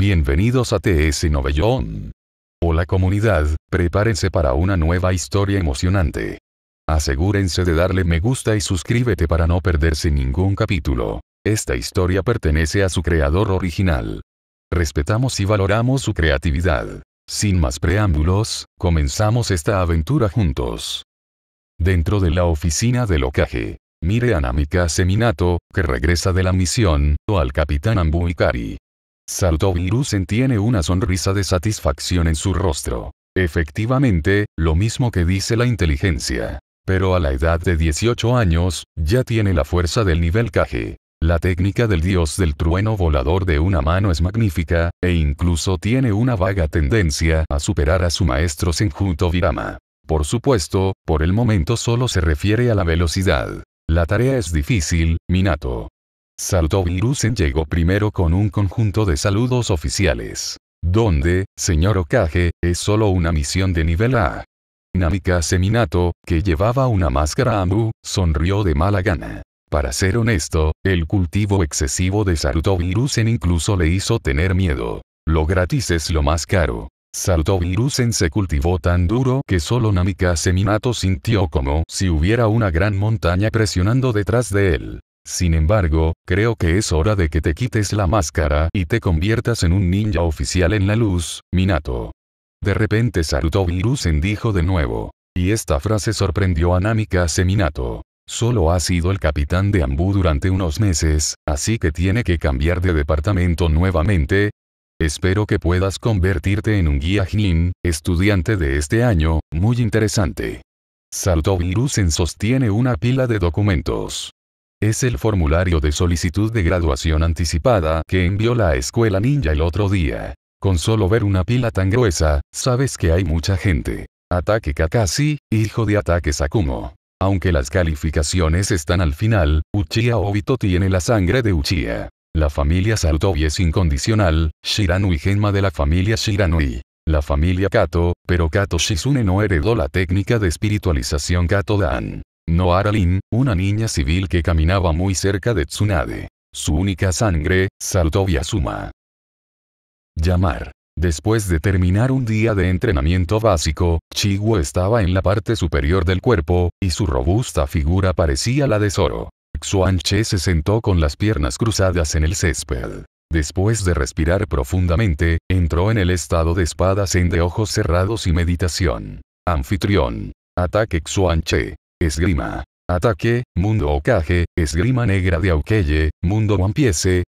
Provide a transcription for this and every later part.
Bienvenidos a TS Novellón. Hola comunidad, prepárense para una nueva historia emocionante. Asegúrense de darle me gusta y suscríbete para no perderse ningún capítulo. Esta historia pertenece a su creador original. Respetamos y valoramos su creatividad. Sin más preámbulos, comenzamos esta aventura juntos. Dentro de la oficina de locaje, mire a Namika Seminato, que regresa de la misión, o al capitán Ikari virusen tiene una sonrisa de satisfacción en su rostro. Efectivamente, lo mismo que dice la inteligencia. Pero a la edad de 18 años, ya tiene la fuerza del nivel Kage. La técnica del dios del trueno volador de una mano es magnífica, e incluso tiene una vaga tendencia a superar a su maestro Senjuto Virama. Por supuesto, por el momento solo se refiere a la velocidad. La tarea es difícil, Minato. Saltovirusen llegó primero con un conjunto de saludos oficiales. Donde, señor Okage, es solo una misión de nivel A. Namika Seminato, que llevaba una máscara ambu, sonrió de mala gana. Para ser honesto, el cultivo excesivo de Saltovirusen incluso le hizo tener miedo. Lo gratis es lo más caro. Saltovirusen se cultivó tan duro que solo Namika Seminato sintió como si hubiera una gran montaña presionando detrás de él. Sin embargo, creo que es hora de que te quites la máscara y te conviertas en un ninja oficial en la luz, Minato. De repente virus dijo de nuevo. Y esta frase sorprendió a Namika Minato. Solo ha sido el capitán de Ambu durante unos meses, así que tiene que cambiar de departamento nuevamente. Espero que puedas convertirte en un guía Jin, estudiante de este año, muy interesante. virus sostiene una pila de documentos. Es el formulario de solicitud de graduación anticipada que envió la escuela ninja el otro día. Con solo ver una pila tan gruesa, sabes que hay mucha gente. Ataque Kakashi, hijo de Ataque Sakumo. Aunque las calificaciones están al final, Uchiha Obito tiene la sangre de Uchiha. La familia Sarutobi es incondicional, Shiranui Genma de la familia Shiranui. La familia Kato, pero Kato Shizune no heredó la técnica de espiritualización Kato Dan no una niña civil que caminaba muy cerca de Tsunade. Su única sangre, saltó Yasuma. Llamar. Después de terminar un día de entrenamiento básico, Chiguo estaba en la parte superior del cuerpo, y su robusta figura parecía la de Zoro. Che se sentó con las piernas cruzadas en el césped. Después de respirar profundamente, entró en el estado de espada en de ojos cerrados y meditación. Anfitrión. Ataque Che esgrima. Ataque, mundo Okage, esgrima negra de Aukeye, mundo One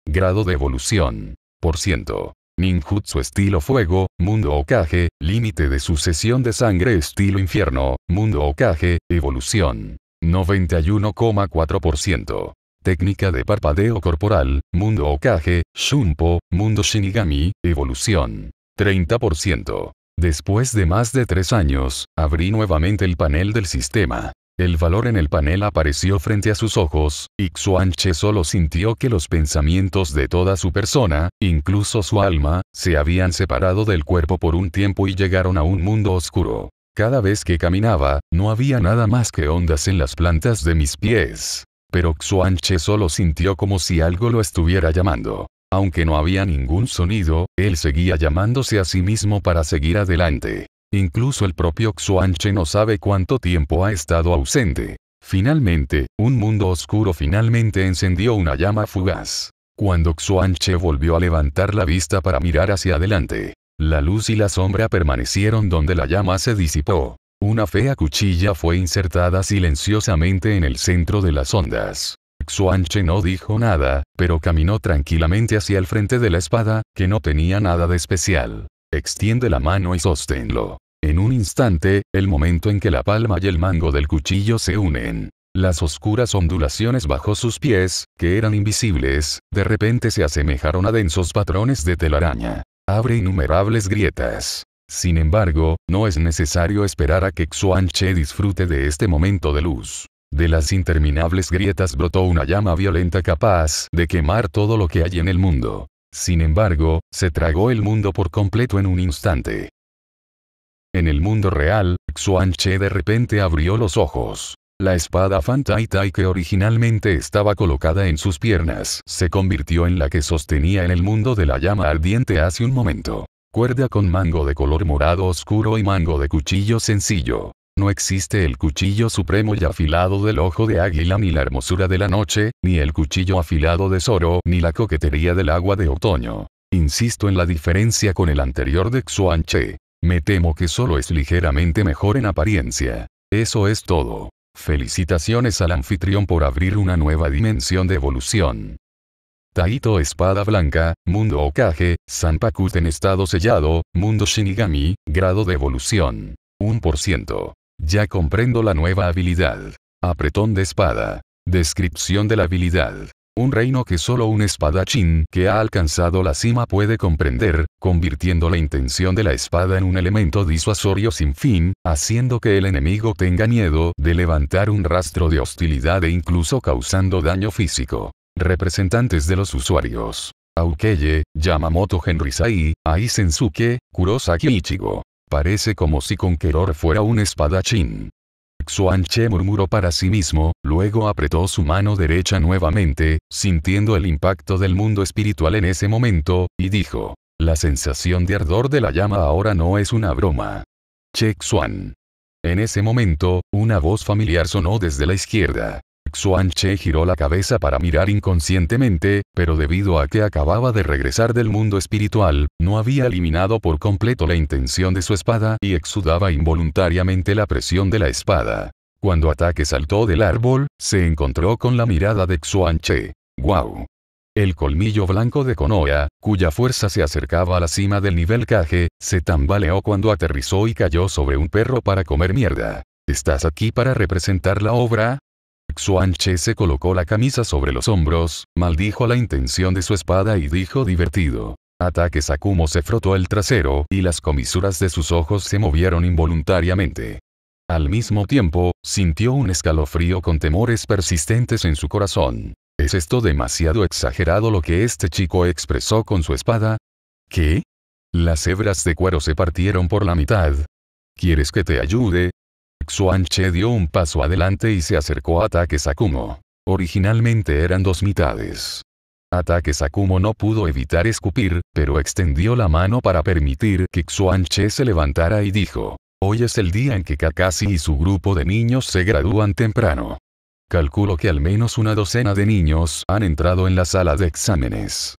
grado de evolución. Por ciento. Ninjutsu estilo fuego, mundo Okage, límite de sucesión de sangre estilo infierno, mundo Okage, evolución. 91,4%. Técnica de parpadeo corporal, mundo Okage, Shunpo, mundo Shinigami, evolución. 30%. Después de más de tres años, abrí nuevamente el panel del sistema. El valor en el panel apareció frente a sus ojos, y Xuanche solo sintió que los pensamientos de toda su persona, incluso su alma, se habían separado del cuerpo por un tiempo y llegaron a un mundo oscuro. Cada vez que caminaba, no había nada más que ondas en las plantas de mis pies. Pero Xuanche solo sintió como si algo lo estuviera llamando. Aunque no había ningún sonido, él seguía llamándose a sí mismo para seguir adelante. Incluso el propio Xuanche no sabe cuánto tiempo ha estado ausente. Finalmente, un mundo oscuro finalmente encendió una llama fugaz. Cuando Xuanche volvió a levantar la vista para mirar hacia adelante, la luz y la sombra permanecieron donde la llama se disipó. Una fea cuchilla fue insertada silenciosamente en el centro de las ondas. Xuanche no dijo nada, pero caminó tranquilamente hacia el frente de la espada, que no tenía nada de especial. Extiende la mano y sosténlo. En un instante, el momento en que la palma y el mango del cuchillo se unen. Las oscuras ondulaciones bajo sus pies, que eran invisibles, de repente se asemejaron a densos patrones de telaraña. Abre innumerables grietas. Sin embargo, no es necesario esperar a que Xuan Che disfrute de este momento de luz. De las interminables grietas brotó una llama violenta capaz de quemar todo lo que hay en el mundo. Sin embargo, se tragó el mundo por completo en un instante. En el mundo real, Xuan Che de repente abrió los ojos. La espada Fantai Tai que originalmente estaba colocada en sus piernas se convirtió en la que sostenía en el mundo de la llama ardiente hace un momento. Cuerda con mango de color morado oscuro y mango de cuchillo sencillo. No existe el cuchillo supremo y afilado del ojo de águila ni la hermosura de la noche, ni el cuchillo afilado de Zoro, ni la coquetería del agua de otoño. Insisto en la diferencia con el anterior de Xuanche. Me temo que solo es ligeramente mejor en apariencia. Eso es todo. Felicitaciones al anfitrión por abrir una nueva dimensión de evolución. Taito Espada Blanca, Mundo Okage, en Estado Sellado, Mundo Shinigami, Grado de Evolución. 1%. Ya comprendo la nueva habilidad. Apretón de espada. Descripción de la habilidad. Un reino que solo un espadachín que ha alcanzado la cima puede comprender, convirtiendo la intención de la espada en un elemento disuasorio sin fin, haciendo que el enemigo tenga miedo de levantar un rastro de hostilidad e incluso causando daño físico. Representantes de los usuarios. Aukeye, Yamamoto Henrisai, Aizensuke, Kurosaki Ichigo. Parece como si Conqueror fuera un espadachín. Xuan Che murmuró para sí mismo, luego apretó su mano derecha nuevamente, sintiendo el impacto del mundo espiritual en ese momento, y dijo, la sensación de ardor de la llama ahora no es una broma. Che Xuan. En ese momento, una voz familiar sonó desde la izquierda. Xuan giró la cabeza para mirar inconscientemente, pero debido a que acababa de regresar del mundo espiritual, no había eliminado por completo la intención de su espada y exudaba involuntariamente la presión de la espada. Cuando Ataque saltó del árbol, se encontró con la mirada de Xuan Che. ¡Guau! El colmillo blanco de Konoha, cuya fuerza se acercaba a la cima del nivel Kage, se tambaleó cuando aterrizó y cayó sobre un perro para comer mierda. ¿Estás aquí para representar la obra? Xuanche se colocó la camisa sobre los hombros, maldijo la intención de su espada y dijo divertido. Ataque Sakumo se frotó el trasero y las comisuras de sus ojos se movieron involuntariamente. Al mismo tiempo, sintió un escalofrío con temores persistentes en su corazón. ¿Es esto demasiado exagerado lo que este chico expresó con su espada? ¿Qué? Las hebras de cuero se partieron por la mitad. ¿Quieres que te ayude? Xuanche dio un paso adelante y se acercó a Take Sakumo. Originalmente eran dos mitades. Ataque Sakumo no pudo evitar escupir, pero extendió la mano para permitir que Xuanche se levantara y dijo. Hoy es el día en que Kakashi y su grupo de niños se gradúan temprano. Calculo que al menos una docena de niños han entrado en la sala de exámenes.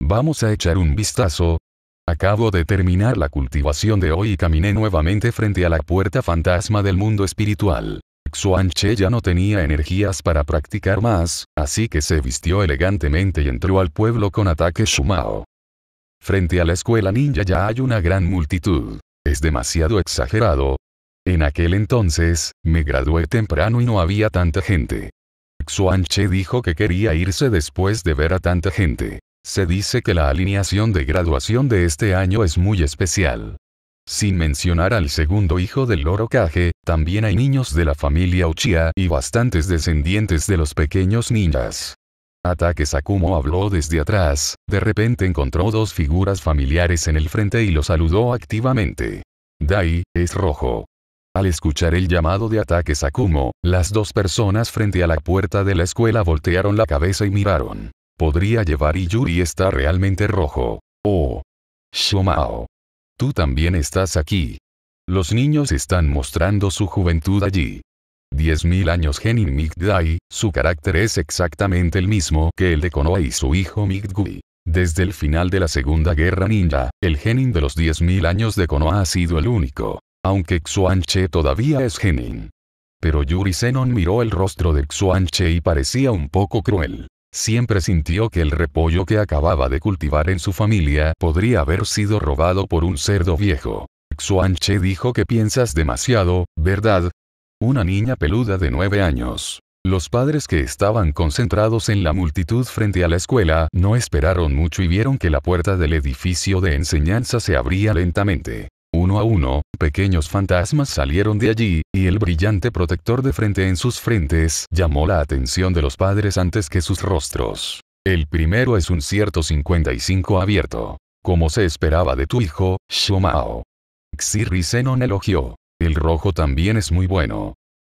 Vamos a echar un vistazo, Acabo de terminar la cultivación de hoy y caminé nuevamente frente a la puerta fantasma del mundo espiritual. Xuan Che ya no tenía energías para practicar más, así que se vistió elegantemente y entró al pueblo con ataque Shumao. Frente a la escuela ninja ya hay una gran multitud. Es demasiado exagerado. En aquel entonces, me gradué temprano y no había tanta gente. Xuan Che dijo que quería irse después de ver a tanta gente. Se dice que la alineación de graduación de este año es muy especial. Sin mencionar al segundo hijo del loro Kage, también hay niños de la familia Uchiha y bastantes descendientes de los pequeños ninjas. Ataque Sakumo habló desde atrás, de repente encontró dos figuras familiares en el frente y lo saludó activamente. Dai, es rojo. Al escuchar el llamado de ataque Sakumo, las dos personas frente a la puerta de la escuela voltearon la cabeza y miraron. Podría llevar y Yuri está realmente rojo. Oh. Shomao. Tú también estás aquí. Los niños están mostrando su juventud allí. 10.000 años Genin Migdai, su carácter es exactamente el mismo que el de Konoha y su hijo Migdui. Desde el final de la Segunda Guerra Ninja, el Genin de los 10.000 años de Konoha ha sido el único. Aunque Xuanche todavía es Genin. Pero Yuri Zenon miró el rostro de Xuanche y parecía un poco cruel siempre sintió que el repollo que acababa de cultivar en su familia podría haber sido robado por un cerdo viejo. Che dijo que piensas demasiado, ¿verdad? Una niña peluda de nueve años. Los padres que estaban concentrados en la multitud frente a la escuela no esperaron mucho y vieron que la puerta del edificio de enseñanza se abría lentamente. Uno a uno, pequeños fantasmas salieron de allí, y el brillante protector de frente en sus frentes llamó la atención de los padres antes que sus rostros. El primero es un cierto 55 abierto. Como se esperaba de tu hijo, Shomao. Xirri Zenon elogió. El rojo también es muy bueno.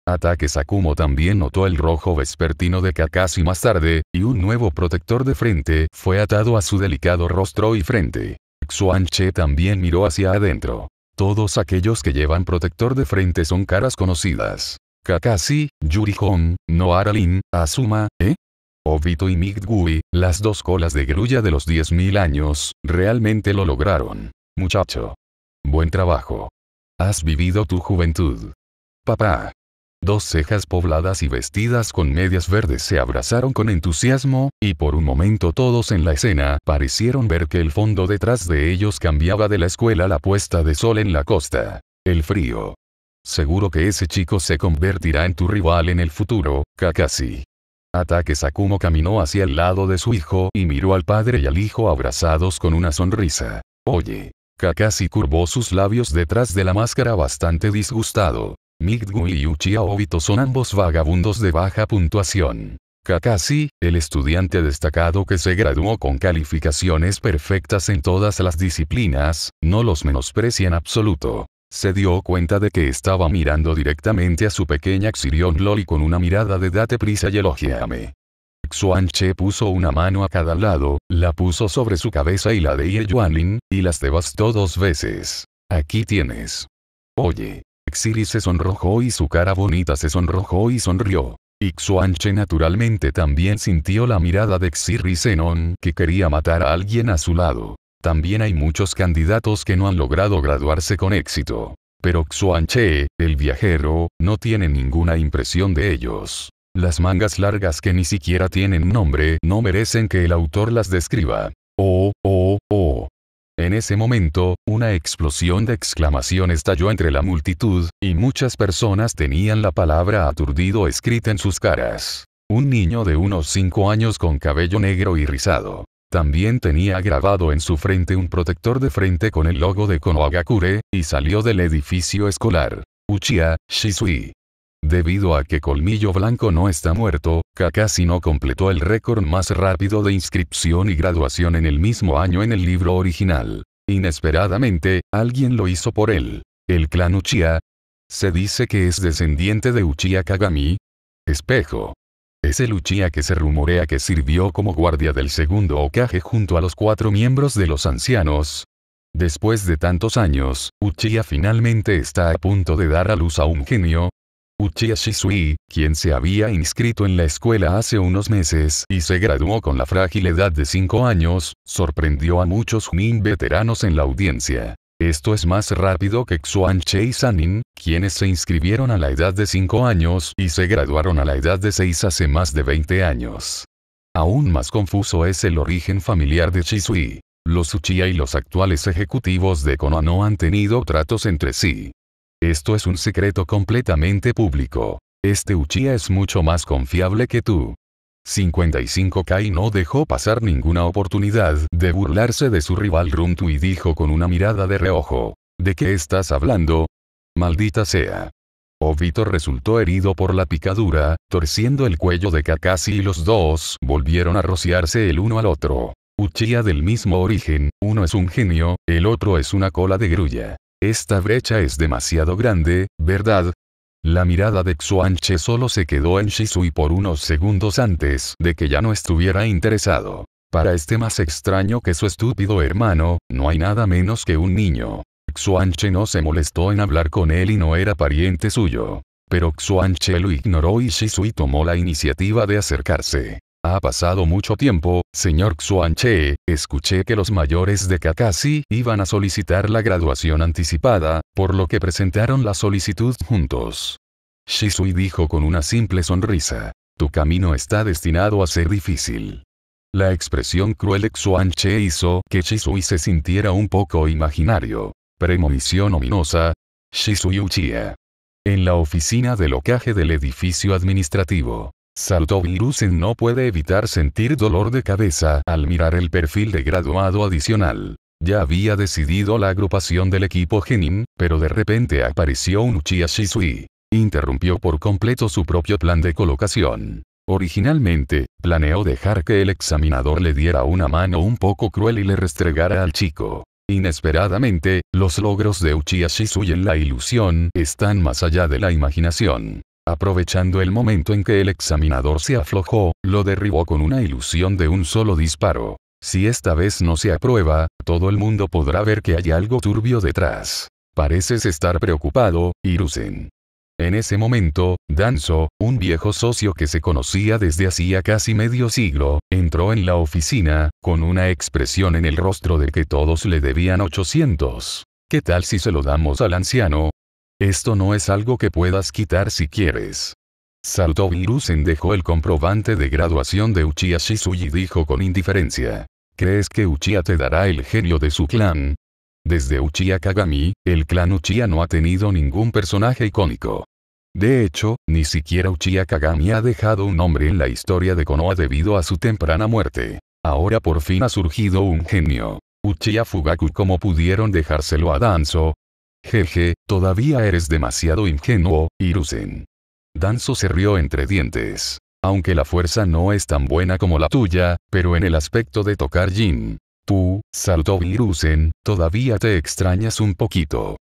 Ataque Sakumo también notó el rojo vespertino de Kakashi más tarde, y un nuevo protector de frente fue atado a su delicado rostro y frente. Che también miró hacia adentro. Todos aquellos que llevan protector de frente son caras conocidas. Kakashi, Yurihon, Noaralin, Lin, Asuma, ¿eh? Obito y Migdgui, las dos colas de grulla de los 10.000 años, realmente lo lograron. Muchacho. Buen trabajo. Has vivido tu juventud. Papá. Dos cejas pobladas y vestidas con medias verdes se abrazaron con entusiasmo, y por un momento todos en la escena parecieron ver que el fondo detrás de ellos cambiaba de la escuela a la puesta de sol en la costa. El frío. Seguro que ese chico se convertirá en tu rival en el futuro, Kakashi. Ataque Sakumo caminó hacia el lado de su hijo y miró al padre y al hijo abrazados con una sonrisa. Oye. Kakashi curvó sus labios detrás de la máscara bastante disgustado. Midgui y Uchiha Obito son ambos vagabundos de baja puntuación. Kakashi, el estudiante destacado que se graduó con calificaciones perfectas en todas las disciplinas, no los menosprecia en absoluto. Se dio cuenta de que estaba mirando directamente a su pequeña Xirion Loli con una mirada de date prisa y elogiame. Xuanche puso una mano a cada lado, la puso sobre su cabeza y la de Ye y las devastó dos veces. Aquí tienes. Oye, Xiri se sonrojó y su cara bonita se sonrojó y sonrió. Ixuanche naturalmente también sintió la mirada de Xiri Zenon que quería matar a alguien a su lado. También hay muchos candidatos que no han logrado graduarse con éxito. Pero Xuanche, el viajero, no tiene ninguna impresión de ellos. Las mangas largas que ni siquiera tienen nombre no merecen que el autor las describa. Oh, oh, oh, en ese momento, una explosión de exclamación estalló entre la multitud, y muchas personas tenían la palabra aturdido escrita en sus caras. Un niño de unos 5 años con cabello negro y rizado. También tenía grabado en su frente un protector de frente con el logo de Konohagakure, y salió del edificio escolar. Uchiha, Shisui. Debido a que Colmillo Blanco no está muerto, casi no completó el récord más rápido de inscripción y graduación en el mismo año en el libro original. Inesperadamente, alguien lo hizo por él. El clan Uchiha. Se dice que es descendiente de Uchiha Kagami. Espejo. Es el Uchiha que se rumorea que sirvió como guardia del segundo Okage junto a los cuatro miembros de los ancianos. Después de tantos años, Uchiha finalmente está a punto de dar a luz a un genio, Uchiha Shisui, quien se había inscrito en la escuela hace unos meses y se graduó con la frágil edad de 5 años, sorprendió a muchos Junin veteranos en la audiencia. Esto es más rápido que Xuan y Sanin, quienes se inscribieron a la edad de 5 años y se graduaron a la edad de 6 hace más de 20 años. Aún más confuso es el origen familiar de Shisui. Los Uchiha y los actuales ejecutivos de Konoha no han tenido tratos entre sí. Esto es un secreto completamente público. Este Uchiha es mucho más confiable que tú. 55 Kai no dejó pasar ninguna oportunidad de burlarse de su rival Runtu y dijo con una mirada de reojo. ¿De qué estás hablando? Maldita sea. Obito resultó herido por la picadura, torciendo el cuello de Kakashi y los dos volvieron a rociarse el uno al otro. Uchiha del mismo origen, uno es un genio, el otro es una cola de grulla. Esta brecha es demasiado grande, ¿verdad? La mirada de Xuanche solo se quedó en Shisui por unos segundos antes de que ya no estuviera interesado. Para este más extraño que su estúpido hermano, no hay nada menos que un niño. Xuanche no se molestó en hablar con él y no era pariente suyo. Pero Xuanche lo ignoró y Shisui tomó la iniciativa de acercarse. Ha pasado mucho tiempo, señor Xuanche, escuché que los mayores de Kakashi iban a solicitar la graduación anticipada, por lo que presentaron la solicitud juntos. Shisui dijo con una simple sonrisa. Tu camino está destinado a ser difícil. La expresión cruel de Xuanche hizo que Shisui se sintiera un poco imaginario. Premonición ominosa. Shisui Uchiha. En la oficina de locaje del edificio administrativo en no puede evitar sentir dolor de cabeza al mirar el perfil de graduado adicional. Ya había decidido la agrupación del equipo Genin, pero de repente apareció un Uchiha Shisui. Interrumpió por completo su propio plan de colocación. Originalmente, planeó dejar que el examinador le diera una mano un poco cruel y le restregara al chico. Inesperadamente, los logros de Uchiha Shisui en la ilusión están más allá de la imaginación. Aprovechando el momento en que el examinador se aflojó, lo derribó con una ilusión de un solo disparo. Si esta vez no se aprueba, todo el mundo podrá ver que hay algo turbio detrás. Pareces estar preocupado, Irusen. En ese momento, Danzo, un viejo socio que se conocía desde hacía casi medio siglo, entró en la oficina, con una expresión en el rostro de que todos le debían 800. ¿Qué tal si se lo damos al anciano? Esto no es algo que puedas quitar si quieres. virus en dejó el comprobante de graduación de Uchiha Shisui y dijo con indiferencia. ¿Crees que Uchiha te dará el genio de su clan? Desde Uchiha Kagami, el clan Uchiha no ha tenido ningún personaje icónico. De hecho, ni siquiera Uchiha Kagami ha dejado un nombre en la historia de Konoha debido a su temprana muerte. Ahora por fin ha surgido un genio. Uchiha Fugaku como pudieron dejárselo a Danzo, Jeje, todavía eres demasiado ingenuo, Irusen. Danzo se rió entre dientes. Aunque la fuerza no es tan buena como la tuya, pero en el aspecto de tocar Jin. Tú, saltó Irusen, todavía te extrañas un poquito.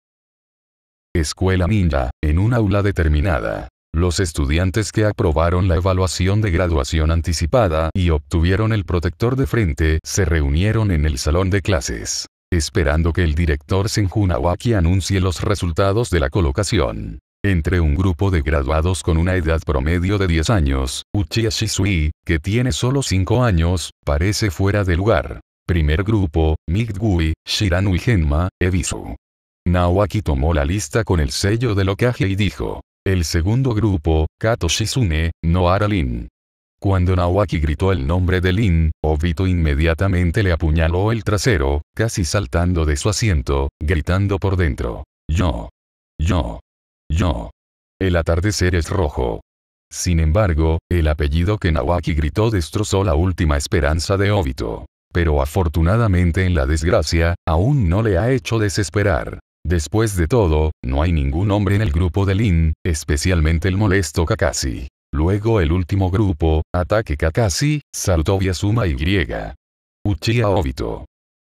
Escuela Ninja, en un aula determinada. Los estudiantes que aprobaron la evaluación de graduación anticipada y obtuvieron el protector de frente se reunieron en el salón de clases esperando que el director Senju Nawaki anuncie los resultados de la colocación. Entre un grupo de graduados con una edad promedio de 10 años, Uchiha Shisui, que tiene solo 5 años, parece fuera de lugar. Primer grupo, Migui, Shiranui Genma, Ebisu. Nawaki tomó la lista con el sello de locaje y dijo. El segundo grupo, Kato Shizune, Noara cuando Nawaki gritó el nombre de Lin, Obito inmediatamente le apuñaló el trasero, casi saltando de su asiento, gritando por dentro. Yo. Yo. Yo. El atardecer es rojo. Sin embargo, el apellido que Nawaki gritó destrozó la última esperanza de Obito. Pero afortunadamente en la desgracia, aún no le ha hecho desesperar. Después de todo, no hay ningún hombre en el grupo de Lin, especialmente el molesto Kakashi. Luego el último grupo, Ataque Kakashi, via suma y Griega. a Obito.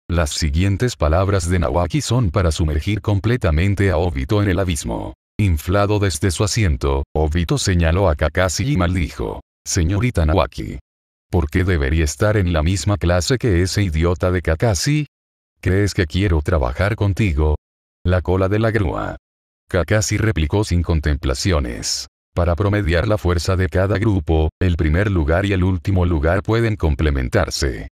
Las siguientes palabras de Nawaki son para sumergir completamente a Obito en el abismo. Inflado desde su asiento, Obito señaló a Kakashi y maldijo. Señorita Nawaki. ¿Por qué debería estar en la misma clase que ese idiota de Kakasi? ¿Crees que quiero trabajar contigo? La cola de la grúa. Kakashi replicó sin contemplaciones. Para promediar la fuerza de cada grupo, el primer lugar y el último lugar pueden complementarse.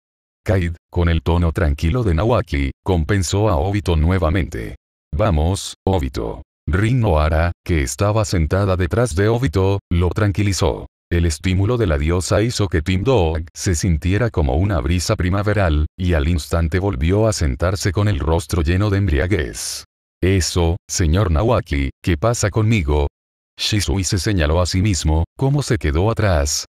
Kaid, con el tono tranquilo de Nawaki, compensó a Obito nuevamente. Vamos, Obito. Rin Nohara, que estaba sentada detrás de Obito, lo tranquilizó. El estímulo de la diosa hizo que Tim Dog se sintiera como una brisa primaveral, y al instante volvió a sentarse con el rostro lleno de embriaguez. Eso, señor Nawaki, ¿qué pasa conmigo? Shisui se señaló a sí mismo, ¿cómo se quedó atrás?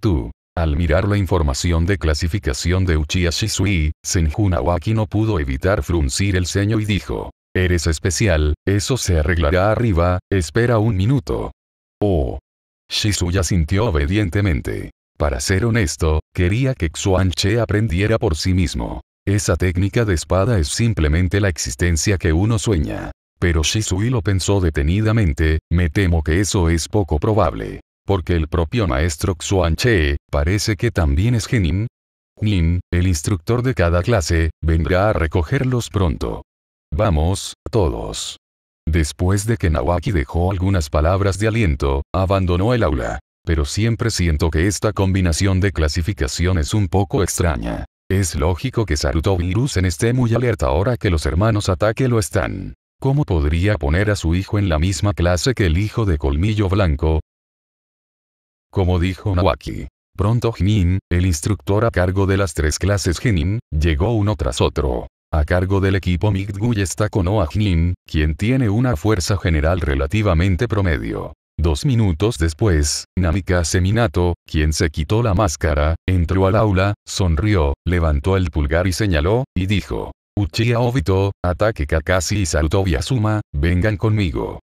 Tú. Al mirar la información de clasificación de Uchiha Shisui, Senju Awaki no pudo evitar fruncir el ceño y dijo. Eres especial, eso se arreglará arriba, espera un minuto. Oh. Shisui asintió obedientemente. Para ser honesto, quería que Xuan Che aprendiera por sí mismo. Esa técnica de espada es simplemente la existencia que uno sueña. Pero Shizui lo pensó detenidamente, me temo que eso es poco probable. Porque el propio maestro Che, parece que también es Genin. Nin, el instructor de cada clase, vendrá a recogerlos pronto. Vamos, todos. Después de que Nawaki dejó algunas palabras de aliento, abandonó el aula. Pero siempre siento que esta combinación de clasificación es un poco extraña. Es lógico que Sarutobi Rusen esté muy alerta ahora que los hermanos ataque lo están. ¿Cómo podría poner a su hijo en la misma clase que el hijo de Colmillo Blanco? Como dijo Nawaki. Pronto Jinin, el instructor a cargo de las tres clases Jinin, llegó uno tras otro. A cargo del equipo Midguy está Konoha Jinin, quien tiene una fuerza general relativamente promedio. Dos minutos después, Namika Seminato, quien se quitó la máscara, entró al aula, sonrió, levantó el pulgar y señaló, y dijo, Uchiha Obito, ataque Kakashi y Saluto yasuma vengan conmigo.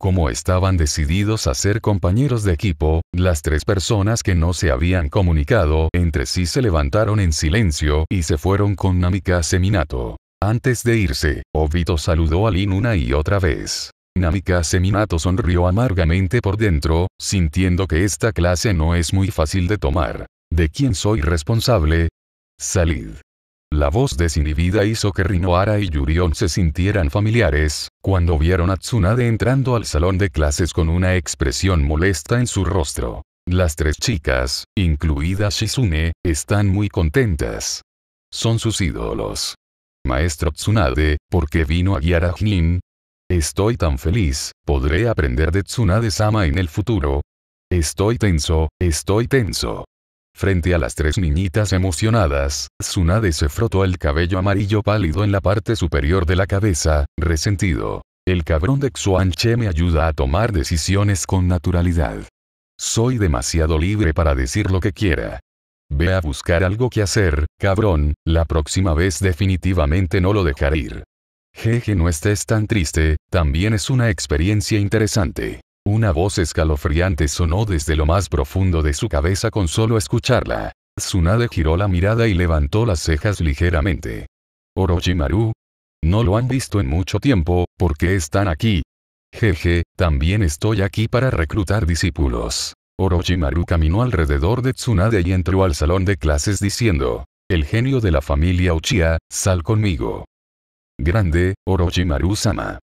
Como estaban decididos a ser compañeros de equipo, las tres personas que no se habían comunicado entre sí se levantaron en silencio y se fueron con Namika Seminato. Antes de irse, Obito saludó a Lin una y otra vez. Namika Seminato sonrió amargamente por dentro, sintiendo que esta clase no es muy fácil de tomar. ¿De quién soy responsable? Salid. La voz desinhibida hizo que Rinoara y Yurion se sintieran familiares, cuando vieron a Tsunade entrando al salón de clases con una expresión molesta en su rostro. Las tres chicas, incluida Shizune, están muy contentas. Son sus ídolos. Maestro Tsunade, ¿por qué vino a guiar a Jin? Estoy tan feliz, ¿podré aprender de Tsunade-sama en el futuro? Estoy tenso, estoy tenso. Frente a las tres niñitas emocionadas, Tsunade se frotó el cabello amarillo pálido en la parte superior de la cabeza, resentido. El cabrón de Xuanche me ayuda a tomar decisiones con naturalidad. Soy demasiado libre para decir lo que quiera. Ve a buscar algo que hacer, cabrón, la próxima vez definitivamente no lo dejaré ir. Jeje no estés tan triste, también es una experiencia interesante. Una voz escalofriante sonó desde lo más profundo de su cabeza con solo escucharla. Tsunade giró la mirada y levantó las cejas ligeramente. Orochimaru. No lo han visto en mucho tiempo, ¿por qué están aquí? Jeje, también estoy aquí para reclutar discípulos. Orochimaru caminó alrededor de Tsunade y entró al salón de clases diciendo, el genio de la familia Uchiha, sal conmigo. Grande, Orochimaru-sama.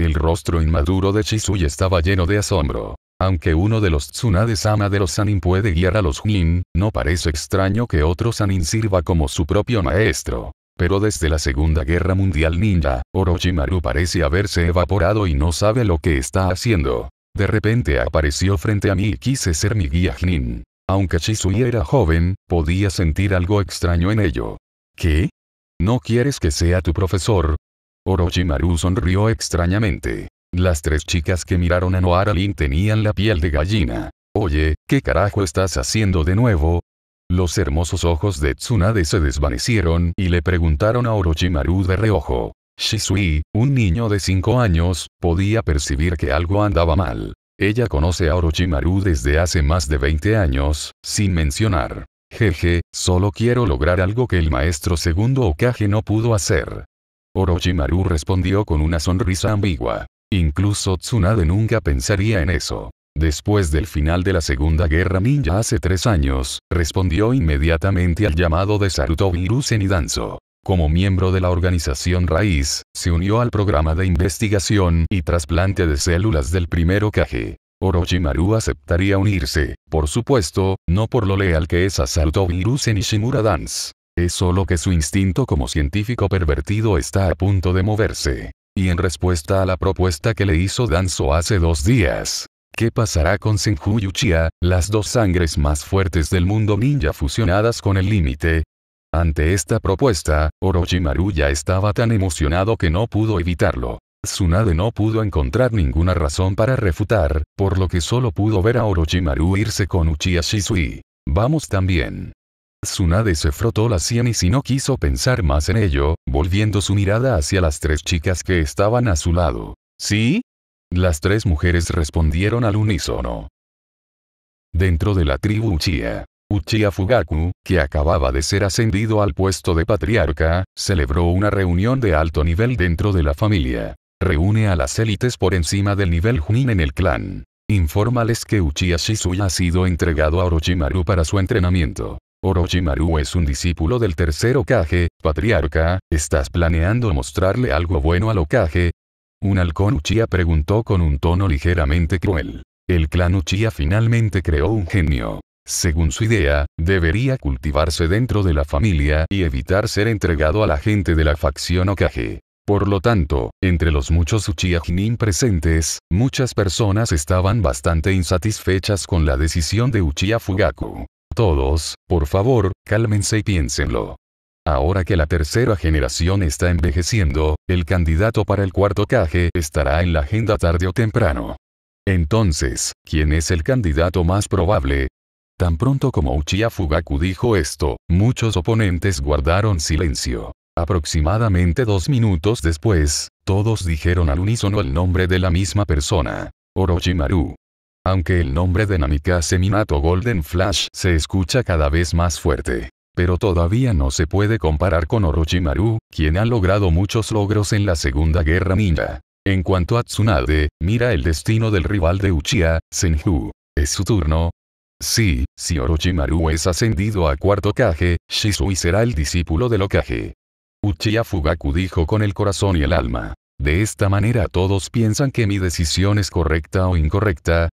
El rostro inmaduro de Chisui estaba lleno de asombro. Aunque uno de los Tsunades sama de los Sanin puede guiar a los Jin, no parece extraño que otro Sanin sirva como su propio maestro. Pero desde la Segunda Guerra Mundial Ninja, Orochimaru parece haberse evaporado y no sabe lo que está haciendo. De repente apareció frente a mí y quise ser mi guía Jin. Aunque Chisui era joven, podía sentir algo extraño en ello. ¿Qué? ¿No quieres que sea tu profesor? Orochimaru sonrió extrañamente. Las tres chicas que miraron a Noara Lin tenían la piel de gallina. Oye, ¿qué carajo estás haciendo de nuevo? Los hermosos ojos de Tsunade se desvanecieron y le preguntaron a Orochimaru de reojo. Shisui, un niño de 5 años, podía percibir que algo andaba mal. Ella conoce a Orochimaru desde hace más de 20 años, sin mencionar. Jeje, solo quiero lograr algo que el maestro segundo Okage no pudo hacer. Orochimaru respondió con una sonrisa ambigua. Incluso Tsunade nunca pensaría en eso. Después del final de la Segunda Guerra Ninja hace tres años, respondió inmediatamente al llamado de Saruto en y Danzo. Como miembro de la organización Raíz, se unió al programa de investigación y trasplante de células del primero Kage. Orochimaru aceptaría unirse, por supuesto, no por lo leal que es a Saruto en y Shimura Dance. Es solo que su instinto como científico pervertido está a punto de moverse. Y en respuesta a la propuesta que le hizo Danzo hace dos días, ¿Qué pasará con Senju Uchiha, las dos sangres más fuertes del mundo ninja fusionadas con el límite? Ante esta propuesta, Orochimaru ya estaba tan emocionado que no pudo evitarlo. Tsunade no pudo encontrar ninguna razón para refutar, por lo que solo pudo ver a Orochimaru irse con Uchiha Shisui. Vamos también. Tsunade se frotó la sien y si no quiso pensar más en ello, volviendo su mirada hacia las tres chicas que estaban a su lado. ¿Sí? Las tres mujeres respondieron al unísono. Dentro de la tribu Uchiha, Uchiha Fugaku, que acababa de ser ascendido al puesto de patriarca, celebró una reunión de alto nivel dentro de la familia. Reúne a las élites por encima del nivel Junin en el clan. Infórmales que Uchiha Shisui ha sido entregado a Orochimaru para su entrenamiento. Orochimaru es un discípulo del tercer Okage, patriarca, ¿estás planeando mostrarle algo bueno al Okage? Un halcón Uchiha preguntó con un tono ligeramente cruel. El clan Uchiha finalmente creó un genio. Según su idea, debería cultivarse dentro de la familia y evitar ser entregado a la gente de la facción Okage. Por lo tanto, entre los muchos Uchiha Jinin presentes, muchas personas estaban bastante insatisfechas con la decisión de Uchiha Fugaku. Todos, por favor, cálmense y piénsenlo. Ahora que la tercera generación está envejeciendo, el candidato para el cuarto caje estará en la agenda tarde o temprano. Entonces, ¿quién es el candidato más probable? Tan pronto como Uchiha Fugaku dijo esto, muchos oponentes guardaron silencio. Aproximadamente dos minutos después, todos dijeron al unísono el nombre de la misma persona. Orochimaru aunque el nombre de Namika Seminato Golden Flash se escucha cada vez más fuerte. Pero todavía no se puede comparar con Orochimaru, quien ha logrado muchos logros en la Segunda Guerra Ninja. En cuanto a Tsunade, mira el destino del rival de Uchiha, Senju. ¿Es su turno? Sí, si Orochimaru es ascendido a cuarto Kage, Shisui será el discípulo del Okage. Uchiha Fugaku dijo con el corazón y el alma. De esta manera todos piensan que mi decisión es correcta o incorrecta,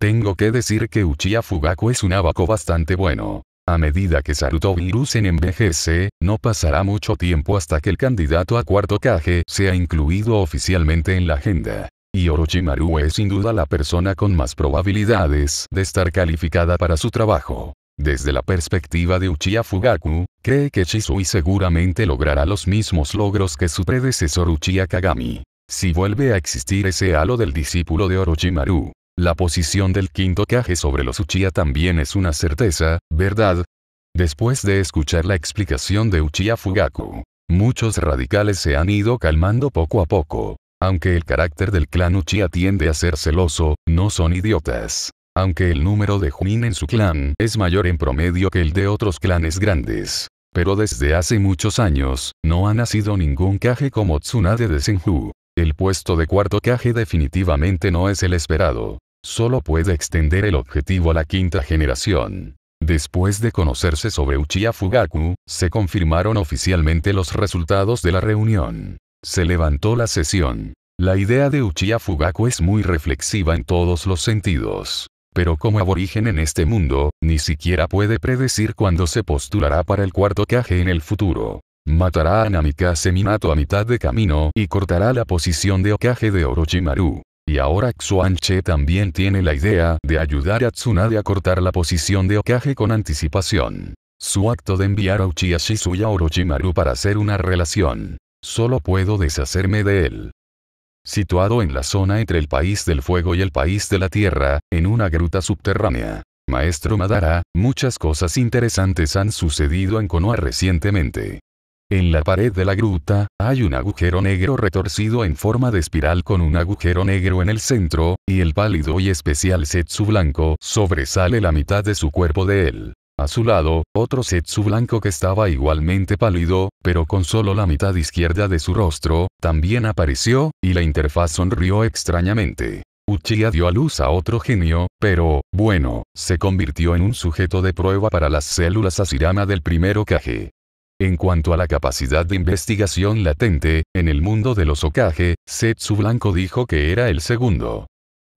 tengo que decir que Uchiha Fugaku es un abaco bastante bueno. A medida que Saruto en envejece, no pasará mucho tiempo hasta que el candidato a cuarto Kage sea incluido oficialmente en la agenda. Y Orochimaru es sin duda la persona con más probabilidades de estar calificada para su trabajo. Desde la perspectiva de Uchiha Fugaku, cree que Shisui seguramente logrará los mismos logros que su predecesor Uchiha Kagami. Si vuelve a existir ese halo del discípulo de Orochimaru, la posición del quinto Kage sobre los Uchiha también es una certeza, ¿verdad? Después de escuchar la explicación de Uchiha Fugaku, muchos radicales se han ido calmando poco a poco. Aunque el carácter del clan Uchiha tiende a ser celoso, no son idiotas. Aunque el número de Junin en su clan es mayor en promedio que el de otros clanes grandes. Pero desde hace muchos años, no ha nacido ningún Kage como Tsunade de Senju. El puesto de cuarto Kage definitivamente no es el esperado solo puede extender el objetivo a la quinta generación. Después de conocerse sobre Uchiha Fugaku, se confirmaron oficialmente los resultados de la reunión. Se levantó la sesión. La idea de Uchiha Fugaku es muy reflexiva en todos los sentidos. Pero como aborigen en este mundo, ni siquiera puede predecir cuándo se postulará para el cuarto Kage en el futuro. Matará a Namika seminato a mitad de camino y cortará la posición de Okage de Orochimaru. Y ahora Xuanche también tiene la idea de ayudar a Tsunade a cortar la posición de Okage con anticipación. Su acto de enviar a Uchiha a Orochimaru para hacer una relación. Solo puedo deshacerme de él. Situado en la zona entre el país del fuego y el país de la tierra, en una gruta subterránea. Maestro Madara, muchas cosas interesantes han sucedido en Konoha recientemente. En la pared de la gruta, hay un agujero negro retorcido en forma de espiral con un agujero negro en el centro, y el pálido y especial Setsu blanco sobresale la mitad de su cuerpo de él. A su lado, otro Setsu blanco que estaba igualmente pálido, pero con solo la mitad izquierda de su rostro, también apareció, y la interfaz sonrió extrañamente. Uchiha dio a luz a otro genio, pero, bueno, se convirtió en un sujeto de prueba para las células Asirama del primero Kage. En cuanto a la capacidad de investigación latente, en el mundo de los Okage, Setsu Blanco dijo que era el segundo.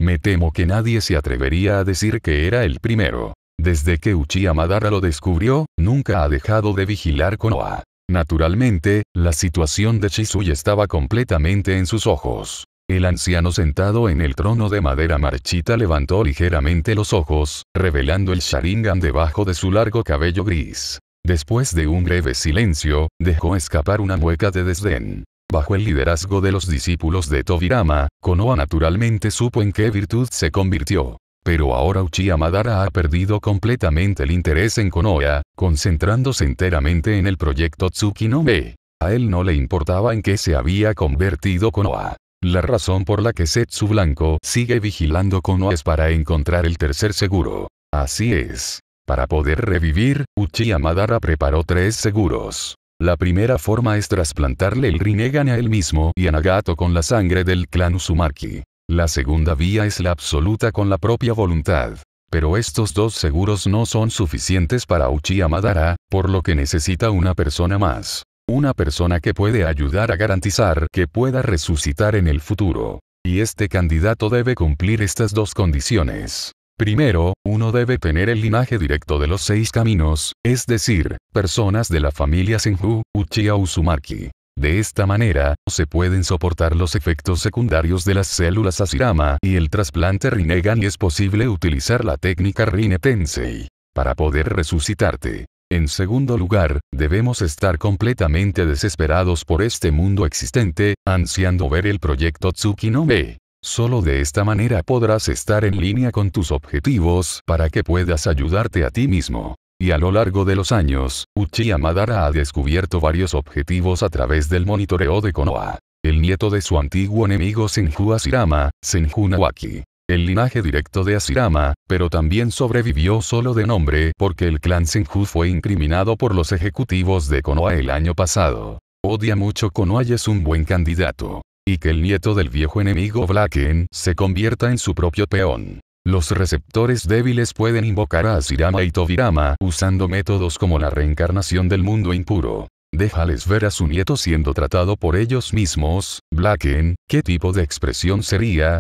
Me temo que nadie se atrevería a decir que era el primero. Desde que Uchiha Madara lo descubrió, nunca ha dejado de vigilar Konoha. Naturalmente, la situación de Shisui estaba completamente en sus ojos. El anciano sentado en el trono de madera marchita levantó ligeramente los ojos, revelando el Sharingan debajo de su largo cabello gris. Después de un breve silencio, dejó escapar una mueca de desdén. Bajo el liderazgo de los discípulos de Tobirama, Konoha naturalmente supo en qué virtud se convirtió. Pero ahora Uchiha Madara ha perdido completamente el interés en Konoha, concentrándose enteramente en el proyecto Tsukinome. A él no le importaba en qué se había convertido Konoha. La razón por la que Setsu Blanco sigue vigilando Konoha es para encontrar el tercer seguro. Así es. Para poder revivir, Uchiha Madara preparó tres seguros. La primera forma es trasplantarle el Rinnegan a él mismo y a Nagato con la sangre del clan Uzumaki. La segunda vía es la absoluta con la propia voluntad. Pero estos dos seguros no son suficientes para Uchiha Madara, por lo que necesita una persona más. Una persona que puede ayudar a garantizar que pueda resucitar en el futuro. Y este candidato debe cumplir estas dos condiciones. Primero, uno debe tener el linaje directo de los seis caminos, es decir, personas de la familia Senju, Uchiha Uzumaki. De esta manera, se pueden soportar los efectos secundarios de las células Asirama y el trasplante Rinnegan y es posible utilizar la técnica Rine Tensei para poder resucitarte. En segundo lugar, debemos estar completamente desesperados por este mundo existente, ansiando ver el proyecto Tsukinome. Solo de esta manera podrás estar en línea con tus objetivos para que puedas ayudarte a ti mismo. Y a lo largo de los años, Uchiha Madara ha descubierto varios objetivos a través del monitoreo de Konoha. El nieto de su antiguo enemigo Senju Asirama, Senju Nawaki. El linaje directo de Asirama, pero también sobrevivió solo de nombre porque el clan Senju fue incriminado por los ejecutivos de Konoha el año pasado. Odia mucho Konoha y es un buen candidato y que el nieto del viejo enemigo Blacken se convierta en su propio peón. Los receptores débiles pueden invocar a Asirama y Tobirama usando métodos como la reencarnación del mundo impuro. Déjales ver a su nieto siendo tratado por ellos mismos, Blacken, ¿qué tipo de expresión sería?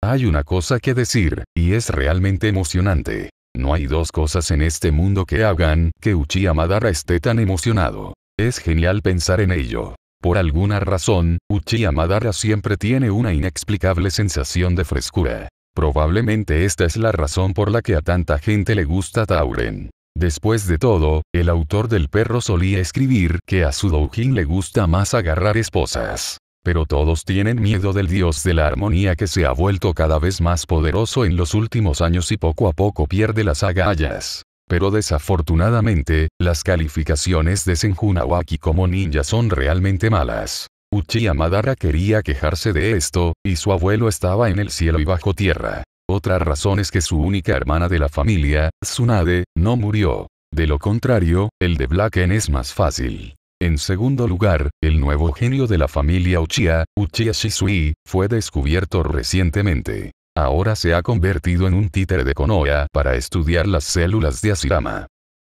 Hay una cosa que decir, y es realmente emocionante. No hay dos cosas en este mundo que hagan que Uchiha Madara esté tan emocionado. Es genial pensar en ello. Por alguna razón, Uchiha Madara siempre tiene una inexplicable sensación de frescura. Probablemente esta es la razón por la que a tanta gente le gusta Tauren. Después de todo, el autor del perro solía escribir que a su doujin le gusta más agarrar esposas. Pero todos tienen miedo del dios de la armonía que se ha vuelto cada vez más poderoso en los últimos años y poco a poco pierde las agallas. Pero desafortunadamente, las calificaciones de Senjunawaki como ninja son realmente malas. Uchiha Madara quería quejarse de esto, y su abuelo estaba en el cielo y bajo tierra. Otra razón es que su única hermana de la familia, Tsunade, no murió. De lo contrario, el de Blacken es más fácil. En segundo lugar, el nuevo genio de la familia Uchiha, Uchiha Shisui, fue descubierto recientemente. Ahora se ha convertido en un títere de Konoha para estudiar las células de Asirama.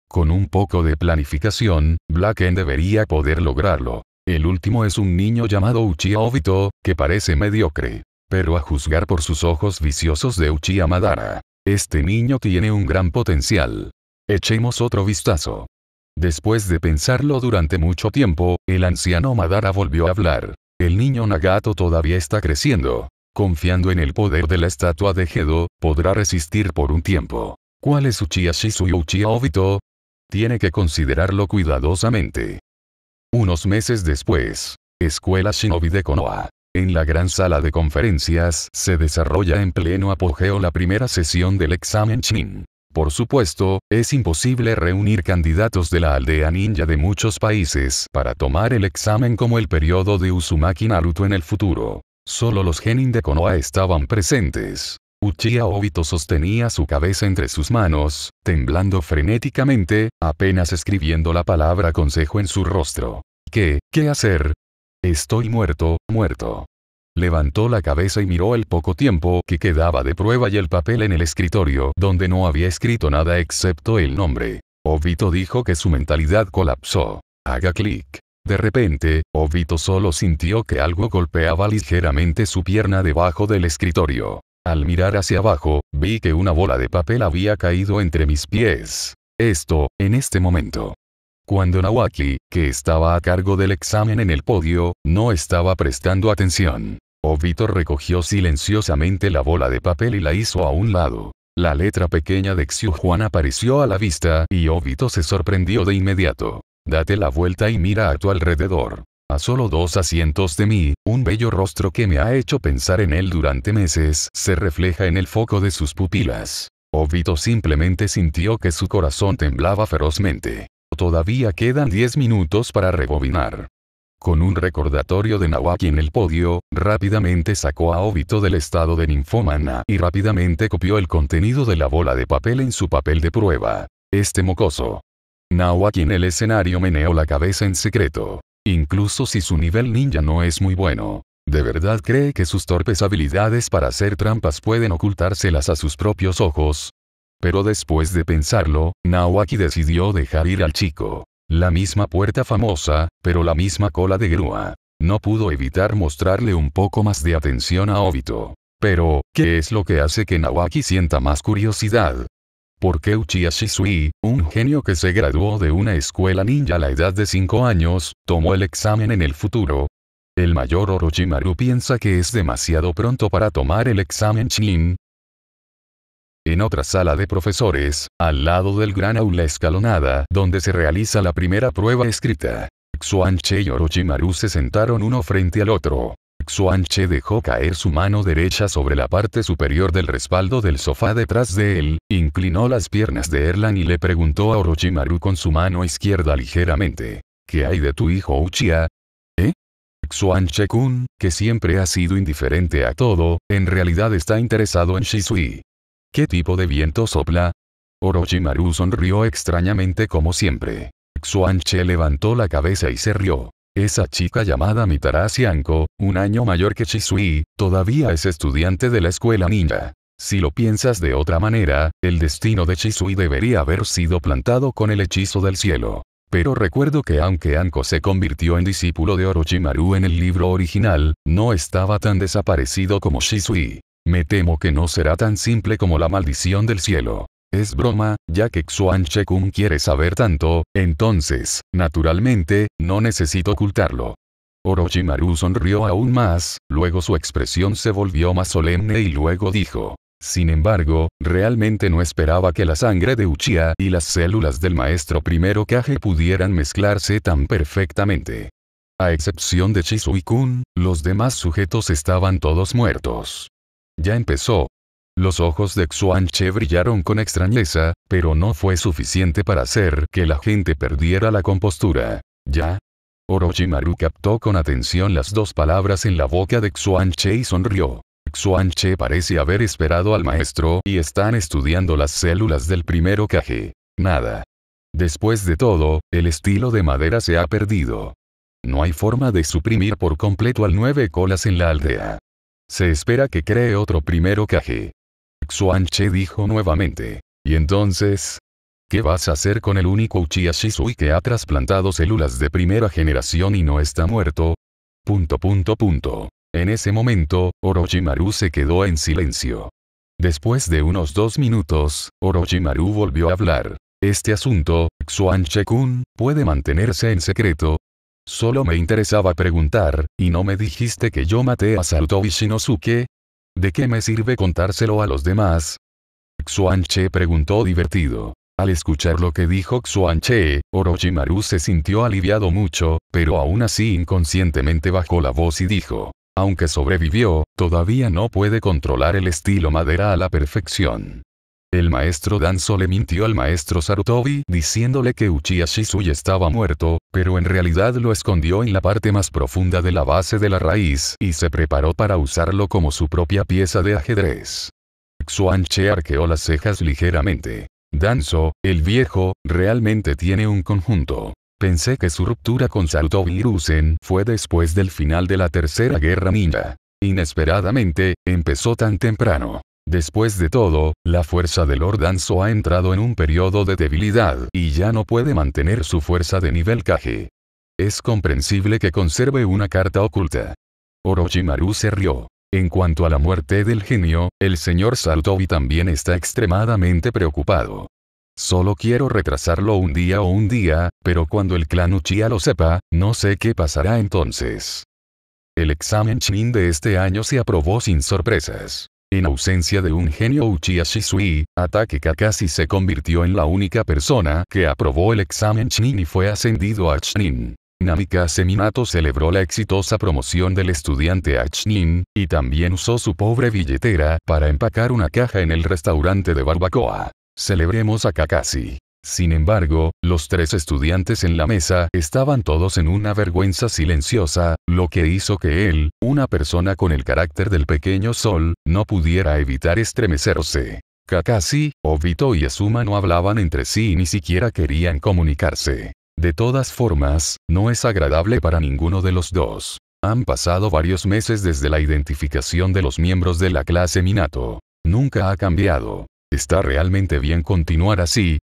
Con un poco de planificación, Blacken debería poder lograrlo. El último es un niño llamado Uchiha Obito, que parece mediocre. Pero a juzgar por sus ojos viciosos de Uchiha Madara, este niño tiene un gran potencial. Echemos otro vistazo. Después de pensarlo durante mucho tiempo, el anciano Madara volvió a hablar. El niño Nagato todavía está creciendo, confiando en el poder de la estatua de Gedo, podrá resistir por un tiempo. ¿Cuál es Uchiha Shisui Uchiha Obito? Tiene que considerarlo cuidadosamente. Unos meses después, Escuela Shinobi de Konoha. En la gran sala de conferencias se desarrolla en pleno apogeo la primera sesión del examen Shin. Por supuesto, es imposible reunir candidatos de la aldea ninja de muchos países para tomar el examen como el periodo de Uzumaki Naruto en el futuro. Solo los genin de Konoha estaban presentes. Uchiha Obito sostenía su cabeza entre sus manos, temblando frenéticamente, apenas escribiendo la palabra consejo en su rostro. ¿Qué, qué hacer? Estoy muerto, muerto. Levantó la cabeza y miró el poco tiempo que quedaba de prueba y el papel en el escritorio donde no había escrito nada excepto el nombre. Obito dijo que su mentalidad colapsó. Haga clic. De repente, Obito solo sintió que algo golpeaba ligeramente su pierna debajo del escritorio. Al mirar hacia abajo, vi que una bola de papel había caído entre mis pies. Esto, en este momento. Cuando Nawaki, que estaba a cargo del examen en el podio, no estaba prestando atención. Obito recogió silenciosamente la bola de papel y la hizo a un lado. La letra pequeña de Xiu Juan apareció a la vista y Obito se sorprendió de inmediato. Date la vuelta y mira a tu alrededor. A solo dos asientos de mí, un bello rostro que me ha hecho pensar en él durante meses se refleja en el foco de sus pupilas. Obito simplemente sintió que su corazón temblaba ferozmente. Todavía quedan 10 minutos para rebobinar. Con un recordatorio de Nawaki en el podio, rápidamente sacó a Obito del estado de ninfómana y rápidamente copió el contenido de la bola de papel en su papel de prueba. Este mocoso. Nawaki en el escenario meneó la cabeza en secreto. Incluso si su nivel ninja no es muy bueno. ¿De verdad cree que sus torpes habilidades para hacer trampas pueden ocultárselas a sus propios ojos? Pero después de pensarlo, Nawaki decidió dejar ir al chico. La misma puerta famosa, pero la misma cola de grúa. No pudo evitar mostrarle un poco más de atención a Obito. Pero, ¿qué es lo que hace que Nawaki sienta más curiosidad? Porque Uchiha Shisui, un genio que se graduó de una escuela ninja a la edad de 5 años, tomó el examen en el futuro? El mayor Orochimaru piensa que es demasiado pronto para tomar el examen Shin. En otra sala de profesores, al lado del gran aula escalonada donde se realiza la primera prueba escrita, Xuanche y Orochimaru se sentaron uno frente al otro. Xuanche dejó caer su mano derecha sobre la parte superior del respaldo del sofá detrás de él, inclinó las piernas de Erlan y le preguntó a Orochimaru con su mano izquierda ligeramente. ¿Qué hay de tu hijo Uchiha? ¿Eh? Xuanche-kun, que siempre ha sido indiferente a todo, en realidad está interesado en Shisui. ¿Qué tipo de viento sopla? Orochimaru sonrió extrañamente como siempre. Xuanche levantó la cabeza y se rió. Esa chica llamada Mitarashi Anko, un año mayor que Shisui, todavía es estudiante de la escuela ninja. Si lo piensas de otra manera, el destino de Shisui debería haber sido plantado con el hechizo del cielo. Pero recuerdo que aunque Anko se convirtió en discípulo de Orochimaru en el libro original, no estaba tan desaparecido como Shisui. Me temo que no será tan simple como la maldición del cielo. Es broma, ya que Xuan Kun quiere saber tanto, entonces, naturalmente, no necesito ocultarlo. Orochimaru sonrió aún más, luego su expresión se volvió más solemne y luego dijo. Sin embargo, realmente no esperaba que la sangre de Uchiha y las células del maestro primero Kage pudieran mezclarse tan perfectamente. A excepción de Shisui-kun, los demás sujetos estaban todos muertos. Ya empezó, los ojos de Che brillaron con extrañeza, pero no fue suficiente para hacer que la gente perdiera la compostura. ¿Ya? Orochimaru captó con atención las dos palabras en la boca de Che y sonrió. Xuanche parece haber esperado al maestro y están estudiando las células del primero caje. Nada. Después de todo, el estilo de madera se ha perdido. No hay forma de suprimir por completo al nueve colas en la aldea. Se espera que cree otro primero caje. Xuanche dijo nuevamente. ¿Y entonces? ¿Qué vas a hacer con el único Uchiha Shisui que ha trasplantado células de primera generación y no está muerto? Punto punto punto. En ese momento, Orochimaru se quedó en silencio. Después de unos dos minutos, Orochimaru volvió a hablar. Este asunto, Xuanche-kun, puede mantenerse en secreto. Solo me interesaba preguntar, y no me dijiste que yo maté a Sarutobi Shinosuke? ¿De qué me sirve contárselo a los demás? Che preguntó divertido. Al escuchar lo que dijo Che, Orochimaru se sintió aliviado mucho, pero aún así inconscientemente bajó la voz y dijo. Aunque sobrevivió, todavía no puede controlar el estilo madera a la perfección. El maestro Danzo le mintió al maestro Sarutobi diciéndole que Uchiha Shisui estaba muerto, pero en realidad lo escondió en la parte más profunda de la base de la raíz y se preparó para usarlo como su propia pieza de ajedrez. Xuanche arqueó las cejas ligeramente. Danzo, el viejo, realmente tiene un conjunto. Pensé que su ruptura con Sarutobi Rusen fue después del final de la Tercera Guerra Ninja. Inesperadamente, empezó tan temprano. Después de todo, la fuerza de Lord Danzo ha entrado en un periodo de debilidad y ya no puede mantener su fuerza de nivel Kage. Es comprensible que conserve una carta oculta. Orochimaru se rió. En cuanto a la muerte del genio, el señor Sarutobi también está extremadamente preocupado. Solo quiero retrasarlo un día o un día, pero cuando el clan Uchiha lo sepa, no sé qué pasará entonces. El examen shin de este año se aprobó sin sorpresas. En ausencia de un genio Uchiha Shisui, Atake Kakashi se convirtió en la única persona que aprobó el examen Chunin y fue ascendido a Chunin. Namika Seminato celebró la exitosa promoción del estudiante a y también usó su pobre billetera para empacar una caja en el restaurante de barbacoa. Celebremos a Kakashi. Sin embargo, los tres estudiantes en la mesa estaban todos en una vergüenza silenciosa, lo que hizo que él, una persona con el carácter del pequeño sol, no pudiera evitar estremecerse. Kakashi, Obito y Asuma no hablaban entre sí y ni siquiera querían comunicarse. De todas formas, no es agradable para ninguno de los dos. Han pasado varios meses desde la identificación de los miembros de la clase Minato. Nunca ha cambiado. Está realmente bien continuar así,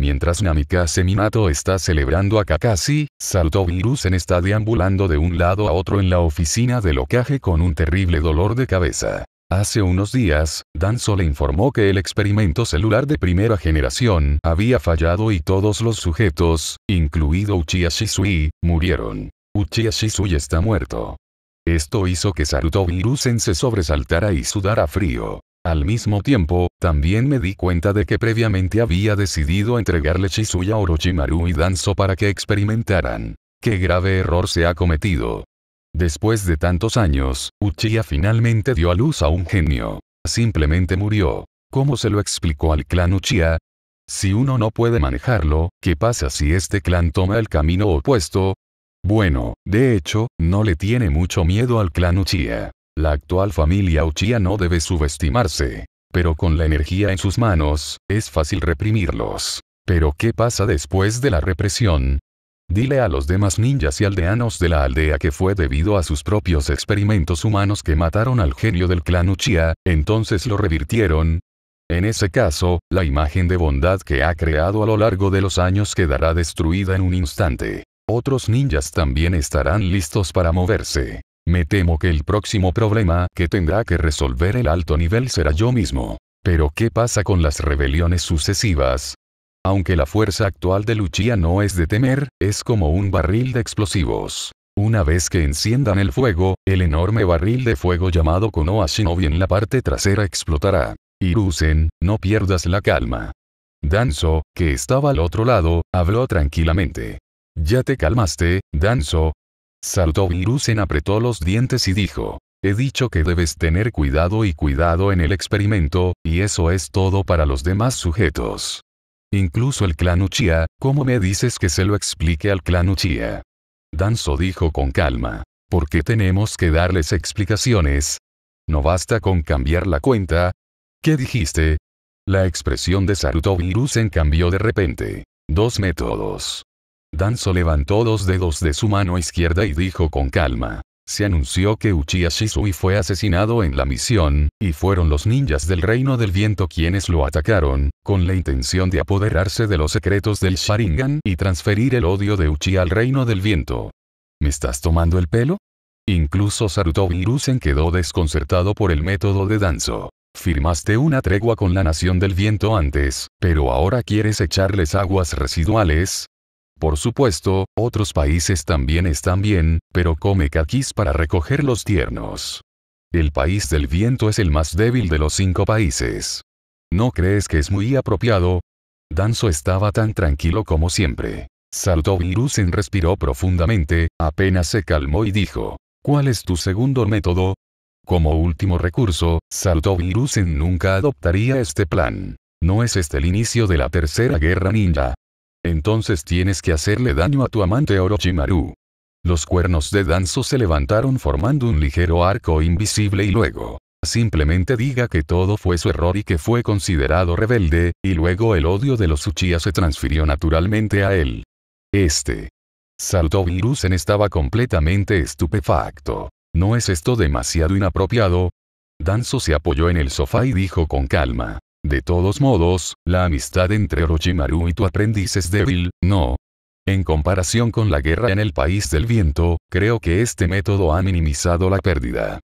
Mientras Namikaze Minato está celebrando a Kakashi, Saruto está deambulando de un lado a otro en la oficina del ocaje con un terrible dolor de cabeza. Hace unos días, Danzo le informó que el experimento celular de primera generación había fallado y todos los sujetos, incluido Uchiha Shisui, murieron. Uchiha Shisui está muerto. Esto hizo que Saruto se sobresaltara y sudara frío. Al mismo tiempo, también me di cuenta de que previamente había decidido entregarle chisuya, Orochimaru y Danzo para que experimentaran. ¡Qué grave error se ha cometido! Después de tantos años, Uchiha finalmente dio a luz a un genio. Simplemente murió. ¿Cómo se lo explicó al clan Uchiha? Si uno no puede manejarlo, ¿qué pasa si este clan toma el camino opuesto? Bueno, de hecho, no le tiene mucho miedo al clan Uchiha. La actual familia Uchiha no debe subestimarse. Pero con la energía en sus manos, es fácil reprimirlos. Pero ¿qué pasa después de la represión? Dile a los demás ninjas y aldeanos de la aldea que fue debido a sus propios experimentos humanos que mataron al genio del clan Uchiha, entonces lo revirtieron. En ese caso, la imagen de bondad que ha creado a lo largo de los años quedará destruida en un instante. Otros ninjas también estarán listos para moverse. Me temo que el próximo problema que tendrá que resolver el alto nivel será yo mismo. Pero ¿qué pasa con las rebeliones sucesivas? Aunque la fuerza actual de Luchia no es de temer, es como un barril de explosivos. Una vez que enciendan el fuego, el enorme barril de fuego llamado Konoha Shinobi en la parte trasera explotará. Irusen, no pierdas la calma. Danzo, que estaba al otro lado, habló tranquilamente. Ya te calmaste, Danzo, Sarutovirusen apretó los dientes y dijo. He dicho que debes tener cuidado y cuidado en el experimento, y eso es todo para los demás sujetos. Incluso el clan Uchiha, ¿cómo me dices que se lo explique al clan Uchia? Danzo dijo con calma. ¿Por qué tenemos que darles explicaciones? ¿No basta con cambiar la cuenta? ¿Qué dijiste? La expresión de Sarutovirusen cambió de repente. Dos métodos. Danzo levantó dos dedos de su mano izquierda y dijo con calma. Se anunció que Uchiha Shisui fue asesinado en la misión, y fueron los ninjas del Reino del Viento quienes lo atacaron, con la intención de apoderarse de los secretos del Sharingan y transferir el odio de Uchiha al Reino del Viento. ¿Me estás tomando el pelo? Incluso Saruto Virusen quedó desconcertado por el método de Danzo. Firmaste una tregua con la Nación del Viento antes, pero ahora quieres echarles aguas residuales, por supuesto, otros países también están bien, pero come caquis para recoger los tiernos. El país del viento es el más débil de los cinco países. ¿No crees que es muy apropiado? Danzo estaba tan tranquilo como siempre. Saltó Virusen respiró profundamente, apenas se calmó y dijo, ¿cuál es tu segundo método? Como último recurso, Saltó nunca adoptaría este plan. No es este el inicio de la tercera guerra ninja, entonces tienes que hacerle daño a tu amante Orochimaru. Los cuernos de Danzo se levantaron formando un ligero arco invisible y luego, Simplemente diga que todo fue su error y que fue considerado rebelde, y luego el odio de los Uchiha se transfirió naturalmente a él. Este. Saltó Virusen estaba completamente estupefacto. ¿No es esto demasiado inapropiado? Danzo se apoyó en el sofá y dijo con calma. De todos modos, la amistad entre Orochimaru y tu aprendiz es débil, ¿no? En comparación con la guerra en el país del viento, creo que este método ha minimizado la pérdida.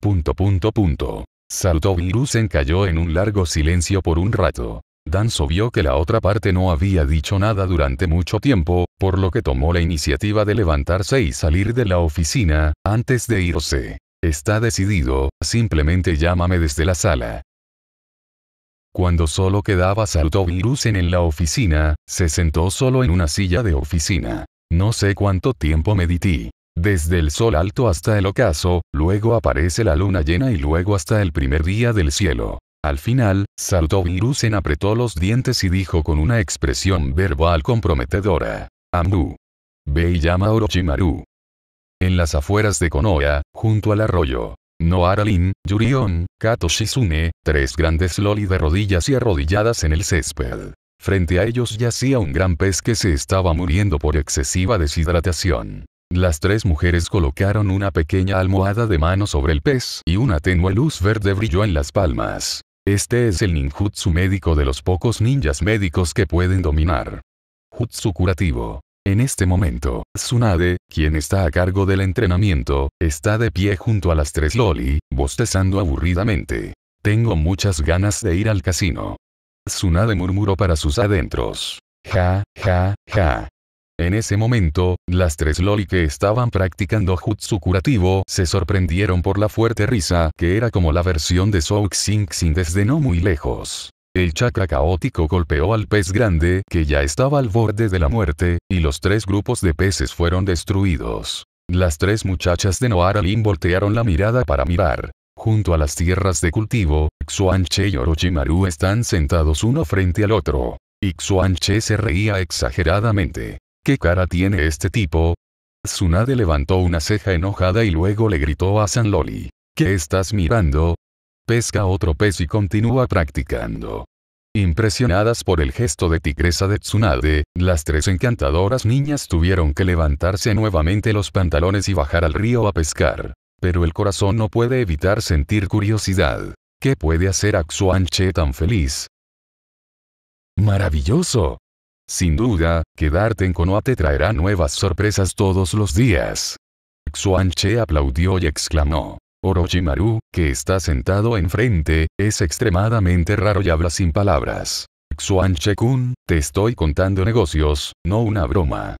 Punto punto punto. se encalló en un largo silencio por un rato. Danzo vio que la otra parte no había dicho nada durante mucho tiempo, por lo que tomó la iniciativa de levantarse y salir de la oficina, antes de irse. Está decidido, simplemente llámame desde la sala. Cuando solo quedaba Saltovirusen en la oficina, se sentó solo en una silla de oficina. No sé cuánto tiempo medití. Desde el sol alto hasta el ocaso, luego aparece la luna llena y luego hasta el primer día del cielo. Al final, Saltovirusen apretó los dientes y dijo con una expresión verbal comprometedora. Amu. Ve y llama a Orochimaru. En las afueras de Konoha, junto al arroyo, Noaralin, Yurion, Kato Shizune, tres grandes loli de rodillas y arrodilladas en el césped. Frente a ellos yacía un gran pez que se estaba muriendo por excesiva deshidratación. Las tres mujeres colocaron una pequeña almohada de mano sobre el pez y una tenue luz verde brilló en las palmas. Este es el ninjutsu médico de los pocos ninjas médicos que pueden dominar. Jutsu curativo. En este momento, Tsunade, quien está a cargo del entrenamiento, está de pie junto a las tres Loli, bostezando aburridamente. Tengo muchas ganas de ir al casino. Tsunade murmuró para sus adentros. Ja, ja, ja. En ese momento, las tres loli que estaban practicando jutsu curativo se sorprendieron por la fuerte risa que era como la versión de Souk Sing desde no muy lejos. El chakra caótico golpeó al pez grande que ya estaba al borde de la muerte, y los tres grupos de peces fueron destruidos. Las tres muchachas de Noaralim voltearon la mirada para mirar. Junto a las tierras de cultivo, Xuanche y Orochimaru están sentados uno frente al otro. Y Xuanche se reía exageradamente. ¿Qué cara tiene este tipo? Tsunade levantó una ceja enojada y luego le gritó a San Loli. ¿Qué estás mirando? pesca otro pez y continúa practicando. Impresionadas por el gesto de tigresa de Tsunade, las tres encantadoras niñas tuvieron que levantarse nuevamente los pantalones y bajar al río a pescar. Pero el corazón no puede evitar sentir curiosidad. ¿Qué puede hacer a Xuanche tan feliz? ¡Maravilloso! Sin duda, quedarte en Konoha te traerá nuevas sorpresas todos los días. Xuanche aplaudió y exclamó. Orochimaru, que está sentado enfrente, es extremadamente raro y habla sin palabras. Xuan chekun te estoy contando negocios, no una broma.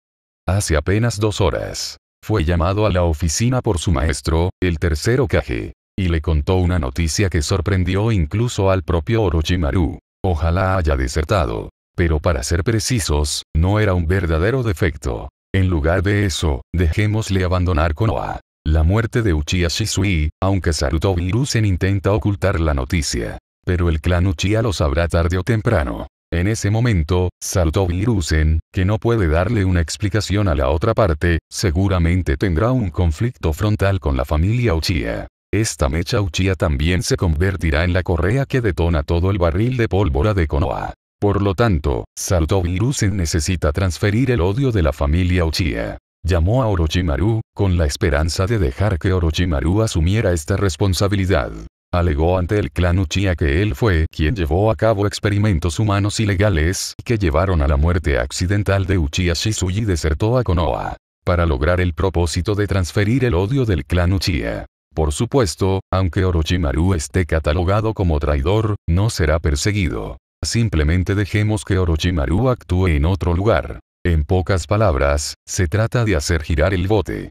Hace apenas dos horas. Fue llamado a la oficina por su maestro, el tercero Kage. Y le contó una noticia que sorprendió incluso al propio Orochimaru. Ojalá haya desertado. Pero para ser precisos, no era un verdadero defecto. En lugar de eso, dejémosle abandonar Konoha. La muerte de Uchiha Shisui, aunque Sarutobi Hiruzen intenta ocultar la noticia. Pero el clan Uchiha lo sabrá tarde o temprano. En ese momento, Sarutobi Hiruzen, que no puede darle una explicación a la otra parte, seguramente tendrá un conflicto frontal con la familia Uchiha. Esta mecha Uchiha también se convertirá en la correa que detona todo el barril de pólvora de Konoha. Por lo tanto, Sarutobi Hiruzen necesita transferir el odio de la familia Uchiha. Llamó a Orochimaru, con la esperanza de dejar que Orochimaru asumiera esta responsabilidad. Alegó ante el clan Uchiha que él fue quien llevó a cabo experimentos humanos ilegales que llevaron a la muerte accidental de Uchiha Shisui y desertó a Konoha. Para lograr el propósito de transferir el odio del clan Uchiha. Por supuesto, aunque Orochimaru esté catalogado como traidor, no será perseguido. Simplemente dejemos que Orochimaru actúe en otro lugar. En pocas palabras, se trata de hacer girar el bote.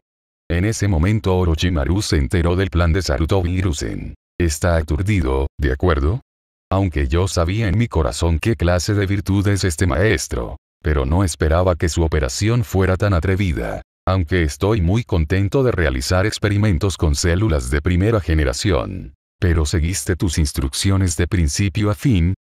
En ese momento Orochimaru se enteró del plan de Sarutobi Hiruzen. Está aturdido, ¿de acuerdo? Aunque yo sabía en mi corazón qué clase de virtud es este maestro. Pero no esperaba que su operación fuera tan atrevida. Aunque estoy muy contento de realizar experimentos con células de primera generación. Pero seguiste tus instrucciones de principio a fin.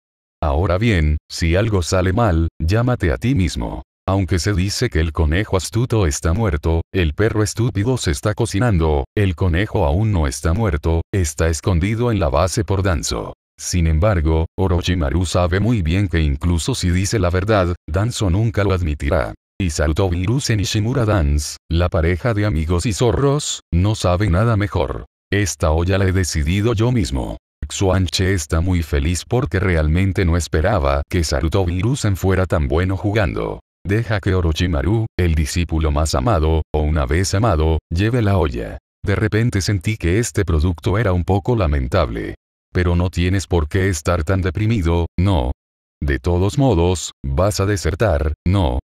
Ahora bien, si algo sale mal, llámate a ti mismo. Aunque se dice que el conejo astuto está muerto, el perro estúpido se está cocinando, el conejo aún no está muerto, está escondido en la base por Danzo. Sin embargo, Orochimaru sabe muy bien que incluso si dice la verdad, Danzo nunca lo admitirá. Y Virus en Ishimura Dance, la pareja de amigos y zorros, no sabe nada mejor. Esta olla la he decidido yo mismo. Xuanche está muy feliz porque realmente no esperaba que Virus fuera tan bueno jugando. Deja que Orochimaru, el discípulo más amado, o una vez amado, lleve la olla. De repente sentí que este producto era un poco lamentable. Pero no tienes por qué estar tan deprimido, no. De todos modos, vas a desertar, no.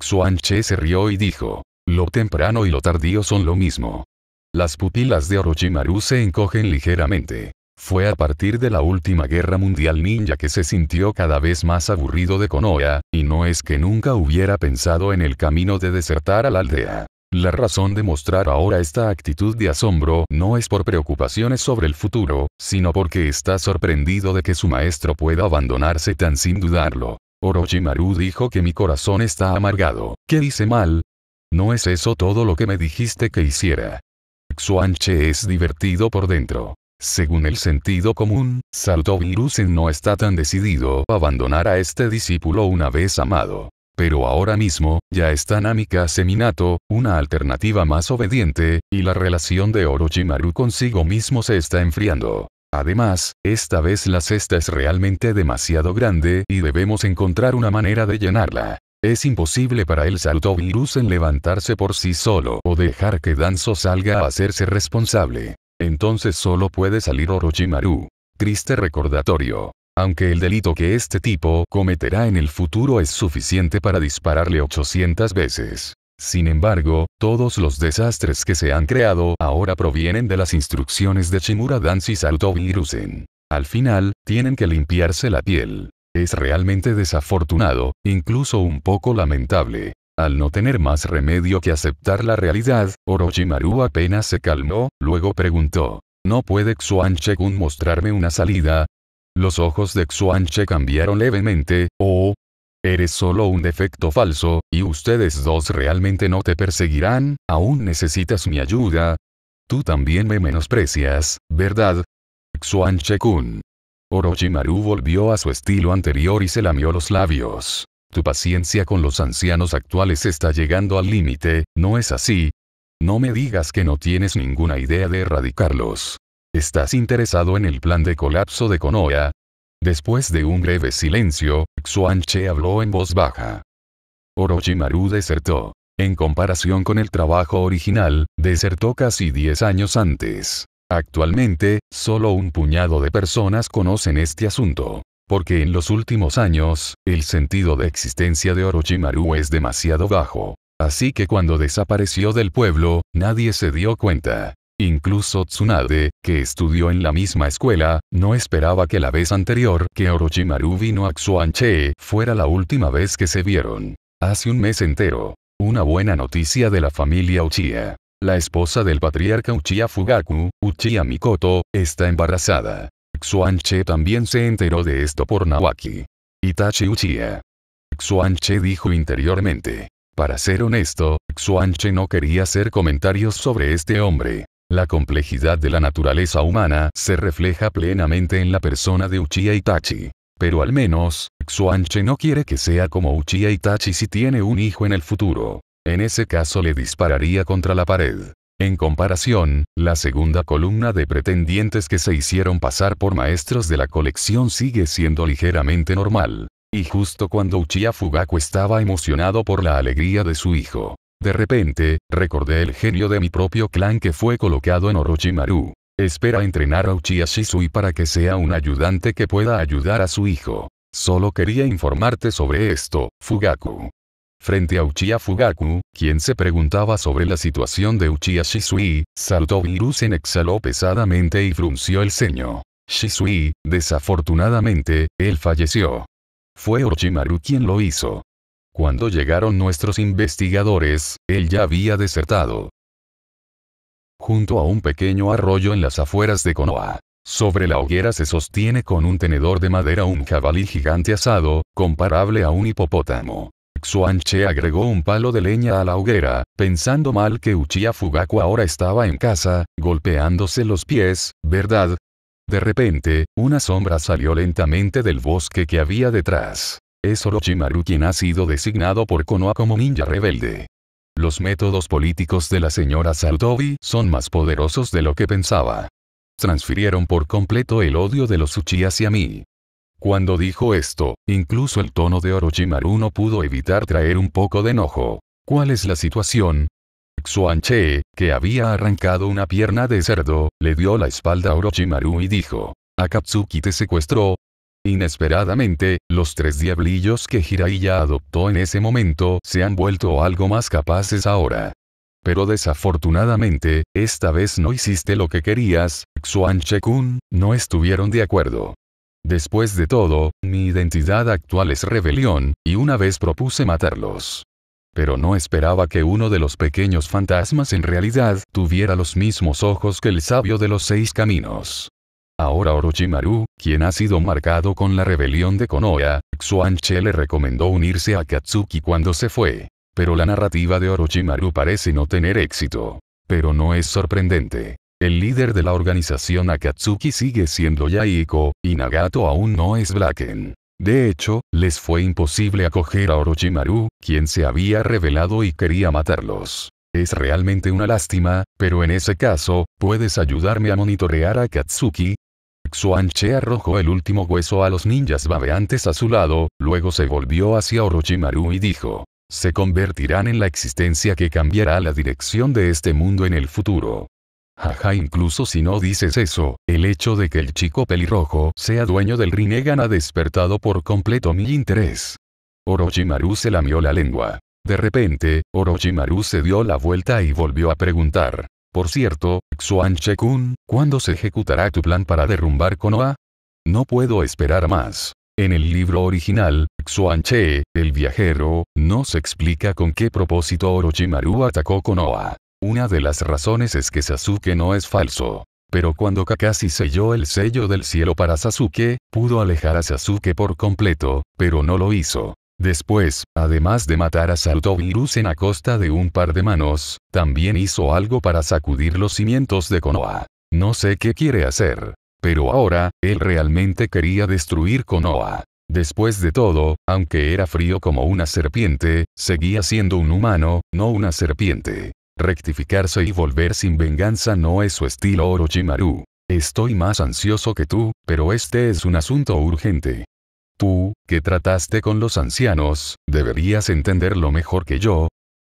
Xuanche se rió y dijo. Lo temprano y lo tardío son lo mismo. Las pupilas de Orochimaru se encogen ligeramente. Fue a partir de la última guerra mundial ninja que se sintió cada vez más aburrido de Konoha, y no es que nunca hubiera pensado en el camino de desertar a la aldea. La razón de mostrar ahora esta actitud de asombro no es por preocupaciones sobre el futuro, sino porque está sorprendido de que su maestro pueda abandonarse tan sin dudarlo. Orochimaru dijo que mi corazón está amargado. ¿Qué dice mal? ¿No es eso todo lo que me dijiste que hiciera? Xuanche es divertido por dentro. Según el sentido común, Saltovirusen no está tan decidido a abandonar a este discípulo una vez amado. Pero ahora mismo, ya está Namika Seminato, una alternativa más obediente, y la relación de Orochimaru consigo mismo se está enfriando. Además, esta vez la cesta es realmente demasiado grande y debemos encontrar una manera de llenarla. Es imposible para el saltovirus levantarse por sí solo o dejar que Danzo salga a hacerse responsable. Entonces solo puede salir Orochimaru. Triste recordatorio. Aunque el delito que este tipo cometerá en el futuro es suficiente para dispararle 800 veces. Sin embargo, todos los desastres que se han creado ahora provienen de las instrucciones de Shimura Dansi y Al final, tienen que limpiarse la piel. Es realmente desafortunado, incluso un poco lamentable. Al no tener más remedio que aceptar la realidad, Orochimaru apenas se calmó, luego preguntó. ¿No puede Kun mostrarme una salida? Los ojos de Xuanche cambiaron levemente, oh. Eres solo un defecto falso, y ustedes dos realmente no te perseguirán, aún necesitas mi ayuda. Tú también me menosprecias, ¿verdad? Xuanche-kun. Orochimaru volvió a su estilo anterior y se lamió los labios. Tu paciencia con los ancianos actuales está llegando al límite, ¿no es así? No me digas que no tienes ninguna idea de erradicarlos. ¿Estás interesado en el plan de colapso de Konoha? Después de un breve silencio, Xuanche habló en voz baja. Orochimaru desertó. En comparación con el trabajo original, desertó casi 10 años antes. Actualmente, solo un puñado de personas conocen este asunto porque en los últimos años, el sentido de existencia de Orochimaru es demasiado bajo. Así que cuando desapareció del pueblo, nadie se dio cuenta. Incluso Tsunade, que estudió en la misma escuela, no esperaba que la vez anterior que Orochimaru vino a Xuanche fuera la última vez que se vieron. Hace un mes entero. Una buena noticia de la familia Uchiha. La esposa del patriarca Uchiha Fugaku, Uchiha Mikoto, está embarazada. Xuanche también se enteró de esto por Nawaki. Itachi Uchiha. Xuanche dijo interiormente. Para ser honesto, Xuanche no quería hacer comentarios sobre este hombre. La complejidad de la naturaleza humana se refleja plenamente en la persona de Uchiha Itachi. Pero al menos, Xuanche no quiere que sea como Uchiha Itachi si tiene un hijo en el futuro. En ese caso le dispararía contra la pared. En comparación, la segunda columna de pretendientes que se hicieron pasar por maestros de la colección sigue siendo ligeramente normal. Y justo cuando Uchiha Fugaku estaba emocionado por la alegría de su hijo. De repente, recordé el genio de mi propio clan que fue colocado en Orochimaru. Espera entrenar a Uchiha Shisui para que sea un ayudante que pueda ayudar a su hijo. Solo quería informarte sobre esto, Fugaku. Frente a Uchiha Fugaku, quien se preguntaba sobre la situación de Uchiha Shisui, saltó en exhaló pesadamente y frunció el ceño. Shisui, desafortunadamente, él falleció. Fue Orochimaru quien lo hizo. Cuando llegaron nuestros investigadores, él ya había desertado. Junto a un pequeño arroyo en las afueras de Konoha. Sobre la hoguera se sostiene con un tenedor de madera un jabalí gigante asado, comparable a un hipopótamo. Xuanche agregó un palo de leña a la hoguera, pensando mal que Uchiha Fugaku ahora estaba en casa, golpeándose los pies, ¿verdad? De repente, una sombra salió lentamente del bosque que había detrás. Es Orochimaru quien ha sido designado por Konoha como ninja rebelde. Los métodos políticos de la señora Saltobi son más poderosos de lo que pensaba. Transfirieron por completo el odio de los Uchiha hacia mí. Cuando dijo esto, incluso el tono de Orochimaru no pudo evitar traer un poco de enojo. ¿Cuál es la situación? Xuanche, que había arrancado una pierna de cerdo, le dio la espalda a Orochimaru y dijo, Akatsuki te secuestró. Inesperadamente, los tres diablillos que Jiraiya adoptó en ese momento se han vuelto algo más capaces ahora. Pero desafortunadamente, esta vez no hiciste lo que querías, Xuan kun no estuvieron de acuerdo. Después de todo, mi identidad actual es rebelión, y una vez propuse matarlos. Pero no esperaba que uno de los pequeños fantasmas en realidad tuviera los mismos ojos que el sabio de los seis caminos. Ahora Orochimaru, quien ha sido marcado con la rebelión de Konoha, Xuanche le recomendó unirse a Katsuki cuando se fue. Pero la narrativa de Orochimaru parece no tener éxito. Pero no es sorprendente. El líder de la organización Akatsuki sigue siendo Yaiko, y Nagato aún no es Blacken. De hecho, les fue imposible acoger a Orochimaru, quien se había revelado y quería matarlos. Es realmente una lástima, pero en ese caso, ¿puedes ayudarme a monitorear a Akatsuki? Xuanche arrojó el último hueso a los ninjas babeantes a su lado, luego se volvió hacia Orochimaru y dijo. Se convertirán en la existencia que cambiará la dirección de este mundo en el futuro. Jaja, incluso si no dices eso, el hecho de que el chico pelirrojo sea dueño del Rinnegan ha despertado por completo mi interés. Orochimaru se lamió la lengua. De repente, Orochimaru se dio la vuelta y volvió a preguntar. Por cierto, Xuan Kun, ¿cuándo se ejecutará tu plan para derrumbar Konoha? No puedo esperar más. En el libro original, Xuan el viajero, no se explica con qué propósito Orochimaru atacó Konoha. Una de las razones es que Sasuke no es falso. Pero cuando Kakashi selló el sello del cielo para Sasuke, pudo alejar a Sasuke por completo, pero no lo hizo. Después, además de matar a y en a costa de un par de manos, también hizo algo para sacudir los cimientos de Konoha. No sé qué quiere hacer. Pero ahora, él realmente quería destruir Konoha. Después de todo, aunque era frío como una serpiente, seguía siendo un humano, no una serpiente. Rectificarse y volver sin venganza no es su estilo Orochimaru. Estoy más ansioso que tú, pero este es un asunto urgente. Tú, que trataste con los ancianos, deberías entenderlo mejor que yo.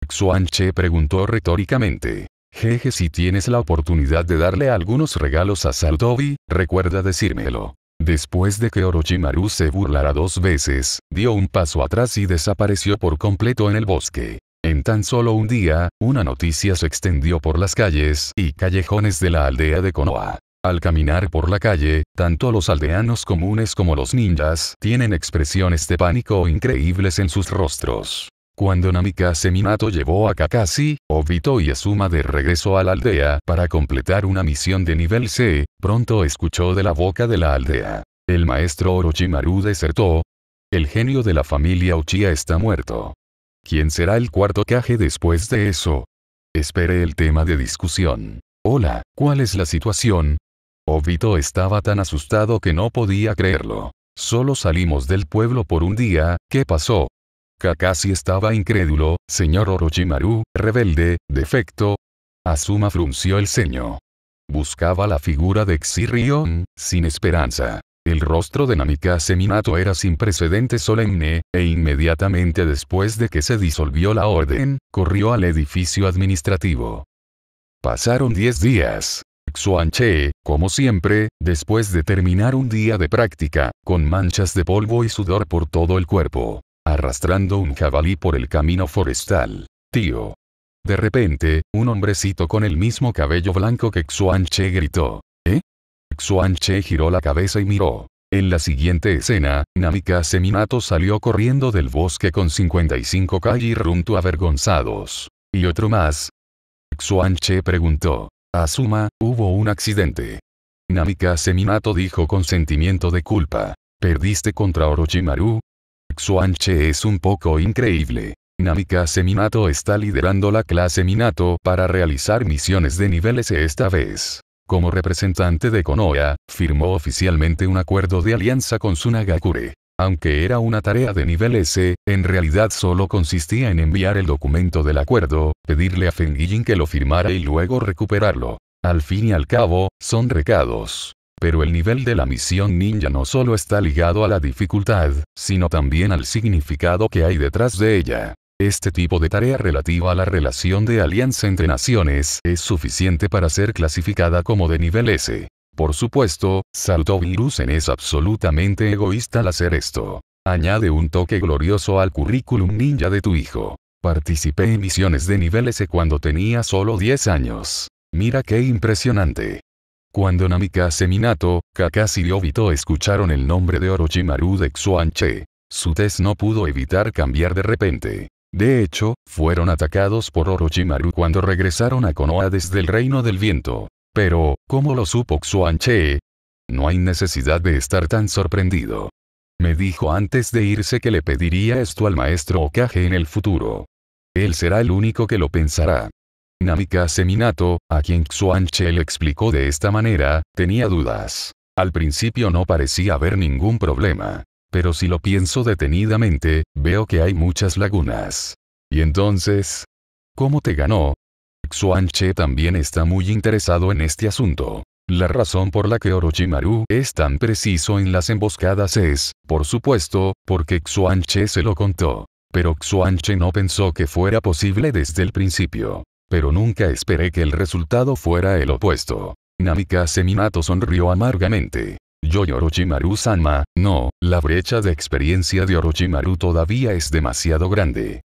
Xuanche preguntó retóricamente. Jeje si tienes la oportunidad de darle algunos regalos a Saltovi, recuerda decírmelo. Después de que Orochimaru se burlara dos veces, dio un paso atrás y desapareció por completo en el bosque. En tan solo un día, una noticia se extendió por las calles y callejones de la aldea de Konoha. Al caminar por la calle, tanto los aldeanos comunes como los ninjas tienen expresiones de pánico increíbles en sus rostros. Cuando Namika Minato llevó a Kakashi, Obito y Asuma de regreso a la aldea para completar una misión de nivel C, pronto escuchó de la boca de la aldea. El maestro Orochimaru desertó. El genio de la familia Uchiha está muerto. ¿Quién será el cuarto caje después de eso? Espere el tema de discusión. Hola, ¿cuál es la situación? Obito estaba tan asustado que no podía creerlo. Solo salimos del pueblo por un día, ¿qué pasó? Kakashi estaba incrédulo, señor Orochimaru, rebelde, defecto. Asuma frunció el ceño. Buscaba la figura de Xirion, sin esperanza. El rostro de Namika Seminato era sin precedente solemne, e inmediatamente después de que se disolvió la orden, corrió al edificio administrativo. Pasaron diez días. Che, como siempre, después de terminar un día de práctica, con manchas de polvo y sudor por todo el cuerpo, arrastrando un jabalí por el camino forestal. Tío. De repente, un hombrecito con el mismo cabello blanco que Xuan Che gritó. Xuanche giró la cabeza y miró. En la siguiente escena, Namika Seminato salió corriendo del bosque con 55 Kai Runtu avergonzados. ¿Y otro más? Xuanche preguntó. Asuma, hubo un accidente. Namika Seminato dijo con sentimiento de culpa. ¿Perdiste contra Orochimaru? Xuanche es un poco increíble. Namika Seminato está liderando la clase Minato para realizar misiones de niveles esta vez. Como representante de Konoha, firmó oficialmente un acuerdo de alianza con Tsunagakure. Aunque era una tarea de nivel S, en realidad solo consistía en enviar el documento del acuerdo, pedirle a Fengijin que lo firmara y luego recuperarlo. Al fin y al cabo, son recados. Pero el nivel de la misión ninja no solo está ligado a la dificultad, sino también al significado que hay detrás de ella. Este tipo de tarea relativa a la relación de alianza entre naciones es suficiente para ser clasificada como de nivel S. Por supuesto, en es absolutamente egoísta al hacer esto. Añade un toque glorioso al currículum ninja de tu hijo. Participé en misiones de nivel S cuando tenía solo 10 años. Mira qué impresionante. Cuando Namika Seminato, Kakashi y Obito escucharon el nombre de Orochimaru de Xuanche, su test no pudo evitar cambiar de repente. De hecho, fueron atacados por Orochimaru cuando regresaron a Konoha desde el Reino del Viento. Pero, ¿cómo lo supo Xuanche? No hay necesidad de estar tan sorprendido. Me dijo antes de irse que le pediría esto al maestro Okage en el futuro. Él será el único que lo pensará. Namika Seminato, a quien Xuanche le explicó de esta manera, tenía dudas. Al principio no parecía haber ningún problema pero si lo pienso detenidamente, veo que hay muchas lagunas. Y entonces, ¿cómo te ganó? Xuanche también está muy interesado en este asunto. La razón por la que Orochimaru es tan preciso en las emboscadas es, por supuesto, porque Xuanche se lo contó. Pero Xuanche no pensó que fuera posible desde el principio. Pero nunca esperé que el resultado fuera el opuesto. Namika Seminato sonrió amargamente. Yo orochimaru sanma, no, la brecha de experiencia de Orochimaru todavía es demasiado grande.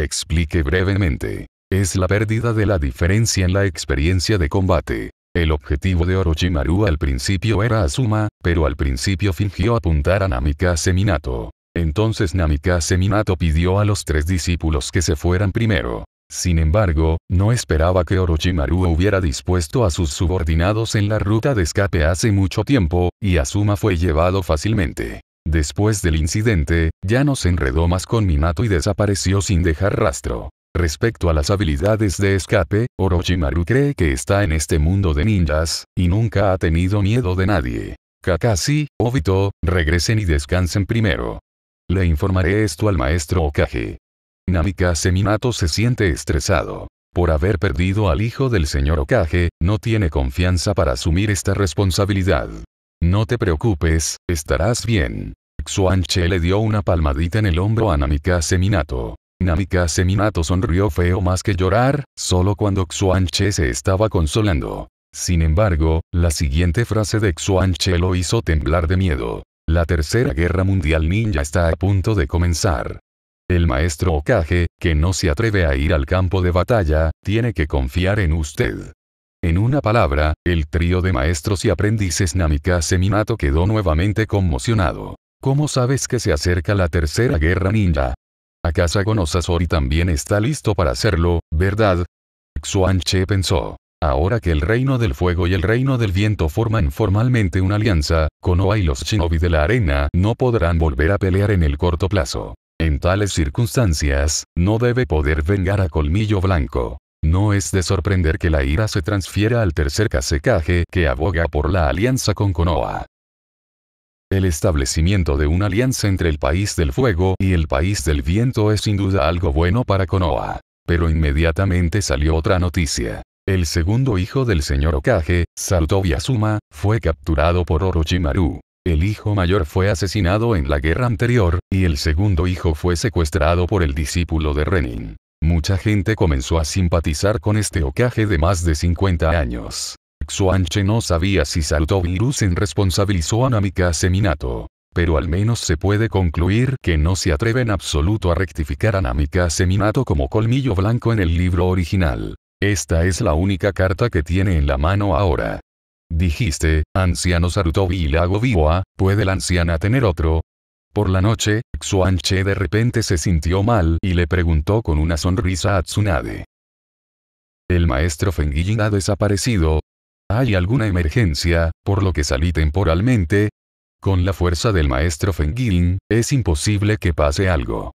Explique brevemente. Es la pérdida de la diferencia en la experiencia de combate. El objetivo de Orochimaru al principio era Asuma, pero al principio fingió apuntar a Namika Minato. Entonces Namika Minato pidió a los tres discípulos que se fueran primero. Sin embargo, no esperaba que Orochimaru hubiera dispuesto a sus subordinados en la ruta de escape hace mucho tiempo, y Asuma fue llevado fácilmente. Después del incidente, ya no se enredó más con Minato y desapareció sin dejar rastro. Respecto a las habilidades de escape, Orochimaru cree que está en este mundo de ninjas, y nunca ha tenido miedo de nadie. Kakashi, Obito, regresen y descansen primero. Le informaré esto al maestro Okage. Namika Seminato se siente estresado. Por haber perdido al hijo del señor Okage, no tiene confianza para asumir esta responsabilidad. No te preocupes, estarás bien. Xuanche le dio una palmadita en el hombro a Namika Seminato. Namika Seminato sonrió feo más que llorar, solo cuando Xuanche se estaba consolando. Sin embargo, la siguiente frase de Xuanche lo hizo temblar de miedo. La tercera guerra mundial ninja está a punto de comenzar. El maestro Okage, que no se atreve a ir al campo de batalla, tiene que confiar en usted. En una palabra, el trío de maestros y aprendices Namikaze Seminato quedó nuevamente conmocionado. ¿Cómo sabes que se acerca la tercera guerra ninja? ¿Acaso también está listo para hacerlo, verdad? Xuanche pensó. Ahora que el reino del fuego y el reino del viento forman formalmente una alianza, Konoha y los shinobi de la arena no podrán volver a pelear en el corto plazo. En tales circunstancias, no debe poder vengar a Colmillo Blanco. No es de sorprender que la ira se transfiera al tercer casecaje que aboga por la alianza con Konoha. El establecimiento de una alianza entre el país del fuego y el país del viento es sin duda algo bueno para Konoha. Pero inmediatamente salió otra noticia. El segundo hijo del señor Okage, Sarutobi Asuma, fue capturado por Orochimaru. El hijo mayor fue asesinado en la guerra anterior, y el segundo hijo fue secuestrado por el discípulo de Renin. Mucha gente comenzó a simpatizar con este ocaje de más de 50 años. Xuanche no sabía si Saruto en responsabilizó a Namika Seminato. Pero al menos se puede concluir que no se atreve en absoluto a rectificar a Namika Seminato como colmillo blanco en el libro original. Esta es la única carta que tiene en la mano ahora dijiste, anciano Sarutobi y Lago Biwa, ¿puede la anciana tener otro? Por la noche, Xuan de repente se sintió mal y le preguntó con una sonrisa a Tsunade. El maestro Fengilin ha desaparecido. ¿Hay alguna emergencia, por lo que salí temporalmente? Con la fuerza del maestro Fengin, es imposible que pase algo.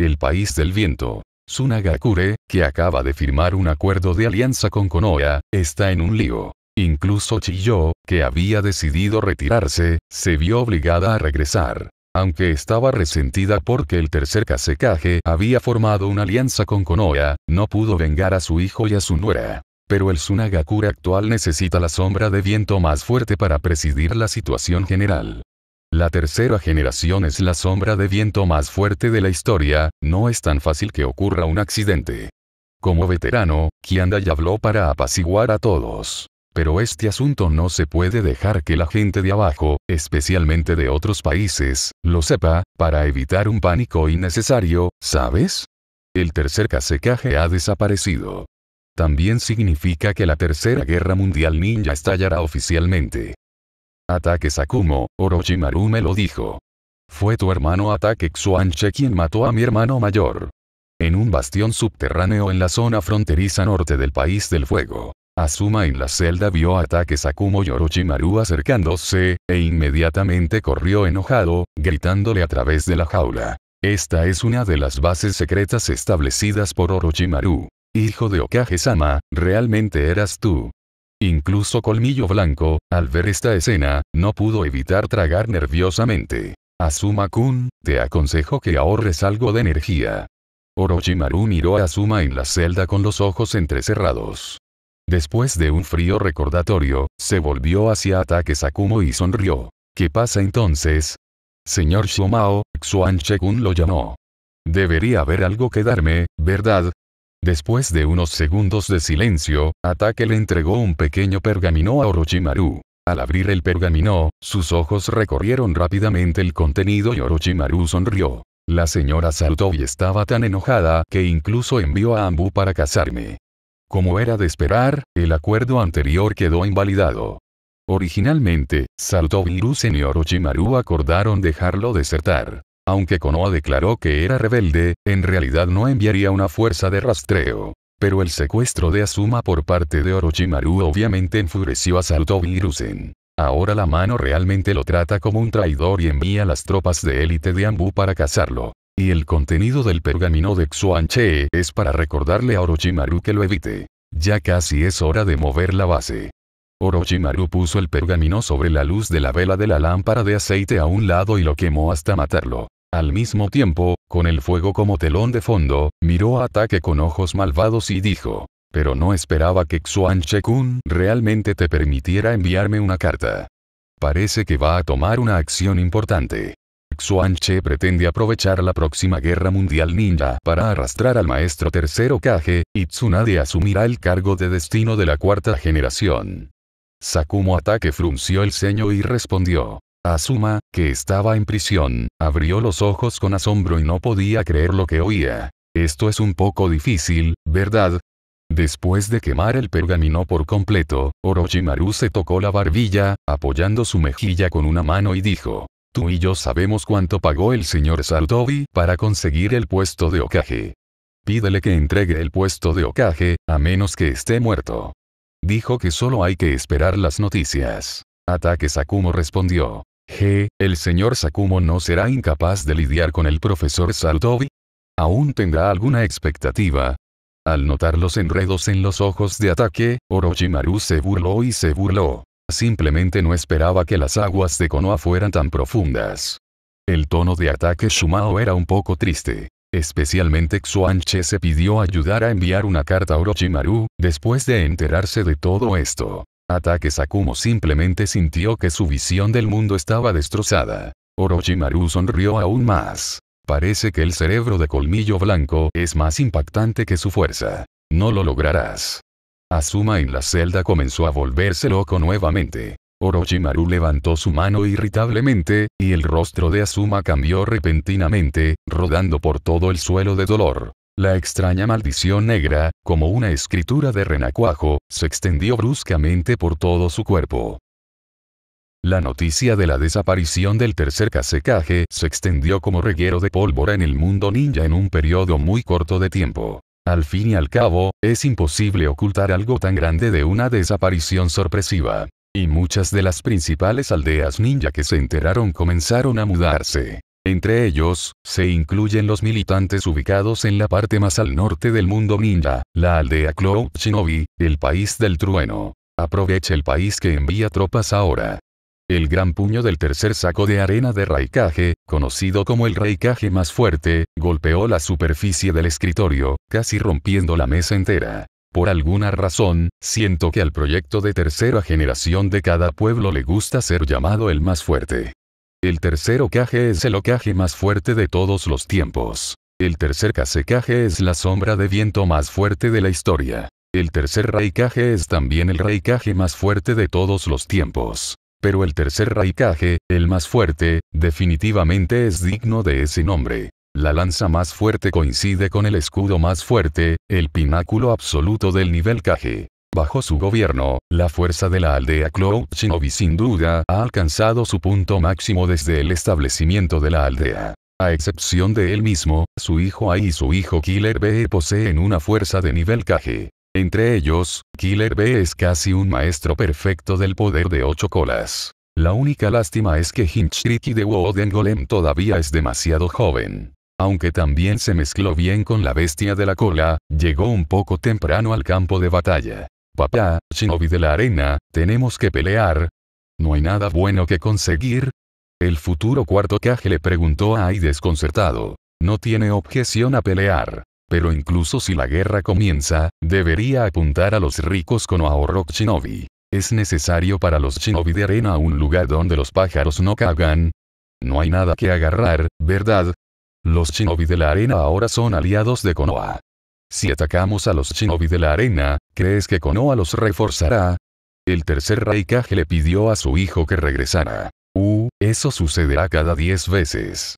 El país del viento. Tsunagakure, que acaba de firmar un acuerdo de alianza con Konoha, está en un lío. Incluso Chiyo, que había decidido retirarse, se vio obligada a regresar. Aunque estaba resentida porque el tercer kasekage había formado una alianza con Konoha, no pudo vengar a su hijo y a su nuera. Pero el Sunagakura actual necesita la sombra de viento más fuerte para presidir la situación general. La tercera generación es la sombra de viento más fuerte de la historia, no es tan fácil que ocurra un accidente. Como veterano, Kianda ya habló para apaciguar a todos pero este asunto no se puede dejar que la gente de abajo, especialmente de otros países, lo sepa, para evitar un pánico innecesario, ¿sabes? El tercer casecaje ha desaparecido. También significa que la Tercera Guerra Mundial Ninja estallará oficialmente. Ataque Sakumo, Orochimaru me lo dijo. Fue tu hermano Ataque Xuanche quien mató a mi hermano mayor. En un bastión subterráneo en la zona fronteriza norte del País del Fuego. Asuma en la celda vio ataques a Kumo y Orochimaru acercándose, e inmediatamente corrió enojado, gritándole a través de la jaula. Esta es una de las bases secretas establecidas por Orochimaru. Hijo de Okage-sama, realmente eras tú. Incluso Colmillo Blanco, al ver esta escena, no pudo evitar tragar nerviosamente. Asuma-kun, te aconsejo que ahorres algo de energía. Orochimaru miró a Asuma en la celda con los ojos entrecerrados. Después de un frío recordatorio, se volvió hacia Atake Sakumo y sonrió. ¿Qué pasa entonces? Señor Shomao, Xuan Shekun lo llamó. Debería haber algo que darme, ¿verdad? Después de unos segundos de silencio, Atake le entregó un pequeño pergamino a Orochimaru. Al abrir el pergamino, sus ojos recorrieron rápidamente el contenido y Orochimaru sonrió. La señora saltó y estaba tan enojada que incluso envió a Ambu para casarme. Como era de esperar, el acuerdo anterior quedó invalidado. Originalmente, Saltovirusen y Orochimaru acordaron dejarlo desertar. Aunque Konoha declaró que era rebelde, en realidad no enviaría una fuerza de rastreo. Pero el secuestro de Asuma por parte de Orochimaru obviamente enfureció a Saltovirusen. Ahora la mano realmente lo trata como un traidor y envía las tropas de élite de Ambu para cazarlo y el contenido del pergamino de Xuanche es para recordarle a Orochimaru que lo evite. Ya casi es hora de mover la base. Orochimaru puso el pergamino sobre la luz de la vela de la lámpara de aceite a un lado y lo quemó hasta matarlo. Al mismo tiempo, con el fuego como telón de fondo, miró a Ataque con ojos malvados y dijo. Pero no esperaba que Xuan Che-kun realmente te permitiera enviarme una carta. Parece que va a tomar una acción importante. Xuanche pretende aprovechar la próxima guerra mundial ninja para arrastrar al maestro tercero Kage, y Tsunade asumirá el cargo de destino de la cuarta generación. Sakumo Ataque frunció el ceño y respondió. Asuma, que estaba en prisión, abrió los ojos con asombro y no podía creer lo que oía. Esto es un poco difícil, ¿verdad? Después de quemar el pergamino por completo, Orochimaru se tocó la barbilla, apoyando su mejilla con una mano y dijo, Tú y yo sabemos cuánto pagó el señor Saltovi para conseguir el puesto de Okage. Pídele que entregue el puesto de Okage, a menos que esté muerto. Dijo que solo hay que esperar las noticias. Ataque Sakumo respondió. G. El señor Sakumo no será incapaz de lidiar con el profesor Saltovi? Aún tendrá alguna expectativa. Al notar los enredos en los ojos de ataque, Orochimaru se burló y se burló. Simplemente no esperaba que las aguas de Konoha fueran tan profundas. El tono de ataque Shumao era un poco triste. Especialmente Xuanche se pidió ayudar a enviar una carta a Orochimaru, después de enterarse de todo esto. Ataque Sakumo simplemente sintió que su visión del mundo estaba destrozada. Orochimaru sonrió aún más. Parece que el cerebro de colmillo blanco es más impactante que su fuerza. No lo lograrás. Asuma en la celda comenzó a volverse loco nuevamente. Orochimaru levantó su mano irritablemente, y el rostro de Asuma cambió repentinamente, rodando por todo el suelo de dolor. La extraña maldición negra, como una escritura de renacuajo, se extendió bruscamente por todo su cuerpo. La noticia de la desaparición del tercer kasekage se extendió como reguero de pólvora en el mundo ninja en un periodo muy corto de tiempo. Al fin y al cabo, es imposible ocultar algo tan grande de una desaparición sorpresiva. Y muchas de las principales aldeas ninja que se enteraron comenzaron a mudarse. Entre ellos, se incluyen los militantes ubicados en la parte más al norte del mundo ninja, la aldea Cloud Shinobi, el país del trueno. Aprovecha el país que envía tropas ahora. El gran puño del tercer saco de arena de raicaje, conocido como el Raikage más fuerte, golpeó la superficie del escritorio, casi rompiendo la mesa entera. Por alguna razón, siento que al proyecto de tercera generación de cada pueblo le gusta ser llamado el más fuerte. El tercer ocaje es el ocaje más fuerte de todos los tiempos. El tercer casecaje es la sombra de viento más fuerte de la historia. El tercer raicaje es también el Raikage más fuerte de todos los tiempos. Pero el tercer raikage, el más fuerte, definitivamente es digno de ese nombre. La lanza más fuerte coincide con el escudo más fuerte, el pináculo absoluto del nivel Kage. Bajo su gobierno, la fuerza de la aldea Cloud Shinobi sin duda ha alcanzado su punto máximo desde el establecimiento de la aldea. A excepción de él mismo, su hijo A y su hijo Killer B poseen una fuerza de nivel Kage. Entre ellos, Killer B es casi un maestro perfecto del poder de ocho colas. La única lástima es que Hinchriki de Woden Golem todavía es demasiado joven. Aunque también se mezcló bien con la bestia de la cola, llegó un poco temprano al campo de batalla. Papá, Shinobi de la arena, tenemos que pelear. No hay nada bueno que conseguir, el futuro cuarto Kage le preguntó a Ai desconcertado. No tiene objeción a pelear. Pero incluso si la guerra comienza, debería apuntar a los ricos o Rock shinobi. ¿Es necesario para los shinobi de arena un lugar donde los pájaros no cagan? No hay nada que agarrar, ¿verdad? Los shinobi de la arena ahora son aliados de Konoha. Si atacamos a los shinobi de la arena, ¿crees que Konoha los reforzará? El tercer Raikage le pidió a su hijo que regresara. Uh, eso sucederá cada 10 veces.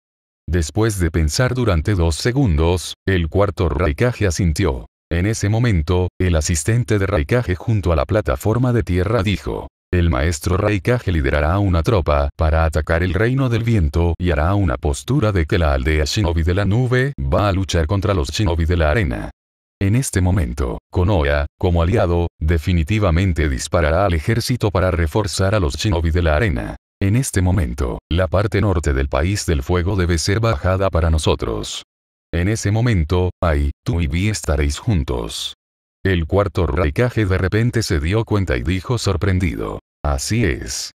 Después de pensar durante dos segundos, el cuarto Raikage asintió. En ese momento, el asistente de Raikage junto a la plataforma de tierra dijo, el maestro Raikage liderará una tropa para atacar el reino del viento y hará una postura de que la aldea shinobi de la nube va a luchar contra los shinobi de la arena. En este momento, Konoha, como aliado, definitivamente disparará al ejército para reforzar a los shinobi de la arena. En este momento, la parte norte del país del fuego debe ser bajada para nosotros. En ese momento, Ay, tú y Vi estaréis juntos. El cuarto raikage de repente se dio cuenta y dijo sorprendido. Así es.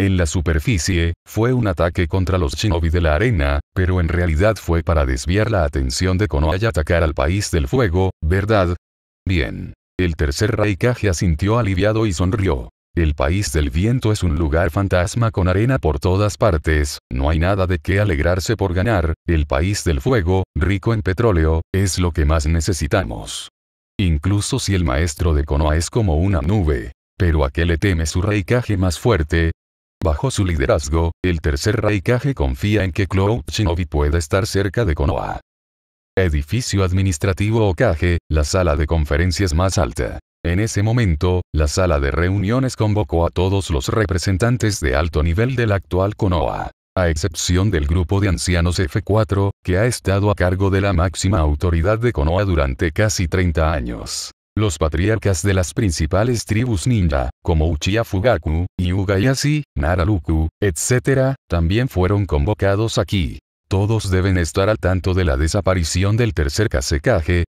En la superficie, fue un ataque contra los shinobi de la arena, pero en realidad fue para desviar la atención de Konoha y atacar al país del fuego, ¿verdad? Bien. El tercer Raikage asintió aliviado y sonrió. El país del viento es un lugar fantasma con arena por todas partes, no hay nada de qué alegrarse por ganar, el país del fuego, rico en petróleo, es lo que más necesitamos. Incluso si el maestro de Konoha es como una nube. Pero ¿a qué le teme su reicaje más fuerte? Bajo su liderazgo, el tercer reicaje confía en que Cloud Shinobi pueda estar cerca de Konoha. Edificio administrativo Okage, la sala de conferencias más alta. En ese momento, la sala de reuniones convocó a todos los representantes de alto nivel del actual Konoha. a excepción del grupo de ancianos F4, que ha estado a cargo de la máxima autoridad de Konoha durante casi 30 años. Los patriarcas de las principales tribus ninja, como Uchiha Fugaku, nara Naraluku, etc., también fueron convocados aquí. Todos deben estar al tanto de la desaparición del tercer kasekage,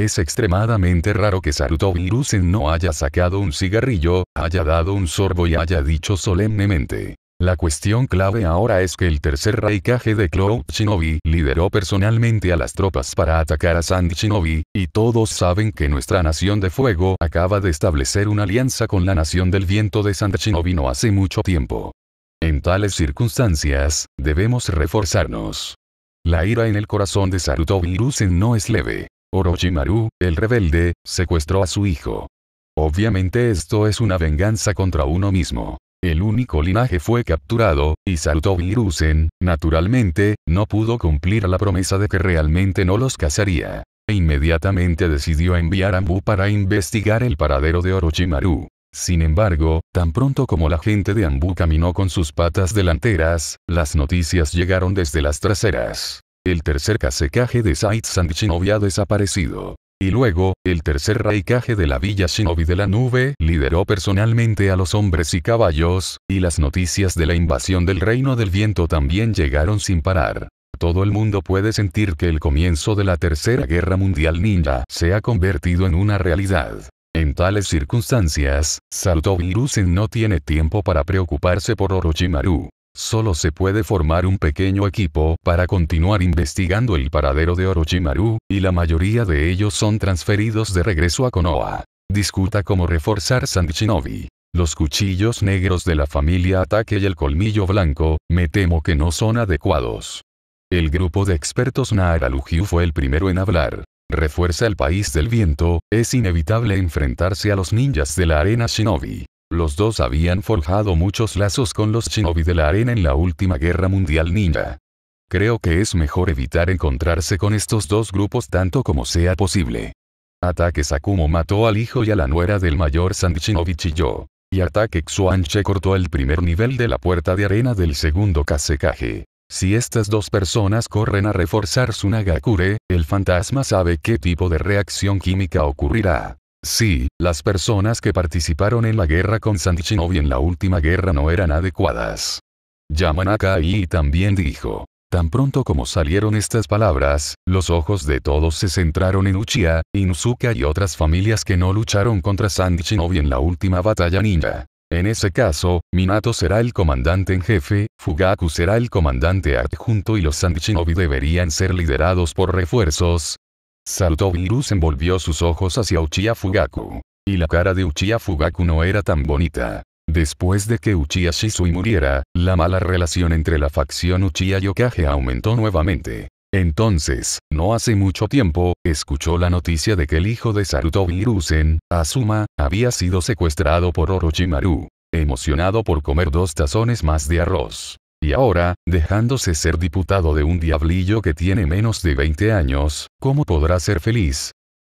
es extremadamente raro que y no haya sacado un cigarrillo, haya dado un sorbo y haya dicho solemnemente. La cuestión clave ahora es que el tercer Raikage de Cloud Shinobi lideró personalmente a las tropas para atacar a Sand Shinobi, y todos saben que nuestra Nación de Fuego acaba de establecer una alianza con la Nación del Viento de Sand Shinobi no hace mucho tiempo. En tales circunstancias, debemos reforzarnos. La ira en el corazón de y Rusen no es leve. Orochimaru, el rebelde, secuestró a su hijo. Obviamente esto es una venganza contra uno mismo. El único linaje fue capturado, y Sarutobi Rusen, naturalmente, no pudo cumplir la promesa de que realmente no los cazaría. E inmediatamente decidió enviar a Ambu para investigar el paradero de Orochimaru. Sin embargo, tan pronto como la gente de Ambu caminó con sus patas delanteras, las noticias llegaron desde las traseras. El tercer casecaje de san Shinobi ha desaparecido. Y luego, el tercer Raikage de la Villa Shinobi de la Nube lideró personalmente a los hombres y caballos, y las noticias de la invasión del Reino del Viento también llegaron sin parar. Todo el mundo puede sentir que el comienzo de la Tercera Guerra Mundial Ninja se ha convertido en una realidad. En tales circunstancias, Salto Virus no tiene tiempo para preocuparse por Orochimaru. Solo se puede formar un pequeño equipo para continuar investigando el paradero de Orochimaru, y la mayoría de ellos son transferidos de regreso a Konoha. Discuta cómo reforzar Shinobi. Los cuchillos negros de la familia ataque y el colmillo blanco, me temo que no son adecuados. El grupo de expertos Nara fue el primero en hablar. Refuerza el país del viento, es inevitable enfrentarse a los ninjas de la arena shinobi. Los dos habían forjado muchos lazos con los shinobi de la arena en la última guerra mundial ninja. Creo que es mejor evitar encontrarse con estos dos grupos tanto como sea posible. Ataque Sakumo mató al hijo y a la nuera del mayor Shinobi Chiyo. Y Ataque Xuanche cortó el primer nivel de la puerta de arena del segundo Kasekage. Si estas dos personas corren a reforzar su Nagakure, el fantasma sabe qué tipo de reacción química ocurrirá. Sí, las personas que participaron en la guerra con Sandichinobi en la última guerra no eran adecuadas. Yamanaka y también dijo. Tan pronto como salieron estas palabras, los ojos de todos se centraron en Uchiha, Inuzuka y otras familias que no lucharon contra Sanchinovi en la última batalla ninja. En ese caso, Minato será el comandante en jefe, Fugaku será el comandante adjunto y los Sanchinobi deberían ser liderados por refuerzos, Sarutobi Virus envolvió sus ojos hacia Uchiha Fugaku. Y la cara de Uchiha Fugaku no era tan bonita. Después de que Uchiha Shisui muriera, la mala relación entre la facción Uchiha y Okage aumentó nuevamente. Entonces, no hace mucho tiempo, escuchó la noticia de que el hijo de Saruto Virusen, Asuma, había sido secuestrado por Orochimaru. Emocionado por comer dos tazones más de arroz, y ahora, dejándose ser diputado de un diablillo que tiene menos de 20 años, ¿cómo podrá ser feliz?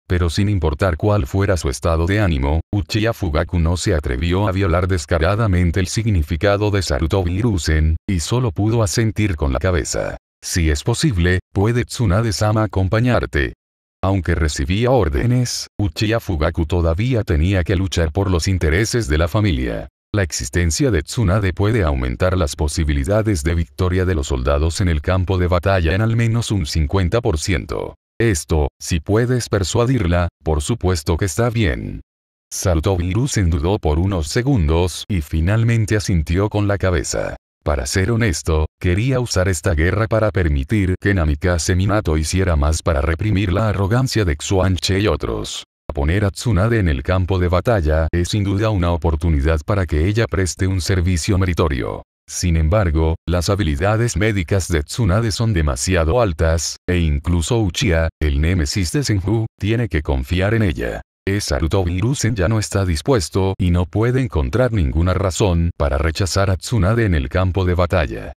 Pero sin importar cuál fuera su estado de ánimo, Uchiha Fugaku no se atrevió a violar descaradamente el significado de Sarutobi Hiruzen, y solo pudo asentir con la cabeza. Si es posible, puede Tsunade-sama acompañarte. Aunque recibía órdenes, Uchiha Fugaku todavía tenía que luchar por los intereses de la familia. La existencia de Tsunade puede aumentar las posibilidades de victoria de los soldados en el campo de batalla en al menos un 50%. Esto, si puedes persuadirla, por supuesto que está bien. Saltó Virus en dudó por unos segundos y finalmente asintió con la cabeza. Para ser honesto, quería usar esta guerra para permitir que Namikaze Minato hiciera más para reprimir la arrogancia de Xuanche y otros poner a Tsunade en el campo de batalla es sin duda una oportunidad para que ella preste un servicio meritorio. Sin embargo, las habilidades médicas de Tsunade son demasiado altas, e incluso Uchiha, el némesis de Senju, tiene que confiar en ella. y Virusen ya no está dispuesto y no puede encontrar ninguna razón para rechazar a Tsunade en el campo de batalla.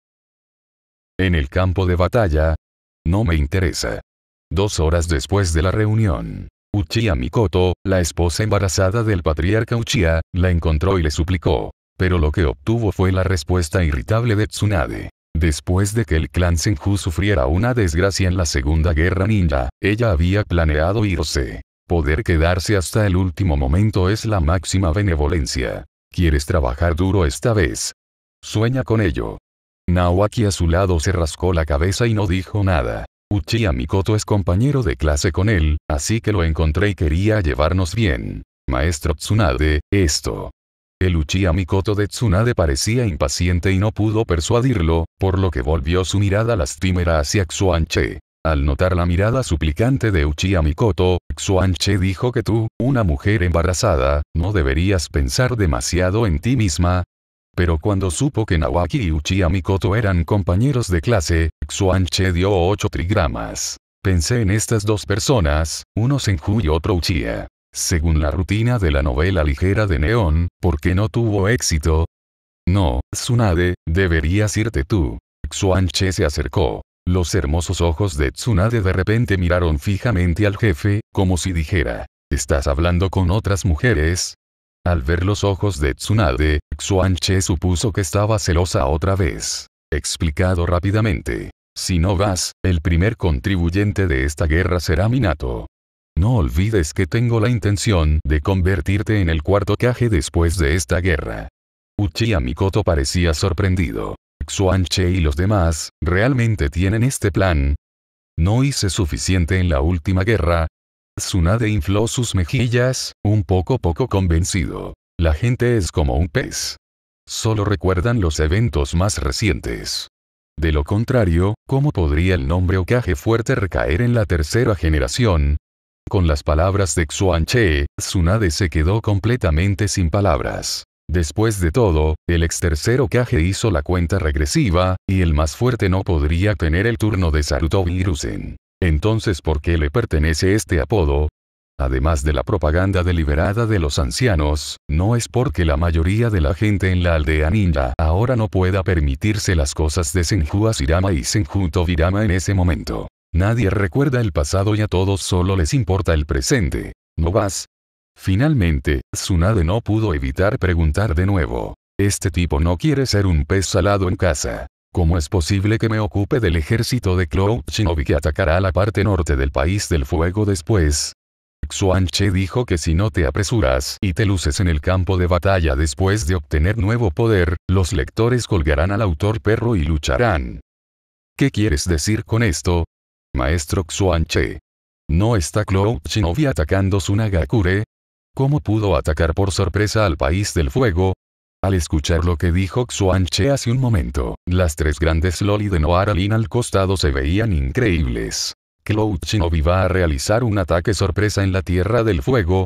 En el campo de batalla, no me interesa. Dos horas después de la reunión, Uchiha Mikoto, la esposa embarazada del patriarca Uchiha, la encontró y le suplicó. Pero lo que obtuvo fue la respuesta irritable de Tsunade. Después de que el clan Senju sufriera una desgracia en la Segunda Guerra Ninja, ella había planeado irse. Poder quedarse hasta el último momento es la máxima benevolencia. ¿Quieres trabajar duro esta vez? Sueña con ello. Nawaki a su lado se rascó la cabeza y no dijo nada. Uchiha Mikoto es compañero de clase con él, así que lo encontré y quería llevarnos bien. Maestro Tsunade, esto. El Uchiha Mikoto de Tsunade parecía impaciente y no pudo persuadirlo, por lo que volvió su mirada lastimera hacia Xuanche. Al notar la mirada suplicante de Uchiha Mikoto, Xuanche dijo que tú, una mujer embarazada, no deberías pensar demasiado en ti misma, pero cuando supo que Nawaki y Uchiha Mikoto eran compañeros de clase, Xuanche dio ocho trigramas. Pensé en estas dos personas, uno Senju y otro Uchiha. Según la rutina de la novela ligera de Neon, ¿por qué no tuvo éxito? No, Tsunade, deberías irte tú. Xuanche se acercó. Los hermosos ojos de Tsunade de repente miraron fijamente al jefe, como si dijera, ¿estás hablando con otras mujeres? Al ver los ojos de Tsunade, Xuanche supuso que estaba celosa otra vez. Explicado rápidamente. Si no vas, el primer contribuyente de esta guerra será Minato. No olvides que tengo la intención de convertirte en el cuarto Kage después de esta guerra. Uchiha Mikoto parecía sorprendido. Xuanche y los demás, ¿realmente tienen este plan? No hice suficiente en la última guerra, Tsunade infló sus mejillas, un poco poco convencido. La gente es como un pez. Solo recuerdan los eventos más recientes. De lo contrario, ¿cómo podría el nombre Okage fuerte recaer en la tercera generación? Con las palabras de Che, Tsunade se quedó completamente sin palabras. Después de todo, el ex tercer Okage hizo la cuenta regresiva, y el más fuerte no podría tener el turno de Saruto Virusen. Entonces, ¿por qué le pertenece este apodo? Además de la propaganda deliberada de los ancianos, no es porque la mayoría de la gente en la aldea ninja ahora no pueda permitirse las cosas de Senju Asirama y Senju Tobirama en ese momento. Nadie recuerda el pasado y a todos solo les importa el presente. ¿No vas? Finalmente, Tsunade no pudo evitar preguntar de nuevo. Este tipo no quiere ser un pez salado en casa. ¿Cómo es posible que me ocupe del ejército de Cloud Shinobi que atacará la parte norte del país del fuego después? Xuan Che dijo que si no te apresuras y te luces en el campo de batalla después de obtener nuevo poder, los lectores colgarán al autor perro y lucharán. ¿Qué quieres decir con esto? Maestro Xuan Che. ¿No está Cloud Shinobi atacando Sunagakure? ¿Cómo pudo atacar por sorpresa al país del fuego? Al escuchar lo que dijo Xuanche hace un momento, las tres grandes Loli de Noara al costado se veían increíbles. Cloud Shinobi va a realizar un ataque sorpresa en la Tierra del Fuego.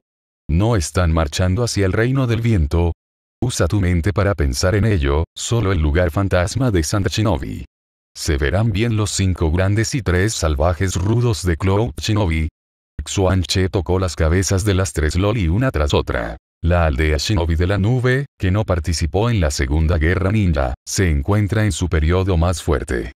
No están marchando hacia el reino del viento. Usa tu mente para pensar en ello, solo el lugar fantasma de Santa Shinobi. Se verán bien los cinco grandes y tres salvajes rudos de Cloud Shinobi. Xuanche tocó las cabezas de las tres Loli una tras otra. La aldea Shinobi de la Nube, que no participó en la Segunda Guerra Ninja, se encuentra en su periodo más fuerte.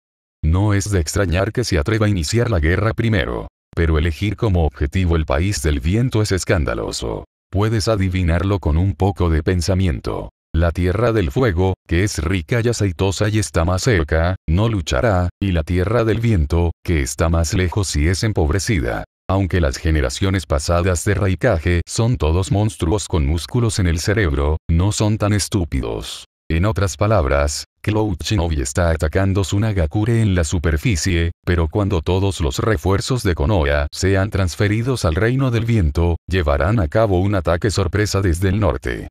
No es de extrañar que se atreva a iniciar la guerra primero. Pero elegir como objetivo el país del viento es escandaloso. Puedes adivinarlo con un poco de pensamiento. La tierra del fuego, que es rica y aceitosa y está más cerca, no luchará, y la tierra del viento, que está más lejos y es empobrecida, aunque las generaciones pasadas de Raikage son todos monstruos con músculos en el cerebro, no son tan estúpidos. En otras palabras, Cloud Shinobi está atacando Sunagakure en la superficie, pero cuando todos los refuerzos de Konoha sean transferidos al reino del viento, llevarán a cabo un ataque sorpresa desde el norte.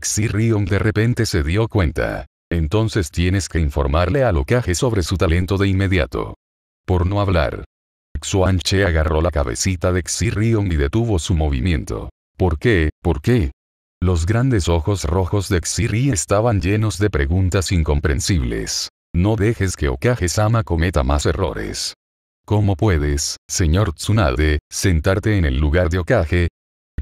Xirion de repente se dio cuenta. Entonces tienes que informarle a Lokage sobre su talento de inmediato. Por no hablar, Xuanche agarró la cabecita de Xirion y detuvo su movimiento. ¿Por qué? ¿Por qué? Los grandes ojos rojos de Xirri estaban llenos de preguntas incomprensibles. No dejes que Okage-sama cometa más errores. ¿Cómo puedes, señor Tsunade, sentarte en el lugar de Okage?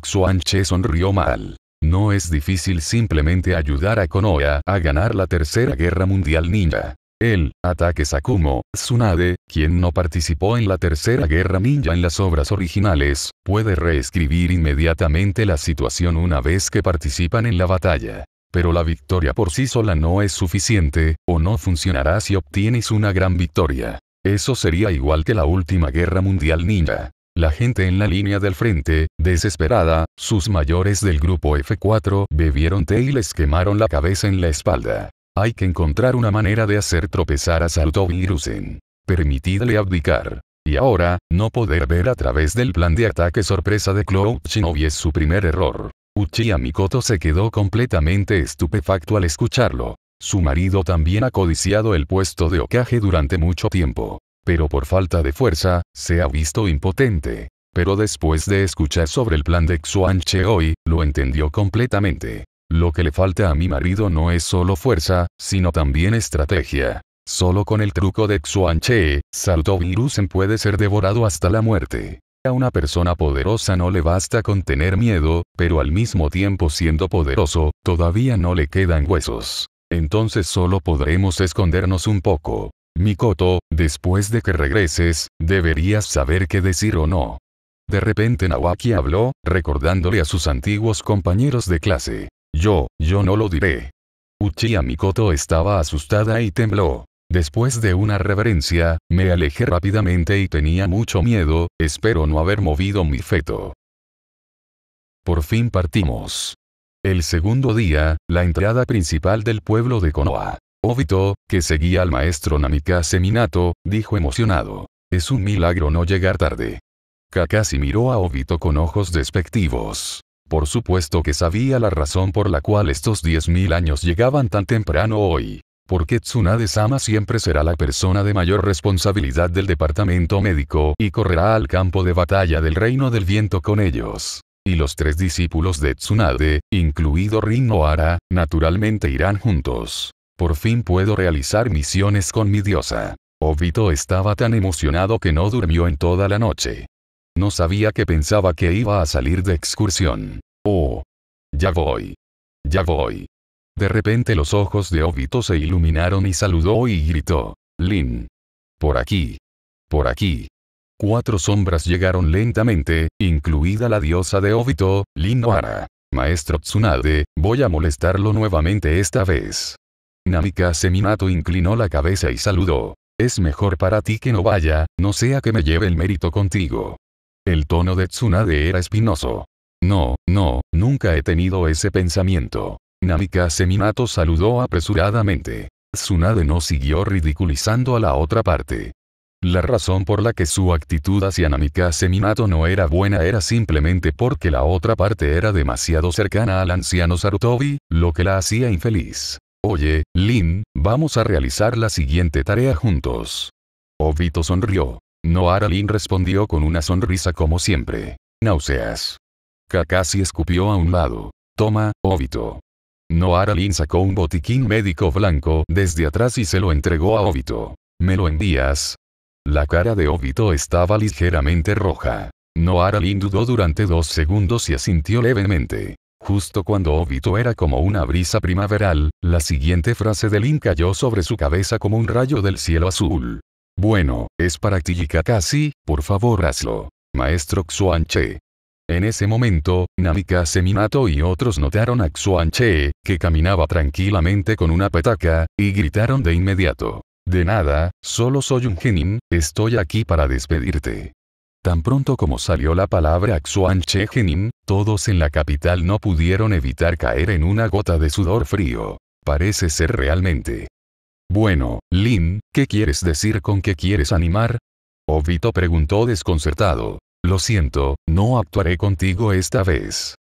Xuanche sonrió mal. No es difícil simplemente ayudar a Konoha a ganar la tercera guerra mundial ninja. El ataque Sakumo, Tsunade, quien no participó en la Tercera Guerra Ninja en las obras originales, puede reescribir inmediatamente la situación una vez que participan en la batalla. Pero la victoria por sí sola no es suficiente, o no funcionará si obtienes una gran victoria. Eso sería igual que la última guerra mundial ninja. La gente en la línea del frente, desesperada, sus mayores del grupo F4 bebieron té y les quemaron la cabeza en la espalda. Hay que encontrar una manera de hacer tropezar a Saltovirusen. Permitidle abdicar. Y ahora, no poder ver a través del plan de ataque sorpresa de Cloud es su primer error. Uchiha Mikoto se quedó completamente estupefacto al escucharlo. Su marido también ha codiciado el puesto de Okage durante mucho tiempo. Pero por falta de fuerza, se ha visto impotente. Pero después de escuchar sobre el plan de Xuan hoy, lo entendió completamente. Lo que le falta a mi marido no es solo fuerza, sino también estrategia. Solo con el truco de Xuanche, Salto Virusen puede ser devorado hasta la muerte. A una persona poderosa no le basta con tener miedo, pero al mismo tiempo siendo poderoso, todavía no le quedan huesos. Entonces solo podremos escondernos un poco. Mikoto, después de que regreses, deberías saber qué decir o no. De repente Nawaki habló, recordándole a sus antiguos compañeros de clase. Yo, yo no lo diré. Uchiha Mikoto estaba asustada y tembló. Después de una reverencia, me alejé rápidamente y tenía mucho miedo, espero no haber movido mi feto. Por fin partimos. El segundo día, la entrada principal del pueblo de Konoha. Obito, que seguía al maestro Namikaze Minato, dijo emocionado. Es un milagro no llegar tarde. Kakashi miró a Obito con ojos despectivos. Por supuesto que sabía la razón por la cual estos 10.000 años llegaban tan temprano hoy. Porque Tsunade-sama siempre será la persona de mayor responsabilidad del departamento médico y correrá al campo de batalla del reino del viento con ellos. Y los tres discípulos de Tsunade, incluido Rin Noara, naturalmente irán juntos. Por fin puedo realizar misiones con mi diosa. Obito estaba tan emocionado que no durmió en toda la noche. No sabía que pensaba que iba a salir de excursión. Oh. Ya voy. Ya voy. De repente los ojos de Obito se iluminaron y saludó y gritó. Lin. Por aquí. Por aquí. Cuatro sombras llegaron lentamente, incluida la diosa de Obito, Lin Noara. Maestro Tsunade, voy a molestarlo nuevamente esta vez. Namika Seminato inclinó la cabeza y saludó. Es mejor para ti que no vaya, no sea que me lleve el mérito contigo. El tono de Tsunade era espinoso. No, no, nunca he tenido ese pensamiento. Namika Seminato saludó apresuradamente. Tsunade no siguió ridiculizando a la otra parte. La razón por la que su actitud hacia Namika Seminato no era buena era simplemente porque la otra parte era demasiado cercana al anciano Sarutobi, lo que la hacía infeliz. Oye, Lin, vamos a realizar la siguiente tarea juntos. Obito sonrió. Noara Lin respondió con una sonrisa como siempre. Náuseas. Kakashi escupió a un lado. Toma, Obito. Noara Lin sacó un botiquín médico blanco desde atrás y se lo entregó a Obito. ¿Me lo envías? La cara de Obito estaba ligeramente roja. Noara Lin dudó durante dos segundos y asintió levemente. Justo cuando Obito era como una brisa primaveral, la siguiente frase de Lin cayó sobre su cabeza como un rayo del cielo azul. Bueno, es para ti por favor hazlo. Maestro Xuanche. En ese momento, Namika Seminato y otros notaron a Xuanche, que caminaba tranquilamente con una petaca, y gritaron de inmediato. De nada, solo soy un genin, estoy aquí para despedirte. Tan pronto como salió la palabra Xuanche Genin, todos en la capital no pudieron evitar caer en una gota de sudor frío. Parece ser realmente bueno, Lin, ¿qué quieres decir con que quieres animar? Obito preguntó desconcertado. Lo siento, no actuaré contigo esta vez.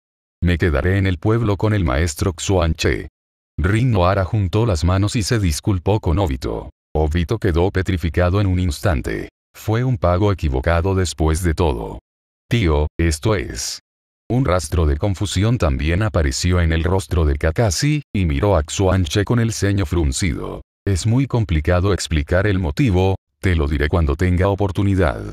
Me quedaré en el pueblo con el maestro Xuanche. Rin Noara juntó las manos y se disculpó con Obito. Obito quedó petrificado en un instante. Fue un pago equivocado después de todo. Tío, esto es. Un rastro de confusión también apareció en el rostro de Kakashi, y miró a Xuanche con el ceño fruncido. Es muy complicado explicar el motivo, te lo diré cuando tenga oportunidad.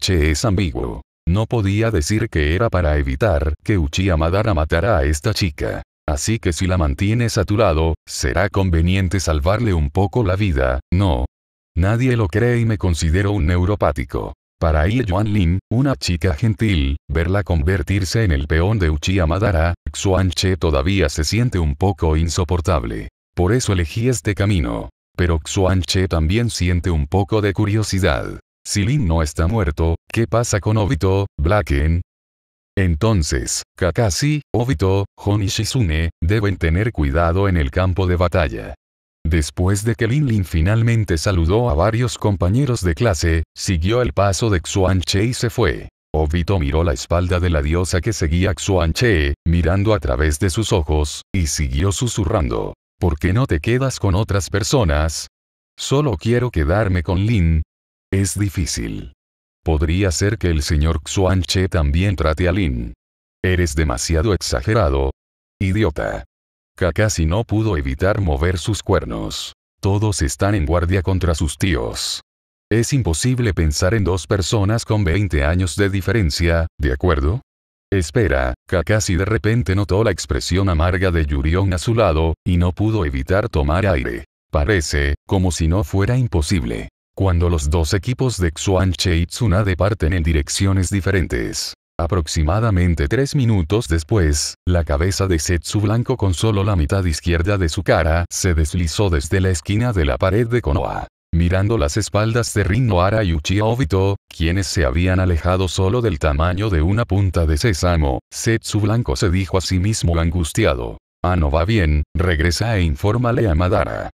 Che es ambiguo. No podía decir que era para evitar que Uchiha Madara matara a esta chica. Así que si la mantiene saturado, será conveniente salvarle un poco la vida, ¿no? Nadie lo cree y me considero un neuropático. Para Ye Yuan Lin, una chica gentil, verla convertirse en el peón de Uchiha Madara, Xuan Che todavía se siente un poco insoportable. Por eso elegí este camino. Pero Xuanche también siente un poco de curiosidad. Si Lin no está muerto, ¿qué pasa con Obito, Blacken? Entonces, Kakashi, Obito, Hon y Shizune, deben tener cuidado en el campo de batalla. Después de que Lin Lin finalmente saludó a varios compañeros de clase, siguió el paso de Xuanche y se fue. Obito miró la espalda de la diosa que seguía a Xuanche, mirando a través de sus ojos, y siguió susurrando. ¿Por qué no te quedas con otras personas? Solo quiero quedarme con Lin. Es difícil. Podría ser que el señor Xuan también trate a Lin. Eres demasiado exagerado. Idiota. Kakashi no pudo evitar mover sus cuernos. Todos están en guardia contra sus tíos. Es imposible pensar en dos personas con 20 años de diferencia, ¿de acuerdo? Espera, Casi de repente notó la expresión amarga de Yurion a su lado, y no pudo evitar tomar aire. Parece, como si no fuera imposible. Cuando los dos equipos de Xuanche y Tsuna departen en direcciones diferentes. Aproximadamente tres minutos después, la cabeza de Setsu Blanco con solo la mitad izquierda de su cara se deslizó desde la esquina de la pared de Konoha mirando las espaldas de Rin Nohara y Uchiha Obito, quienes se habían alejado solo del tamaño de una punta de sésamo, Setsu Blanco se dijo a sí mismo angustiado. Ah no va bien, regresa e infórmale a Madara.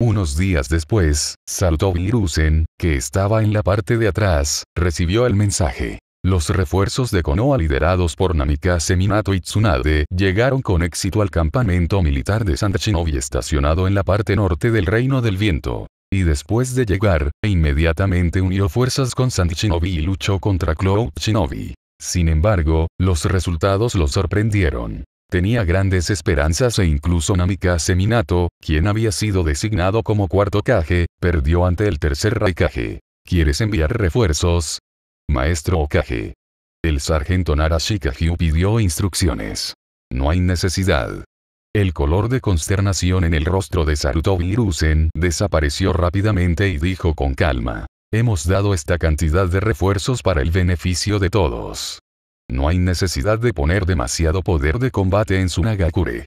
Unos días después, Saltovirusen, que estaba en la parte de atrás, recibió el mensaje. Los refuerzos de Konoha liderados por Namikaze Minato y Tsunade llegaron con éxito al campamento militar de Santa estacionado en la parte norte del Reino del Viento. Y después de llegar, inmediatamente unió fuerzas con Santa y luchó contra Cloud Shinobi. Sin embargo, los resultados lo sorprendieron. Tenía grandes esperanzas e incluso Namikaze Minato, quien había sido designado como cuarto Kage, perdió ante el tercer Raikage. ¿Quieres enviar refuerzos? Maestro Okage. El sargento Hyu pidió instrucciones. No hay necesidad. El color de consternación en el rostro de Sarutobi desapareció rápidamente y dijo con calma. Hemos dado esta cantidad de refuerzos para el beneficio de todos. No hay necesidad de poner demasiado poder de combate en su Nagakure.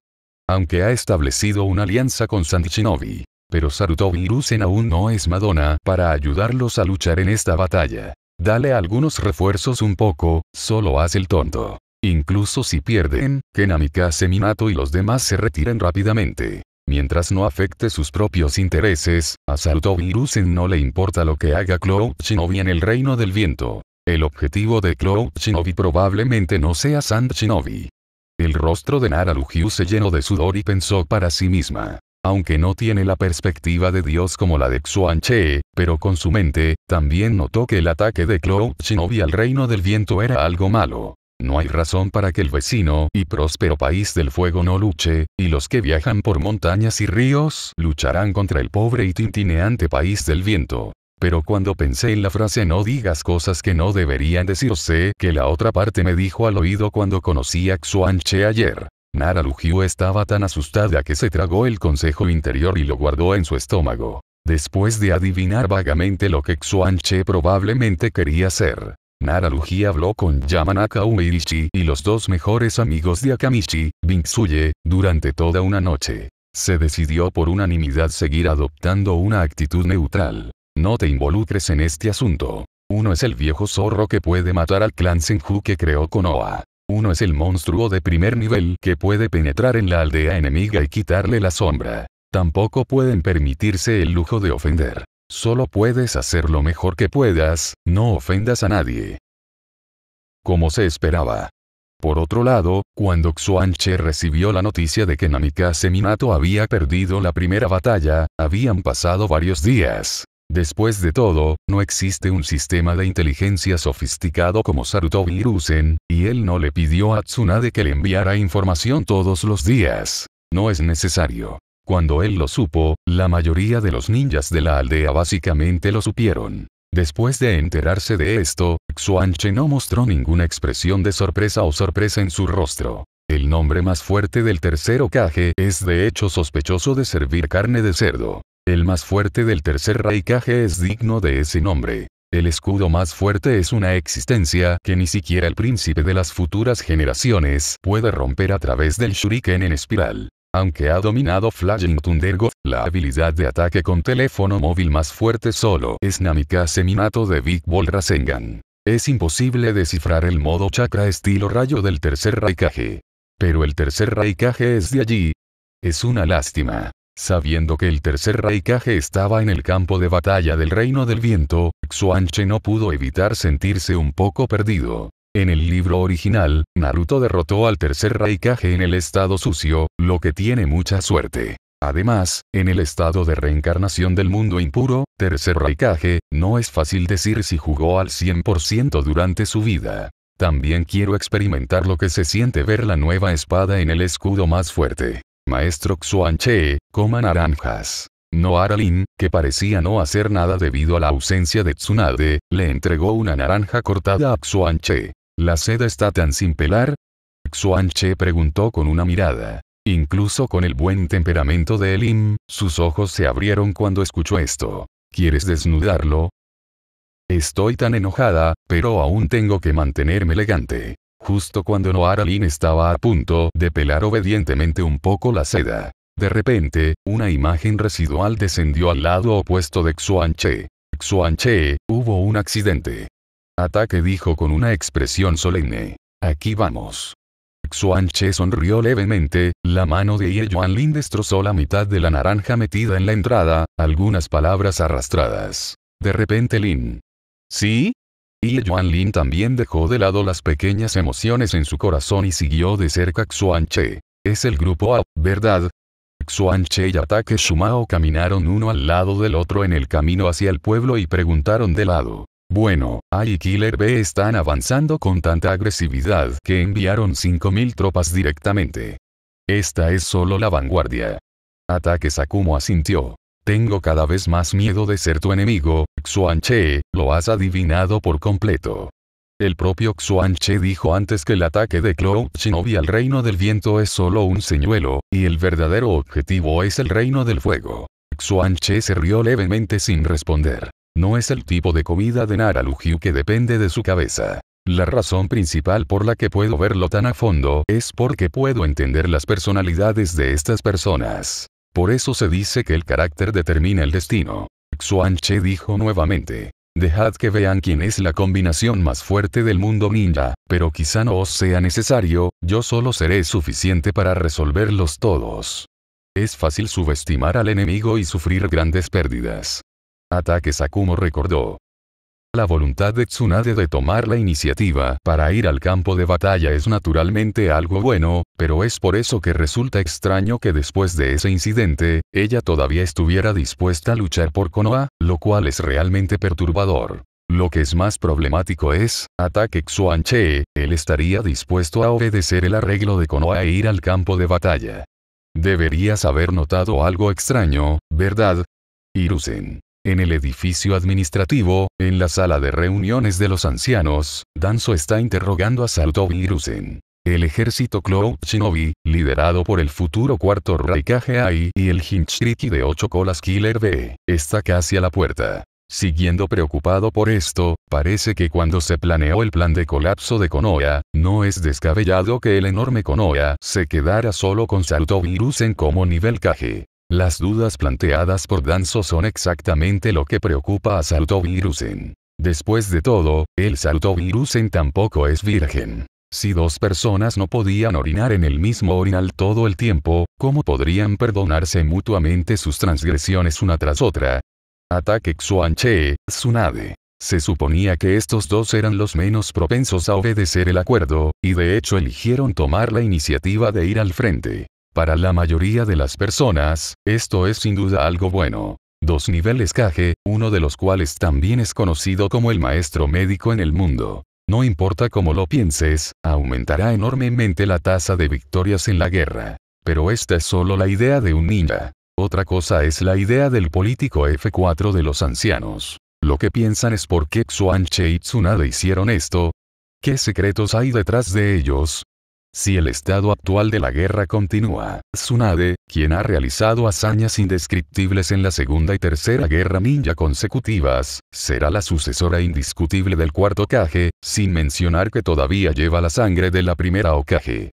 Aunque ha establecido una alianza con Sandichinobi, pero Sarutobi aún no es Madonna para ayudarlos a luchar en esta batalla. Dale algunos refuerzos un poco, solo haz el tonto. Incluso si pierden, que Namika Minato y los demás se retiren rápidamente. Mientras no afecte sus propios intereses, a virus no le importa lo que haga Cloud Shinobi en el Reino del Viento. El objetivo de Cloud Shinobi probablemente no sea Sand Shinobi. El rostro de Nara Lugiu se llenó de sudor y pensó para sí misma aunque no tiene la perspectiva de Dios como la de Xuan Che, pero con su mente, también notó que el ataque de Cloud Shinobi al reino del viento era algo malo. No hay razón para que el vecino y próspero país del fuego no luche, y los que viajan por montañas y ríos lucharán contra el pobre y tintineante país del viento. Pero cuando pensé en la frase no digas cosas que no deberían decirse, que la otra parte me dijo al oído cuando conocí a Xuan Che ayer. Nara estaba tan asustada que se tragó el consejo interior y lo guardó en su estómago. Después de adivinar vagamente lo que Che probablemente quería hacer, Nara habló con Yamanaka Umeirishi y los dos mejores amigos de Akamichi, Bingsuye, durante toda una noche. Se decidió por unanimidad seguir adoptando una actitud neutral. No te involucres en este asunto. Uno es el viejo zorro que puede matar al clan Senju que creó Konoha. Uno es el monstruo de primer nivel que puede penetrar en la aldea enemiga y quitarle la sombra. Tampoco pueden permitirse el lujo de ofender. Solo puedes hacer lo mejor que puedas, no ofendas a nadie. Como se esperaba. Por otro lado, cuando Xuanche recibió la noticia de que Namika Seminato había perdido la primera batalla, habían pasado varios días. Después de todo, no existe un sistema de inteligencia sofisticado como Sarutobi y él no le pidió a Tsunade que le enviara información todos los días. No es necesario. Cuando él lo supo, la mayoría de los ninjas de la aldea básicamente lo supieron. Después de enterarse de esto, Xuanche no mostró ninguna expresión de sorpresa o sorpresa en su rostro. El nombre más fuerte del tercer Okage es de hecho sospechoso de servir carne de cerdo. El más fuerte del tercer Raikage es digno de ese nombre. El escudo más fuerte es una existencia que ni siquiera el príncipe de las futuras generaciones puede romper a través del shuriken en espiral. Aunque ha dominado Flying Thunder la habilidad de ataque con teléfono móvil más fuerte solo es Namikaze Minato de Big Ball Rasengan. Es imposible descifrar el modo chakra estilo rayo del tercer Raikage. Pero el tercer Raikage es de allí. Es una lástima. Sabiendo que el tercer Raikage estaba en el campo de batalla del Reino del Viento, Xuanche no pudo evitar sentirse un poco perdido. En el libro original, Naruto derrotó al tercer Raikage en el estado sucio, lo que tiene mucha suerte. Además, en el estado de reencarnación del mundo impuro, tercer Raikage, no es fácil decir si jugó al 100% durante su vida. También quiero experimentar lo que se siente ver la nueva espada en el escudo más fuerte. Maestro Xuanche, coma naranjas. Noaralin, que parecía no hacer nada debido a la ausencia de Tsunade, le entregó una naranja cortada a Xuanche. ¿La seda está tan sin pelar? Xuanche preguntó con una mirada. Incluso con el buen temperamento de Elim, sus ojos se abrieron cuando escuchó esto. ¿Quieres desnudarlo? Estoy tan enojada, pero aún tengo que mantenerme elegante. Justo cuando Noara Lin estaba a punto de pelar obedientemente un poco la seda. De repente, una imagen residual descendió al lado opuesto de Xuan Che. Xuan Che, hubo un accidente. Ataque dijo con una expresión solemne. Aquí vamos. Xuan Che sonrió levemente, la mano de Ye Yuan Lin destrozó la mitad de la naranja metida en la entrada, algunas palabras arrastradas. De repente Lin. ¿Sí? Y Yuan Lin también dejó de lado las pequeñas emociones en su corazón y siguió de cerca Xuan Che. Es el grupo A, ¿verdad? Xuan Che y Ataque Shumao caminaron uno al lado del otro en el camino hacia el pueblo y preguntaron de lado. Bueno, A y Killer B están avanzando con tanta agresividad que enviaron 5.000 tropas directamente. Esta es solo la vanguardia. Ataque Sakumo asintió. Tengo cada vez más miedo de ser tu enemigo, Xuan Che, lo has adivinado por completo. El propio Xuan Che dijo antes que el ataque de Cloud Shinobi al reino del viento es solo un señuelo, y el verdadero objetivo es el reino del fuego. Che se rió levemente sin responder. No es el tipo de comida de Nara Lujiu que depende de su cabeza. La razón principal por la que puedo verlo tan a fondo es porque puedo entender las personalidades de estas personas. Por eso se dice que el carácter determina el destino. Xuan Che dijo nuevamente. Dejad que vean quién es la combinación más fuerte del mundo ninja, pero quizá no os sea necesario, yo solo seré suficiente para resolverlos todos. Es fácil subestimar al enemigo y sufrir grandes pérdidas. Ataque Sakumo recordó. La voluntad de Tsunade de tomar la iniciativa para ir al campo de batalla es naturalmente algo bueno, pero es por eso que resulta extraño que después de ese incidente, ella todavía estuviera dispuesta a luchar por Konoha, lo cual es realmente perturbador. Lo que es más problemático es, ataque Che, él estaría dispuesto a obedecer el arreglo de Konoha e ir al campo de batalla. Deberías haber notado algo extraño, ¿verdad? Irusen. En el edificio administrativo, en la sala de reuniones de los ancianos, Danzo está interrogando a Saltovirusen. El ejército Cloud Shinobi, liderado por el futuro cuarto Raikage AI y el Hinchriki de 8 colas Killer B, está casi a la puerta. Siguiendo preocupado por esto, parece que cuando se planeó el plan de colapso de Konoha, no es descabellado que el enorme Konoha se quedara solo con Saltovirusen como nivel Kage. Las dudas planteadas por Danzo son exactamente lo que preocupa a Saltovirusen. Después de todo, el Salutovirusen tampoco es virgen. Si dos personas no podían orinar en el mismo orinal todo el tiempo, ¿cómo podrían perdonarse mutuamente sus transgresiones una tras otra? Ataque Xuanche, Tsunade. Se suponía que estos dos eran los menos propensos a obedecer el acuerdo, y de hecho eligieron tomar la iniciativa de ir al frente. Para la mayoría de las personas, esto es sin duda algo bueno. Dos niveles Kage, uno de los cuales también es conocido como el maestro médico en el mundo. No importa cómo lo pienses, aumentará enormemente la tasa de victorias en la guerra. Pero esta es solo la idea de un ninja. Otra cosa es la idea del político F4 de los ancianos. Lo que piensan es por qué Che y Tsunade hicieron esto. ¿Qué secretos hay detrás de ellos? Si el estado actual de la guerra continúa, Tsunade, quien ha realizado hazañas indescriptibles en la Segunda y Tercera Guerra Ninja consecutivas, será la sucesora indiscutible del cuarto Kage, sin mencionar que todavía lleva la sangre de la primera Okage.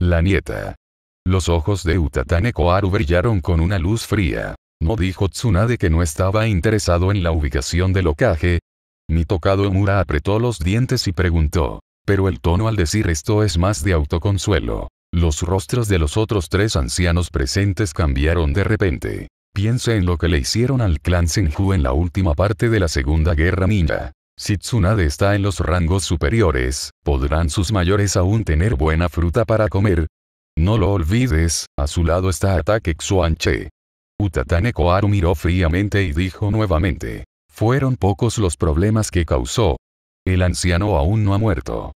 La nieta. Los ojos de Utatane Koharu brillaron con una luz fría. No dijo Tsunade que no estaba interesado en la ubicación del Okage. Ni tocado Mura apretó los dientes y preguntó, pero el tono al decir esto es más de autoconsuelo. Los rostros de los otros tres ancianos presentes cambiaron de repente. Piense en lo que le hicieron al clan Senju en la última parte de la Segunda Guerra Ninja. Si Tsunade está en los rangos superiores, ¿podrán sus mayores aún tener buena fruta para comer? No lo olvides, a su lado está Ataque Xuanche. Utatane Koharu miró fríamente y dijo nuevamente. Fueron pocos los problemas que causó, el anciano aún no ha muerto.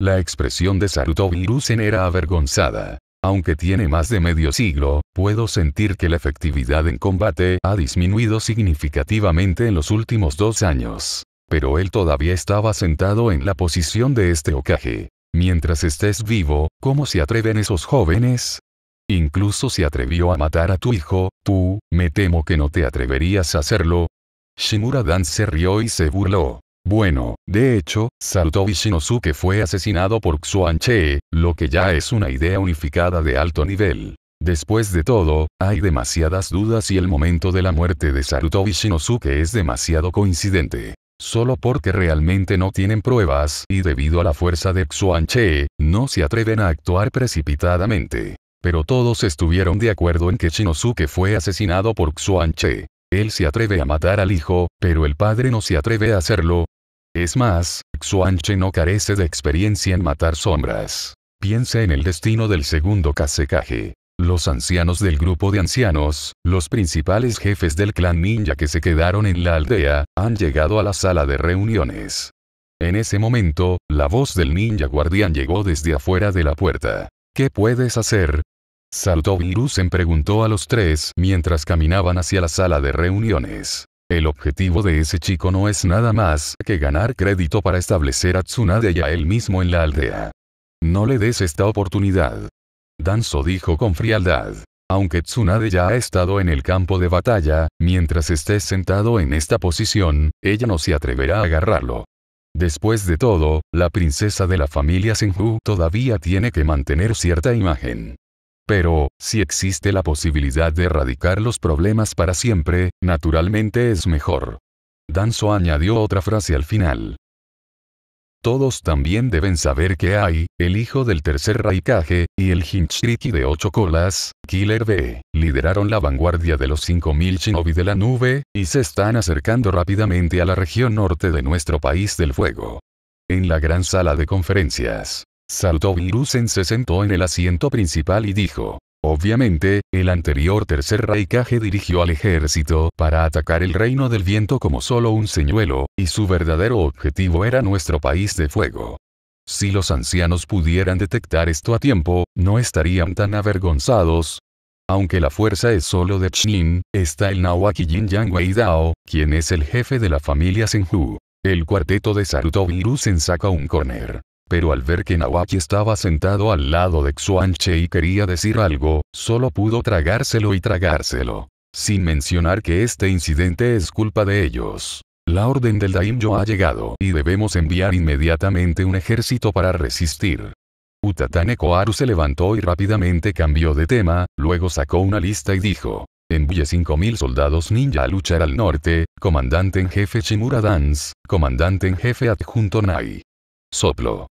La expresión de Sarutobirusen era avergonzada. Aunque tiene más de medio siglo, puedo sentir que la efectividad en combate ha disminuido significativamente en los últimos dos años. Pero él todavía estaba sentado en la posición de este ocaje. Mientras estés vivo, ¿cómo se atreven esos jóvenes? Incluso se atrevió a matar a tu hijo, tú, me temo que no te atreverías a hacerlo. Shimura Dan se rió y se burló. Bueno, de hecho, y Shinosuke fue asesinado por Che, lo que ya es una idea unificada de alto nivel. Después de todo, hay demasiadas dudas y el momento de la muerte de Saruto Shinosuke es demasiado coincidente. Solo porque realmente no tienen pruebas y debido a la fuerza de Che, no se atreven a actuar precipitadamente. Pero todos estuvieron de acuerdo en que Shinosuke fue asesinado por Xuanche. Él se atreve a matar al hijo, pero el padre no se atreve a hacerlo, es más, Xuanche no carece de experiencia en matar sombras. Piense en el destino del segundo casecaje. Los ancianos del grupo de ancianos, los principales jefes del clan ninja que se quedaron en la aldea, han llegado a la sala de reuniones. En ese momento, la voz del ninja guardián llegó desde afuera de la puerta. ¿Qué puedes hacer? Saltó en preguntó a los tres mientras caminaban hacia la sala de reuniones. El objetivo de ese chico no es nada más que ganar crédito para establecer a Tsunade y a él mismo en la aldea. No le des esta oportunidad. Danzo dijo con frialdad. Aunque Tsunade ya ha estado en el campo de batalla, mientras esté sentado en esta posición, ella no se atreverá a agarrarlo. Después de todo, la princesa de la familia Senju todavía tiene que mantener cierta imagen. Pero, si existe la posibilidad de erradicar los problemas para siempre, naturalmente es mejor. Danzo añadió otra frase al final. Todos también deben saber que hay, el hijo del tercer Raikage, y el Hinchriki de ocho colas, Killer B, lideraron la vanguardia de los 5.000 shinobi de la nube, y se están acercando rápidamente a la región norte de nuestro país del fuego. En la gran sala de conferencias, Sarutovirusen se sentó en el asiento principal y dijo. Obviamente, el anterior tercer Raikaje dirigió al ejército para atacar el reino del viento como solo un señuelo, y su verdadero objetivo era nuestro país de fuego. Si los ancianos pudieran detectar esto a tiempo, no estarían tan avergonzados. Aunque la fuerza es solo de Chinin, está el Nawaki Jin Yang Dao, quien es el jefe de la familia Senju. El cuarteto de Saruto saca un corner pero al ver que Nawaki estaba sentado al lado de Xuanche y quería decir algo, solo pudo tragárselo y tragárselo. Sin mencionar que este incidente es culpa de ellos. La orden del Daimyo ha llegado y debemos enviar inmediatamente un ejército para resistir. Utatane Koharu se levantó y rápidamente cambió de tema, luego sacó una lista y dijo. Envíe 5.000 soldados ninja a luchar al norte, comandante en jefe Shimura Dance, comandante en jefe adjunto Nai. Soplo.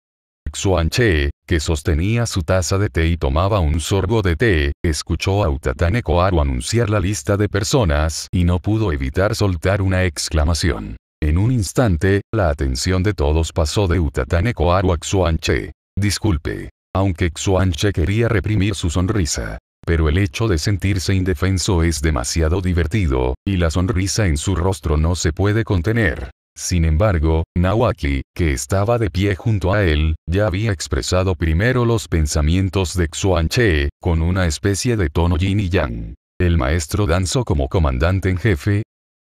Xuanche, que sostenía su taza de té y tomaba un sorbo de té, escuchó a Utatane Koaru anunciar la lista de personas y no pudo evitar soltar una exclamación. En un instante, la atención de todos pasó de Utatane Koaru a Xuanche. Disculpe. Aunque Xuanche quería reprimir su sonrisa, pero el hecho de sentirse indefenso es demasiado divertido, y la sonrisa en su rostro no se puede contener. Sin embargo, Nawaki, que estaba de pie junto a él, ya había expresado primero los pensamientos de Xuan Che, con una especie de tono yin y yang. ¿El maestro Danzo como comandante en jefe?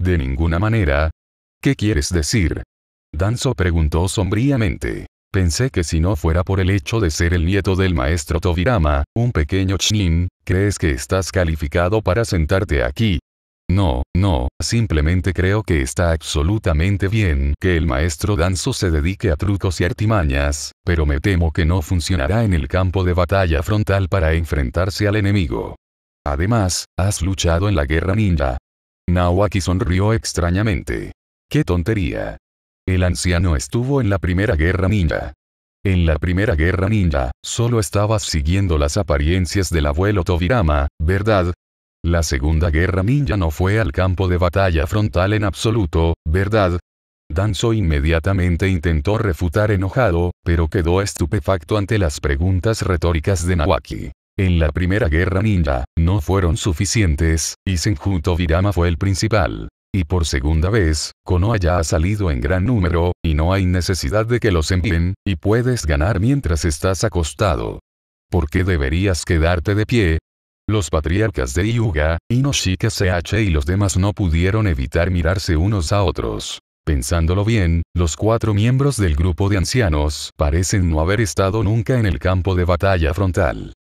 De ninguna manera. ¿Qué quieres decir? Danzo preguntó sombríamente. Pensé que si no fuera por el hecho de ser el nieto del maestro Tobirama, un pequeño chin, crees que estás calificado para sentarte aquí, no, no, simplemente creo que está absolutamente bien que el maestro Danzo se dedique a trucos y artimañas, pero me temo que no funcionará en el campo de batalla frontal para enfrentarse al enemigo. Además, has luchado en la guerra ninja. Nawaki sonrió extrañamente. ¡Qué tontería! El anciano estuvo en la primera guerra ninja. En la primera guerra ninja, solo estabas siguiendo las apariencias del abuelo Tobirama, ¿verdad? La Segunda Guerra Ninja no fue al campo de batalla frontal en absoluto, ¿verdad? Danzo inmediatamente intentó refutar enojado, pero quedó estupefacto ante las preguntas retóricas de Nawaki. En la Primera Guerra Ninja, no fueron suficientes, y Senjuto Virama fue el principal. Y por segunda vez, Konoha ya ha salido en gran número, y no hay necesidad de que los envíen, y puedes ganar mientras estás acostado. ¿Por qué deberías quedarte de pie? Los patriarcas de Yuga, Inoshika CH y los demás no pudieron evitar mirarse unos a otros. Pensándolo bien, los cuatro miembros del grupo de ancianos parecen no haber estado nunca en el campo de batalla frontal.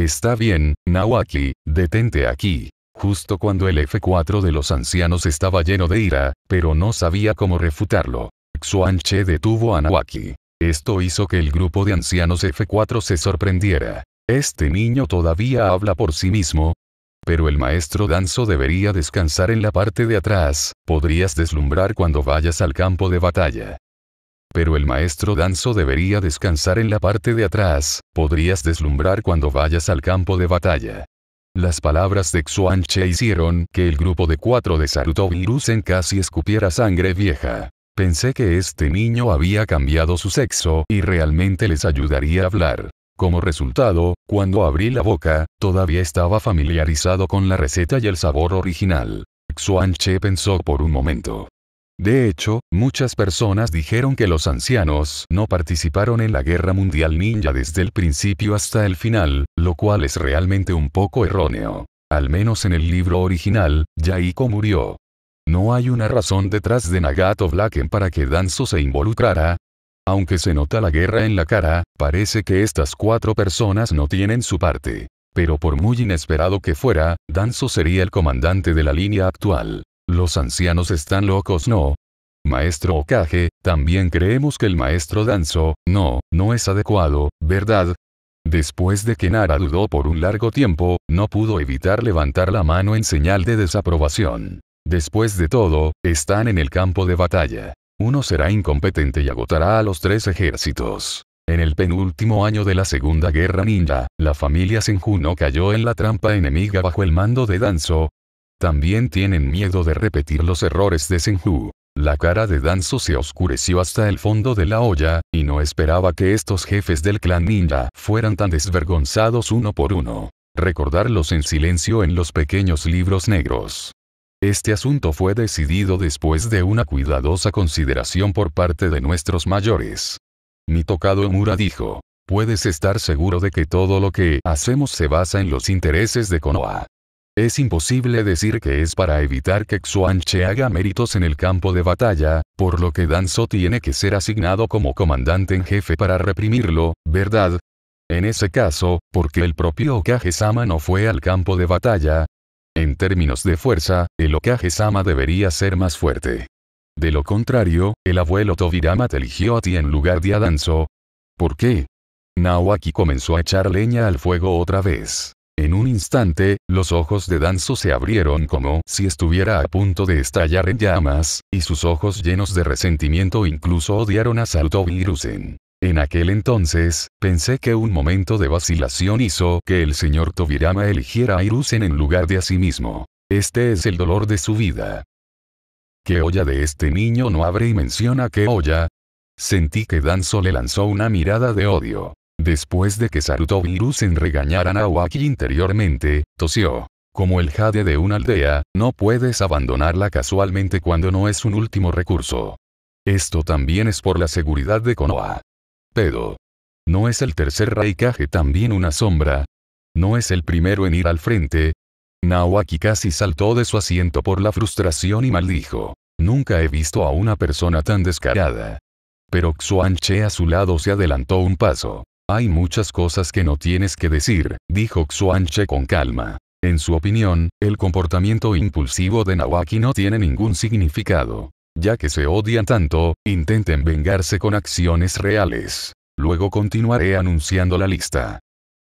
Está bien, Nawaki, detente aquí. Justo cuando el F4 de los ancianos estaba lleno de ira, pero no sabía cómo refutarlo. Xuan Che detuvo a Nawaki. Esto hizo que el grupo de ancianos F4 se sorprendiera. Este niño todavía habla por sí mismo. Pero el maestro Danzo debería descansar en la parte de atrás, podrías deslumbrar cuando vayas al campo de batalla. Pero el maestro Danzo debería descansar en la parte de atrás, podrías deslumbrar cuando vayas al campo de batalla. Las palabras de Xuanche hicieron que el grupo de cuatro de Sarutovirusen casi escupiera sangre vieja. Pensé que este niño había cambiado su sexo y realmente les ayudaría a hablar. Como resultado, cuando abrí la boca, todavía estaba familiarizado con la receta y el sabor original. Xuan Che pensó por un momento. De hecho, muchas personas dijeron que los ancianos no participaron en la Guerra Mundial Ninja desde el principio hasta el final, lo cual es realmente un poco erróneo. Al menos en el libro original, Yaiko murió. No hay una razón detrás de Nagato Blacken para que Danzo se involucrara, aunque se nota la guerra en la cara, parece que estas cuatro personas no tienen su parte. Pero por muy inesperado que fuera, Danzo sería el comandante de la línea actual. Los ancianos están locos, ¿no? Maestro Okage, también creemos que el maestro Danzo, no, no es adecuado, ¿verdad? Después de que Nara dudó por un largo tiempo, no pudo evitar levantar la mano en señal de desaprobación. Después de todo, están en el campo de batalla. Uno será incompetente y agotará a los tres ejércitos. En el penúltimo año de la Segunda Guerra Ninja, la familia no cayó en la trampa enemiga bajo el mando de Danzo. También tienen miedo de repetir los errores de Senju. La cara de Danzo se oscureció hasta el fondo de la olla, y no esperaba que estos jefes del clan ninja fueran tan desvergonzados uno por uno. Recordarlos en silencio en los pequeños libros negros. Este asunto fue decidido después de una cuidadosa consideración por parte de nuestros mayores. Mi tocado Mura dijo, puedes estar seguro de que todo lo que hacemos se basa en los intereses de Konoha. Es imposible decir que es para evitar que Xuanche haga méritos en el campo de batalla, por lo que Danzo tiene que ser asignado como comandante en jefe para reprimirlo, ¿verdad? En ese caso, porque el propio Kagesama sama no fue al campo de batalla, en términos de fuerza, el Okage-sama debería ser más fuerte. De lo contrario, el abuelo Tobirama te eligió a ti en lugar de Danzo. ¿Por qué? Naoaki comenzó a echar leña al fuego otra vez. En un instante, los ojos de Danzo se abrieron como si estuviera a punto de estallar en llamas, y sus ojos llenos de resentimiento incluso odiaron a Saltovirusen. En aquel entonces, pensé que un momento de vacilación hizo que el señor Tobirama eligiera a Irusen en lugar de a sí mismo. Este es el dolor de su vida. ¿Qué olla de este niño no abre y menciona qué olla? Sentí que Danzo le lanzó una mirada de odio. Después de que Sarutobi y Irusen regañaran a Waki interiormente, tosió. Como el jade de una aldea, no puedes abandonarla casualmente cuando no es un último recurso. Esto también es por la seguridad de Konoha. Pero, ¿no es el tercer Raikage también una sombra? ¿No es el primero en ir al frente? Nawaki casi saltó de su asiento por la frustración y maldijo. Nunca he visto a una persona tan descarada. Pero Xuanche a su lado se adelantó un paso. Hay muchas cosas que no tienes que decir, dijo Xuanche con calma. En su opinión, el comportamiento impulsivo de Nawaki no tiene ningún significado. Ya que se odian tanto, intenten vengarse con acciones reales. Luego continuaré anunciando la lista.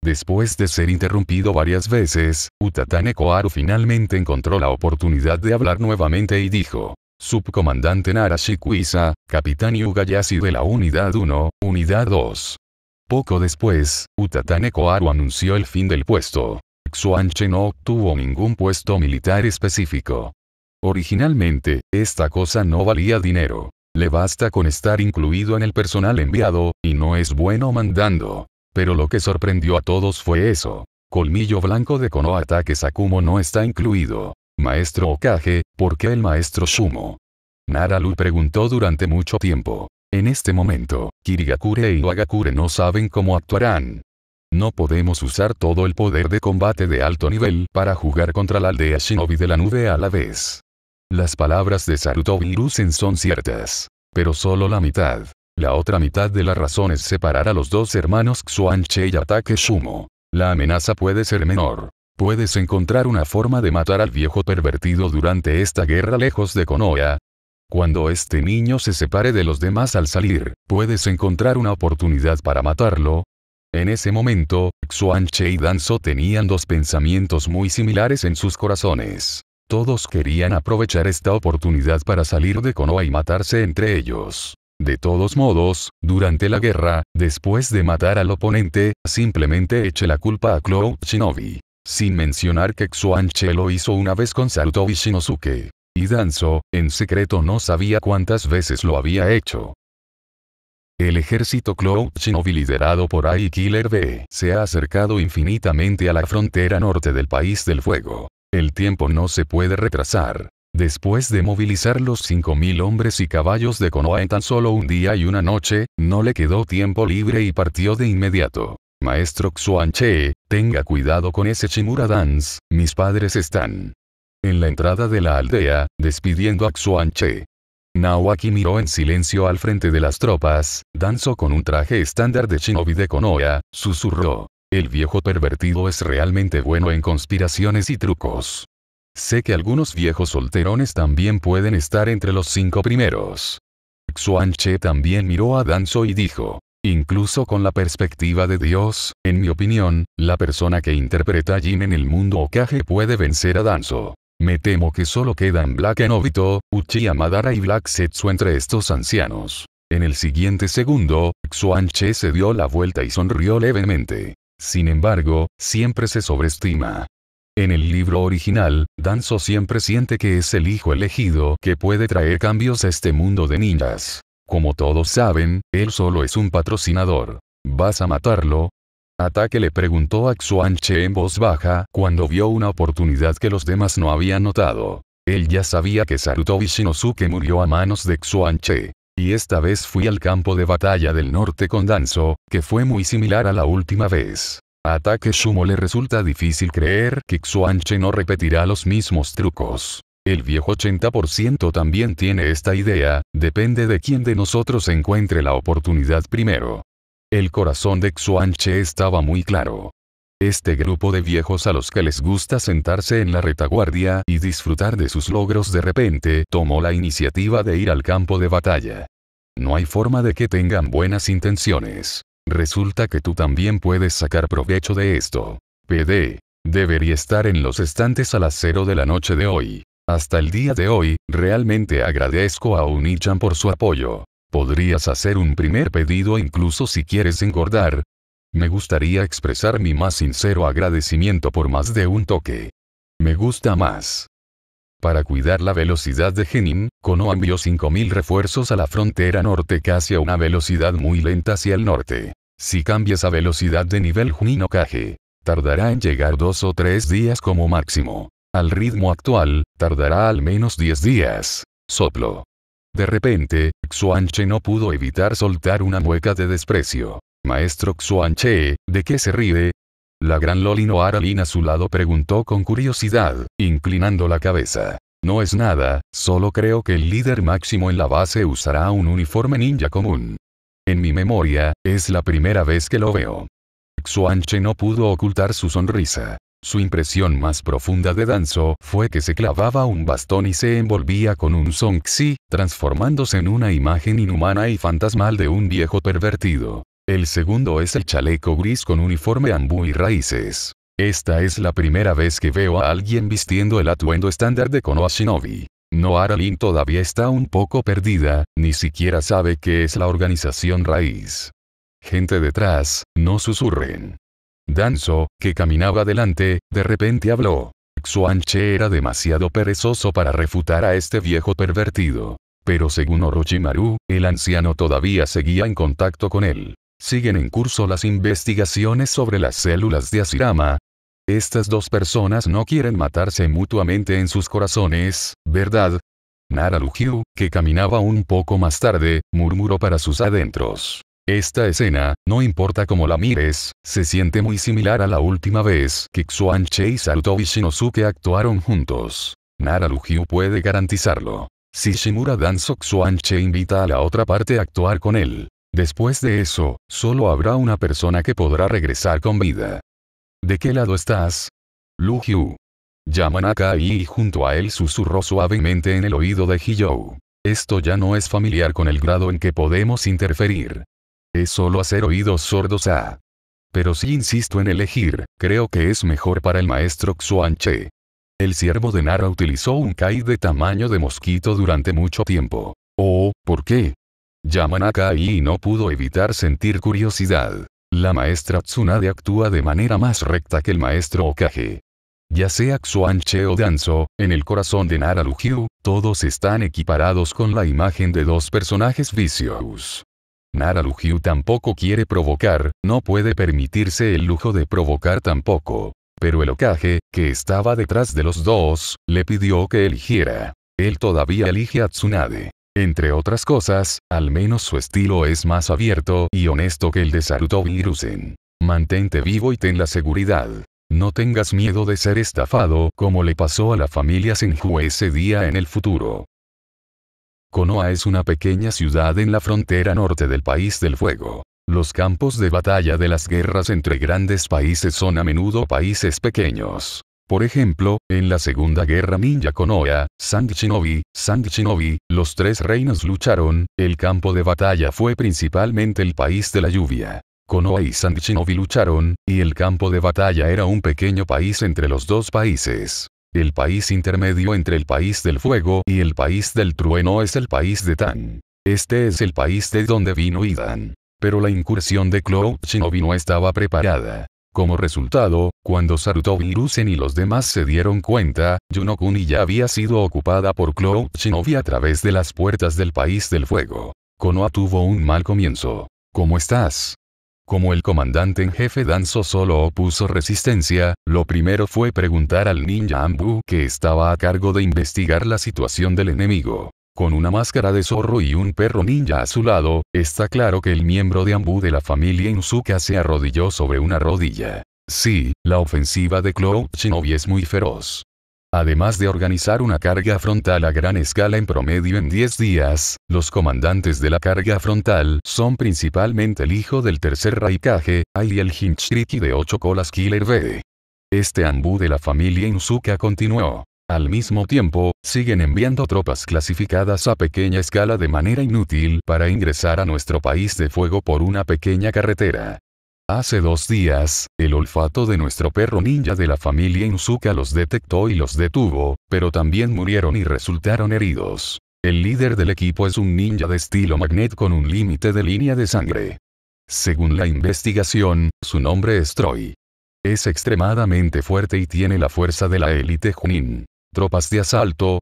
Después de ser interrumpido varias veces, Utatane Koharu finalmente encontró la oportunidad de hablar nuevamente y dijo. Subcomandante Narashi Capitán Yugayashi de la Unidad 1, Unidad 2. Poco después, Utatane Koharu anunció el fin del puesto. Xuanche no obtuvo ningún puesto militar específico. Originalmente, esta cosa no valía dinero. Le basta con estar incluido en el personal enviado, y no es bueno mandando. Pero lo que sorprendió a todos fue eso. Colmillo blanco de Kono Ataque Sakumo no está incluido. Maestro Okage, ¿por qué el maestro Nara Lu preguntó durante mucho tiempo. En este momento, Kirigakure y e Iwagakure no saben cómo actuarán. No podemos usar todo el poder de combate de alto nivel para jugar contra la aldea shinobi de la nube a la vez. Las palabras de Sarutobi Rusen son ciertas. Pero solo la mitad. La otra mitad de la razón es separar a los dos hermanos Xuanche y Ataque Shumo. La amenaza puede ser menor. Puedes encontrar una forma de matar al viejo pervertido durante esta guerra lejos de Konoha. Cuando este niño se separe de los demás al salir, puedes encontrar una oportunidad para matarlo. En ese momento, Xuanche y Danzo tenían dos pensamientos muy similares en sus corazones. Todos querían aprovechar esta oportunidad para salir de Konoha y matarse entre ellos. De todos modos, durante la guerra, después de matar al oponente, simplemente eche la culpa a Cloud Shinobi. Sin mencionar que Xuanche lo hizo una vez con Saruto y Shinosuke. Y Danzo, en secreto no sabía cuántas veces lo había hecho. El ejército Cloud Shinobi liderado por Aikiller B se ha acercado infinitamente a la frontera norte del País del Fuego. El tiempo no se puede retrasar. Después de movilizar los 5.000 hombres y caballos de Konoha en tan solo un día y una noche, no le quedó tiempo libre y partió de inmediato. Maestro Che, tenga cuidado con ese chimura Dance, mis padres están. En la entrada de la aldea, despidiendo a Che. Nawaki miró en silencio al frente de las tropas, danzó con un traje estándar de shinobi de Konoha, susurró. El viejo pervertido es realmente bueno en conspiraciones y trucos. Sé que algunos viejos solterones también pueden estar entre los cinco primeros. Xuan Che también miró a Danzo y dijo, incluso con la perspectiva de Dios, en mi opinión, la persona que interpreta a Jin en el mundo Okage puede vencer a Danzo. Me temo que solo quedan Black Enobito, Uchiha Madara y Black Setsu entre estos ancianos. En el siguiente segundo, Xuan Che se dio la vuelta y sonrió levemente. Sin embargo, siempre se sobreestima. En el libro original, Danzo siempre siente que es el hijo elegido que puede traer cambios a este mundo de ninjas. Como todos saben, él solo es un patrocinador. ¿Vas a matarlo? Ataque le preguntó a Che en voz baja cuando vio una oportunidad que los demás no habían notado. Él ya sabía que Sarutobi Shinosuke murió a manos de Che y esta vez fui al campo de batalla del norte con Danzo, que fue muy similar a la última vez. Ataque Sumo le resulta difícil creer que Xuanche no repetirá los mismos trucos. El viejo 80% también tiene esta idea, depende de quién de nosotros encuentre la oportunidad primero. El corazón de Xuanche estaba muy claro. Este grupo de viejos a los que les gusta sentarse en la retaguardia y disfrutar de sus logros de repente tomó la iniciativa de ir al campo de batalla. No hay forma de que tengan buenas intenciones. Resulta que tú también puedes sacar provecho de esto. PD. Debería estar en los estantes a las 0 de la noche de hoy. Hasta el día de hoy, realmente agradezco a Unichan por su apoyo. Podrías hacer un primer pedido incluso si quieres engordar, me gustaría expresar mi más sincero agradecimiento por más de un toque. Me gusta más. Para cuidar la velocidad de Genin, Kono envió 5.000 refuerzos a la frontera norte casi a una velocidad muy lenta hacia el norte. Si cambias a velocidad de nivel Junino Kage, tardará en llegar dos o tres días como máximo. Al ritmo actual, tardará al menos 10 días. Soplo. De repente, Xuanche no pudo evitar soltar una mueca de desprecio. Maestro Xuanche, ¿de qué se ríe? La gran Lolino Noar a su lado preguntó con curiosidad, inclinando la cabeza. No es nada, solo creo que el líder máximo en la base usará un uniforme ninja común. En mi memoria, es la primera vez que lo veo. Xuanche no pudo ocultar su sonrisa. Su impresión más profunda de Danzo fue que se clavaba un bastón y se envolvía con un Xi, transformándose en una imagen inhumana y fantasmal de un viejo pervertido. El segundo es el chaleco gris con uniforme ambú y raíces. Esta es la primera vez que veo a alguien vistiendo el atuendo estándar de Konoha Shinobi. Noara Lin todavía está un poco perdida, ni siquiera sabe qué es la organización raíz. Gente detrás, no susurren. Danzo, que caminaba delante, de repente habló. Xuanche era demasiado perezoso para refutar a este viejo pervertido. Pero según Orochimaru, el anciano todavía seguía en contacto con él. Siguen en curso las investigaciones sobre las células de Asirama. Estas dos personas no quieren matarse mutuamente en sus corazones, ¿verdad? Nara Lugiu, que caminaba un poco más tarde, murmuró para sus adentros. Esta escena, no importa cómo la mires, se siente muy similar a la última vez que Xuan y Saruto y Shinosuke actuaron juntos. Nara Lugiu puede garantizarlo. Si Shimura Danzo Xuanche invita a la otra parte a actuar con él, Después de eso, solo habrá una persona que podrá regresar con vida. ¿De qué lado estás? Lu a Kai y junto a él susurró suavemente en el oído de Hiyou. Esto ya no es familiar con el grado en que podemos interferir. Es solo hacer oídos sordos a. Pero si insisto en elegir, creo que es mejor para el maestro Xuan Che. El siervo de Nara utilizó un Kai de tamaño de mosquito durante mucho tiempo. Oh, ¿por qué? Yamanaka y no pudo evitar sentir curiosidad. La maestra Tsunade actúa de manera más recta que el maestro Okage. Ya sea Xuanche o Danzo, en el corazón de Nara Lugiu, todos están equiparados con la imagen de dos personajes vicios. Nara Lugiu tampoco quiere provocar, no puede permitirse el lujo de provocar tampoco. Pero el Okage, que estaba detrás de los dos, le pidió que eligiera. Él todavía elige a Tsunade. Entre otras cosas, al menos su estilo es más abierto y honesto que el de Sarutovirusen. Mantente vivo y ten la seguridad. No tengas miedo de ser estafado como le pasó a la familia Senju ese día en el futuro. Konoha es una pequeña ciudad en la frontera norte del país del fuego. Los campos de batalla de las guerras entre grandes países son a menudo países pequeños. Por ejemplo, en la Segunda Guerra Ninja Konoa, Sang Shinobi, los tres reinos lucharon, el campo de batalla fue principalmente el país de la lluvia. Konoa y Sang lucharon, y el campo de batalla era un pequeño país entre los dos países. El país intermedio entre el país del fuego y el país del trueno es el país de Tan. Este es el país de donde vino Idan. Pero la incursión de Cloud no estaba preparada. Como resultado, cuando Sarutobi Rusen y los demás se dieron cuenta, Yunokuni ya había sido ocupada por Cloud Shinobi a través de las puertas del País del Fuego. Konoha tuvo un mal comienzo. ¿Cómo estás? Como el comandante en jefe Danzo solo opuso resistencia, lo primero fue preguntar al ninja Ambu que estaba a cargo de investigar la situación del enemigo. Con una máscara de zorro y un perro ninja a su lado, está claro que el miembro de Ambu de la familia Inuzuka se arrodilló sobre una rodilla. Sí, la ofensiva de Cloud Shinobi es muy feroz. Además de organizar una carga frontal a gran escala en promedio en 10 días, los comandantes de la carga frontal son principalmente el hijo del tercer Raikage, Ai y de 8 colas Killer B. Este Ambu de la familia Inuzuka continuó. Al mismo tiempo, siguen enviando tropas clasificadas a pequeña escala de manera inútil para ingresar a nuestro país de fuego por una pequeña carretera. Hace dos días, el olfato de nuestro perro ninja de la familia Inzuka los detectó y los detuvo, pero también murieron y resultaron heridos. El líder del equipo es un ninja de estilo magnet con un límite de línea de sangre. Según la investigación, su nombre es Troy. Es extremadamente fuerte y tiene la fuerza de la élite Junin tropas de asalto.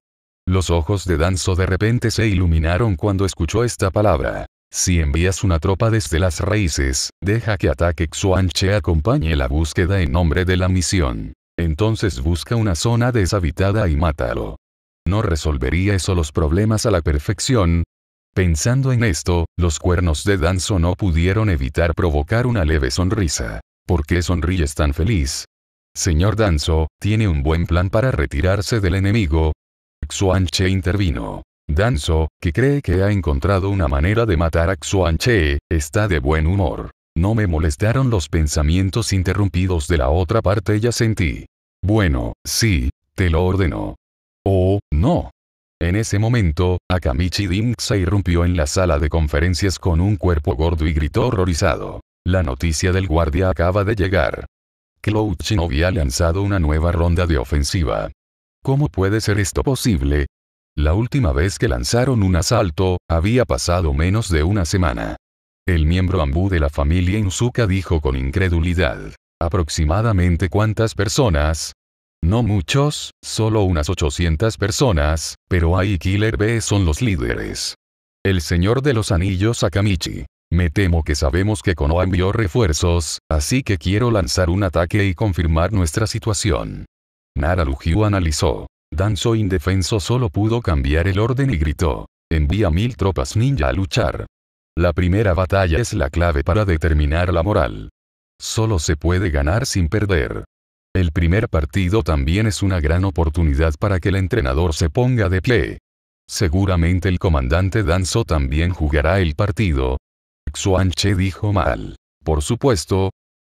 Los ojos de Danzo de repente se iluminaron cuando escuchó esta palabra. Si envías una tropa desde las raíces, deja que ataque Xuanche acompañe la búsqueda en nombre de la misión. Entonces busca una zona deshabitada y mátalo. ¿No resolvería eso los problemas a la perfección? Pensando en esto, los cuernos de Danzo no pudieron evitar provocar una leve sonrisa. ¿Por qué sonríes tan feliz? Señor Danzo, ¿tiene un buen plan para retirarse del enemigo? Che intervino. Danzo, que cree que ha encontrado una manera de matar a Che, está de buen humor. No me molestaron los pensamientos interrumpidos de la otra parte ya sentí. Bueno, sí, te lo ordeno. Oh, no. En ese momento, Akamichi se irrumpió en la sala de conferencias con un cuerpo gordo y gritó horrorizado. La noticia del guardia acaba de llegar. Cloud había lanzado una nueva ronda de ofensiva. ¿Cómo puede ser esto posible? La última vez que lanzaron un asalto, había pasado menos de una semana. El miembro ambu de la familia Inzuka dijo con incredulidad. ¿Aproximadamente cuántas personas? No muchos, solo unas 800 personas, pero ahí Killer B son los líderes. El señor de los anillos Akamichi. Me temo que sabemos que Konoha envió refuerzos, así que quiero lanzar un ataque y confirmar nuestra situación. Nara Lugiu analizó. Danzo indefenso solo pudo cambiar el orden y gritó. Envía mil tropas ninja a luchar. La primera batalla es la clave para determinar la moral. Solo se puede ganar sin perder. El primer partido también es una gran oportunidad para que el entrenador se ponga de pie. Seguramente el comandante Danzo también jugará el partido, Xuanche dijo mal. Por supuesto.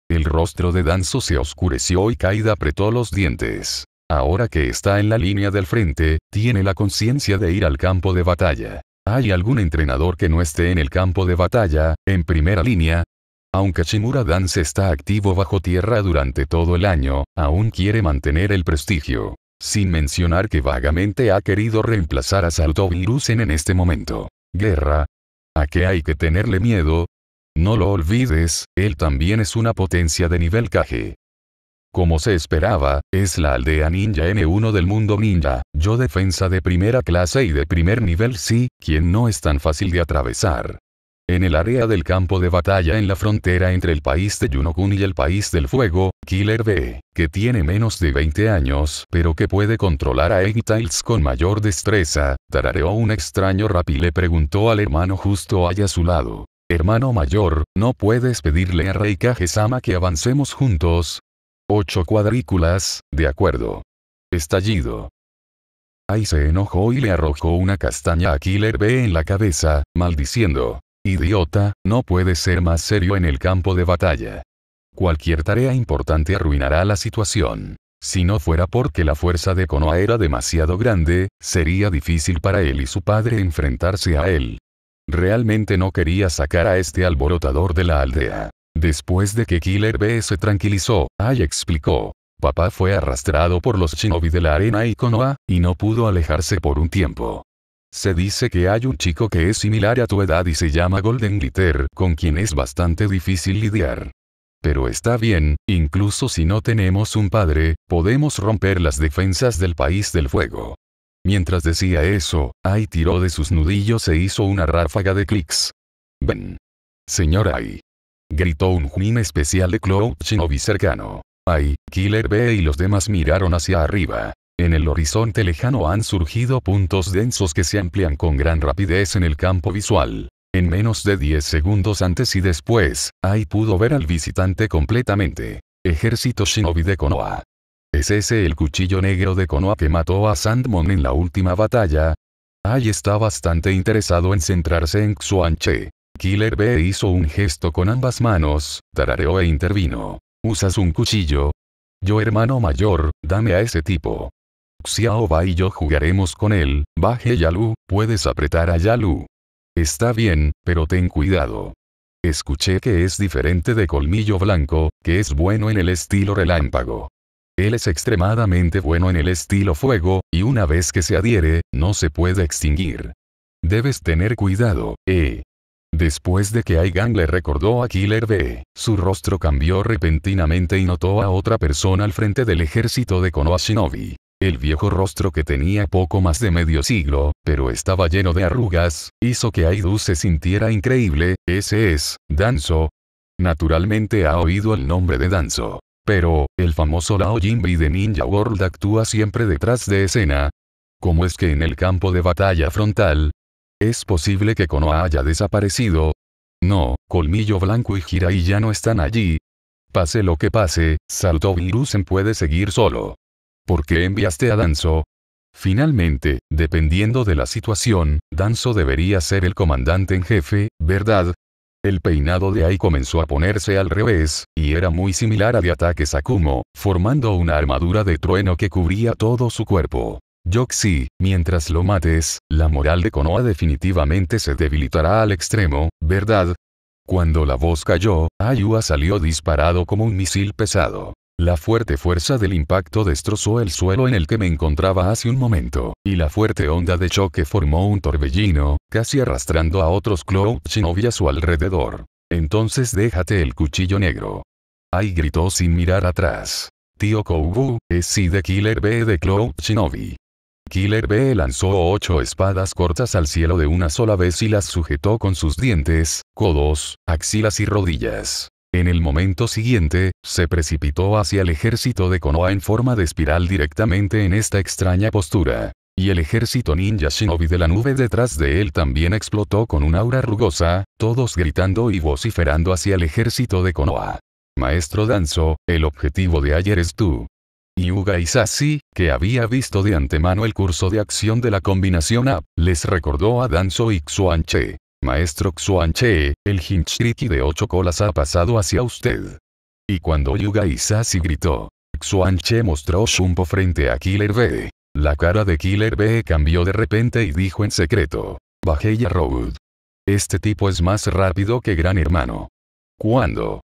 El rostro de Danzo se oscureció y Kaida apretó los dientes. Ahora que está en la línea del frente, tiene la conciencia de ir al campo de batalla. ¿Hay algún entrenador que no esté en el campo de batalla, en primera línea? Aunque Shimura Dance está activo bajo tierra durante todo el año, aún quiere mantener el prestigio. Sin mencionar que vagamente ha querido reemplazar a Salto en este momento. Guerra, ¿A qué hay que tenerle miedo? No lo olvides, él también es una potencia de nivel Kage. Como se esperaba, es la aldea ninja N1 del mundo ninja, yo defensa de primera clase y de primer nivel sí, quien no es tan fácil de atravesar. En el área del campo de batalla en la frontera entre el país de Yunokun y el país del fuego, Killer B, que tiene menos de 20 años pero que puede controlar a Tiles con mayor destreza, tarareó un extraño rap y le preguntó al hermano justo allá a su lado. Hermano mayor, ¿no puedes pedirle a Rey sama que avancemos juntos? Ocho cuadrículas, de acuerdo. Estallido. Ahí se enojó y le arrojó una castaña a Killer B en la cabeza, maldiciendo. Idiota, no puede ser más serio en el campo de batalla. Cualquier tarea importante arruinará la situación. Si no fuera porque la fuerza de Konoha era demasiado grande, sería difícil para él y su padre enfrentarse a él. Realmente no quería sacar a este alborotador de la aldea. Después de que Killer B se tranquilizó, Ay explicó. Papá fue arrastrado por los shinobi de la arena y Konoha, y no pudo alejarse por un tiempo. Se dice que hay un chico que es similar a tu edad y se llama Golden Glitter, con quien es bastante difícil lidiar. Pero está bien, incluso si no tenemos un padre, podemos romper las defensas del país del fuego. Mientras decía eso, Ai tiró de sus nudillos e hizo una ráfaga de clics. Ven. Señor Ai. Gritó un juin especial de Cloud Shinobi cercano. Ai, Killer B y los demás miraron hacia arriba. En el horizonte lejano han surgido puntos densos que se amplían con gran rapidez en el campo visual. En menos de 10 segundos antes y después, Ai pudo ver al visitante completamente. Ejército Shinobi de Konoha. ¿Es ese el cuchillo negro de Konoha que mató a Sandmon en la última batalla? Ai está bastante interesado en centrarse en Xuanche. Killer B hizo un gesto con ambas manos, tarareó e intervino. ¿Usas un cuchillo? Yo hermano mayor, dame a ese tipo. Xiaoba y yo jugaremos con él, baje Yalu, puedes apretar a Yalu. Está bien, pero ten cuidado. Escuché que es diferente de Colmillo Blanco, que es bueno en el estilo relámpago. Él es extremadamente bueno en el estilo fuego, y una vez que se adhiere, no se puede extinguir. Debes tener cuidado, eh. Después de que Aigang le recordó a Killer B, su rostro cambió repentinamente y notó a otra persona al frente del ejército de Konoha el viejo rostro que tenía poco más de medio siglo, pero estaba lleno de arrugas, hizo que Aidu se sintiera increíble, ese es, Danzo. Naturalmente ha oído el nombre de Danzo. Pero, el famoso Lao Jinbi de Ninja World actúa siempre detrás de escena. ¿Cómo es que en el campo de batalla frontal? ¿Es posible que Konoha haya desaparecido? No, Colmillo Blanco y Jiraiya ya no están allí. Pase lo que pase, Salto Virusen puede seguir solo. ¿Por qué enviaste a Danzo? Finalmente, dependiendo de la situación, Danzo debería ser el comandante en jefe, ¿verdad? El peinado de Ai comenzó a ponerse al revés, y era muy similar a de ataque Sakumo, formando una armadura de trueno que cubría todo su cuerpo. Yoxi, mientras lo mates, la moral de Konoha definitivamente se debilitará al extremo, ¿verdad? Cuando la voz cayó, Ayua salió disparado como un misil pesado. La fuerte fuerza del impacto destrozó el suelo en el que me encontraba hace un momento, y la fuerte onda de choque formó un torbellino, casi arrastrando a otros Cloud Shinobi a su alrededor. Entonces déjate el cuchillo negro. ¡ay! gritó sin mirar atrás. Tío Kougu, es si de Killer B de Cloud Shinobi. Killer B lanzó ocho espadas cortas al cielo de una sola vez y las sujetó con sus dientes, codos, axilas y rodillas. En el momento siguiente, se precipitó hacia el ejército de Konoha en forma de espiral directamente en esta extraña postura. Y el ejército ninja shinobi de la nube detrás de él también explotó con un aura rugosa, todos gritando y vociferando hacia el ejército de Konoha. Maestro Danzo, el objetivo de ayer es tú. Yuga Isashi, que había visto de antemano el curso de acción de la combinación A, les recordó a Danzo y Xuanche. Maestro Xuanche, el hinchriki de ocho colas ha pasado hacia usted. Y cuando Yuga Isasi gritó, Xuanche mostró Shumpo frente a Killer B. La cara de Killer B cambió de repente y dijo en secreto, Bajeya Road. Este tipo es más rápido que Gran Hermano. ¿Cuándo?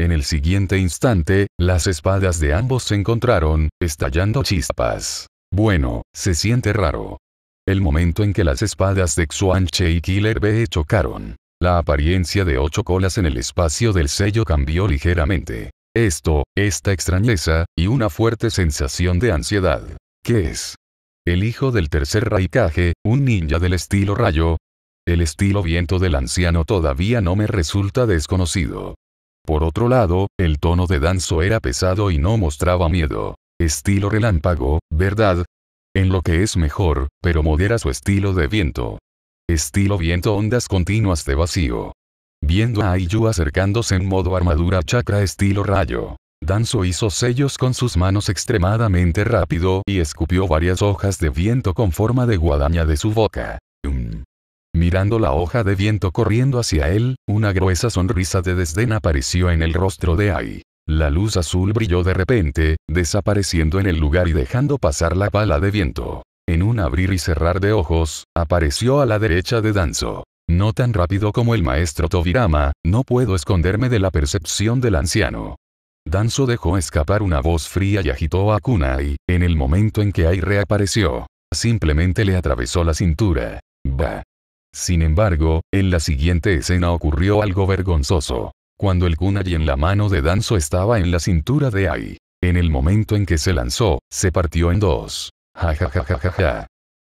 En el siguiente instante, las espadas de ambos se encontraron, estallando chispas. Bueno, se siente raro. El momento en que las espadas de Che y Killer B chocaron. La apariencia de ocho colas en el espacio del sello cambió ligeramente. Esto, esta extrañeza, y una fuerte sensación de ansiedad. ¿Qué es? El hijo del tercer Raikage, un ninja del estilo rayo. El estilo viento del anciano todavía no me resulta desconocido. Por otro lado, el tono de Danzo era pesado y no mostraba miedo. Estilo relámpago, ¿verdad? en lo que es mejor, pero modera su estilo de viento. Estilo viento ondas continuas de vacío. Viendo a Ayu acercándose en modo armadura chakra estilo rayo. Danzo hizo sellos con sus manos extremadamente rápido y escupió varias hojas de viento con forma de guadaña de su boca. Um. Mirando la hoja de viento corriendo hacia él, una gruesa sonrisa de desdén apareció en el rostro de Ai. La luz azul brilló de repente, desapareciendo en el lugar y dejando pasar la pala de viento. En un abrir y cerrar de ojos, apareció a la derecha de Danzo. No tan rápido como el maestro Tobirama, no puedo esconderme de la percepción del anciano. Danzo dejó escapar una voz fría y agitó a Kunai, en el momento en que Ai reapareció. Simplemente le atravesó la cintura. Bah. Sin embargo, en la siguiente escena ocurrió algo vergonzoso cuando el kunai en la mano de Danzo estaba en la cintura de Ai. En el momento en que se lanzó, se partió en dos. Ja ja ja ja ja ja.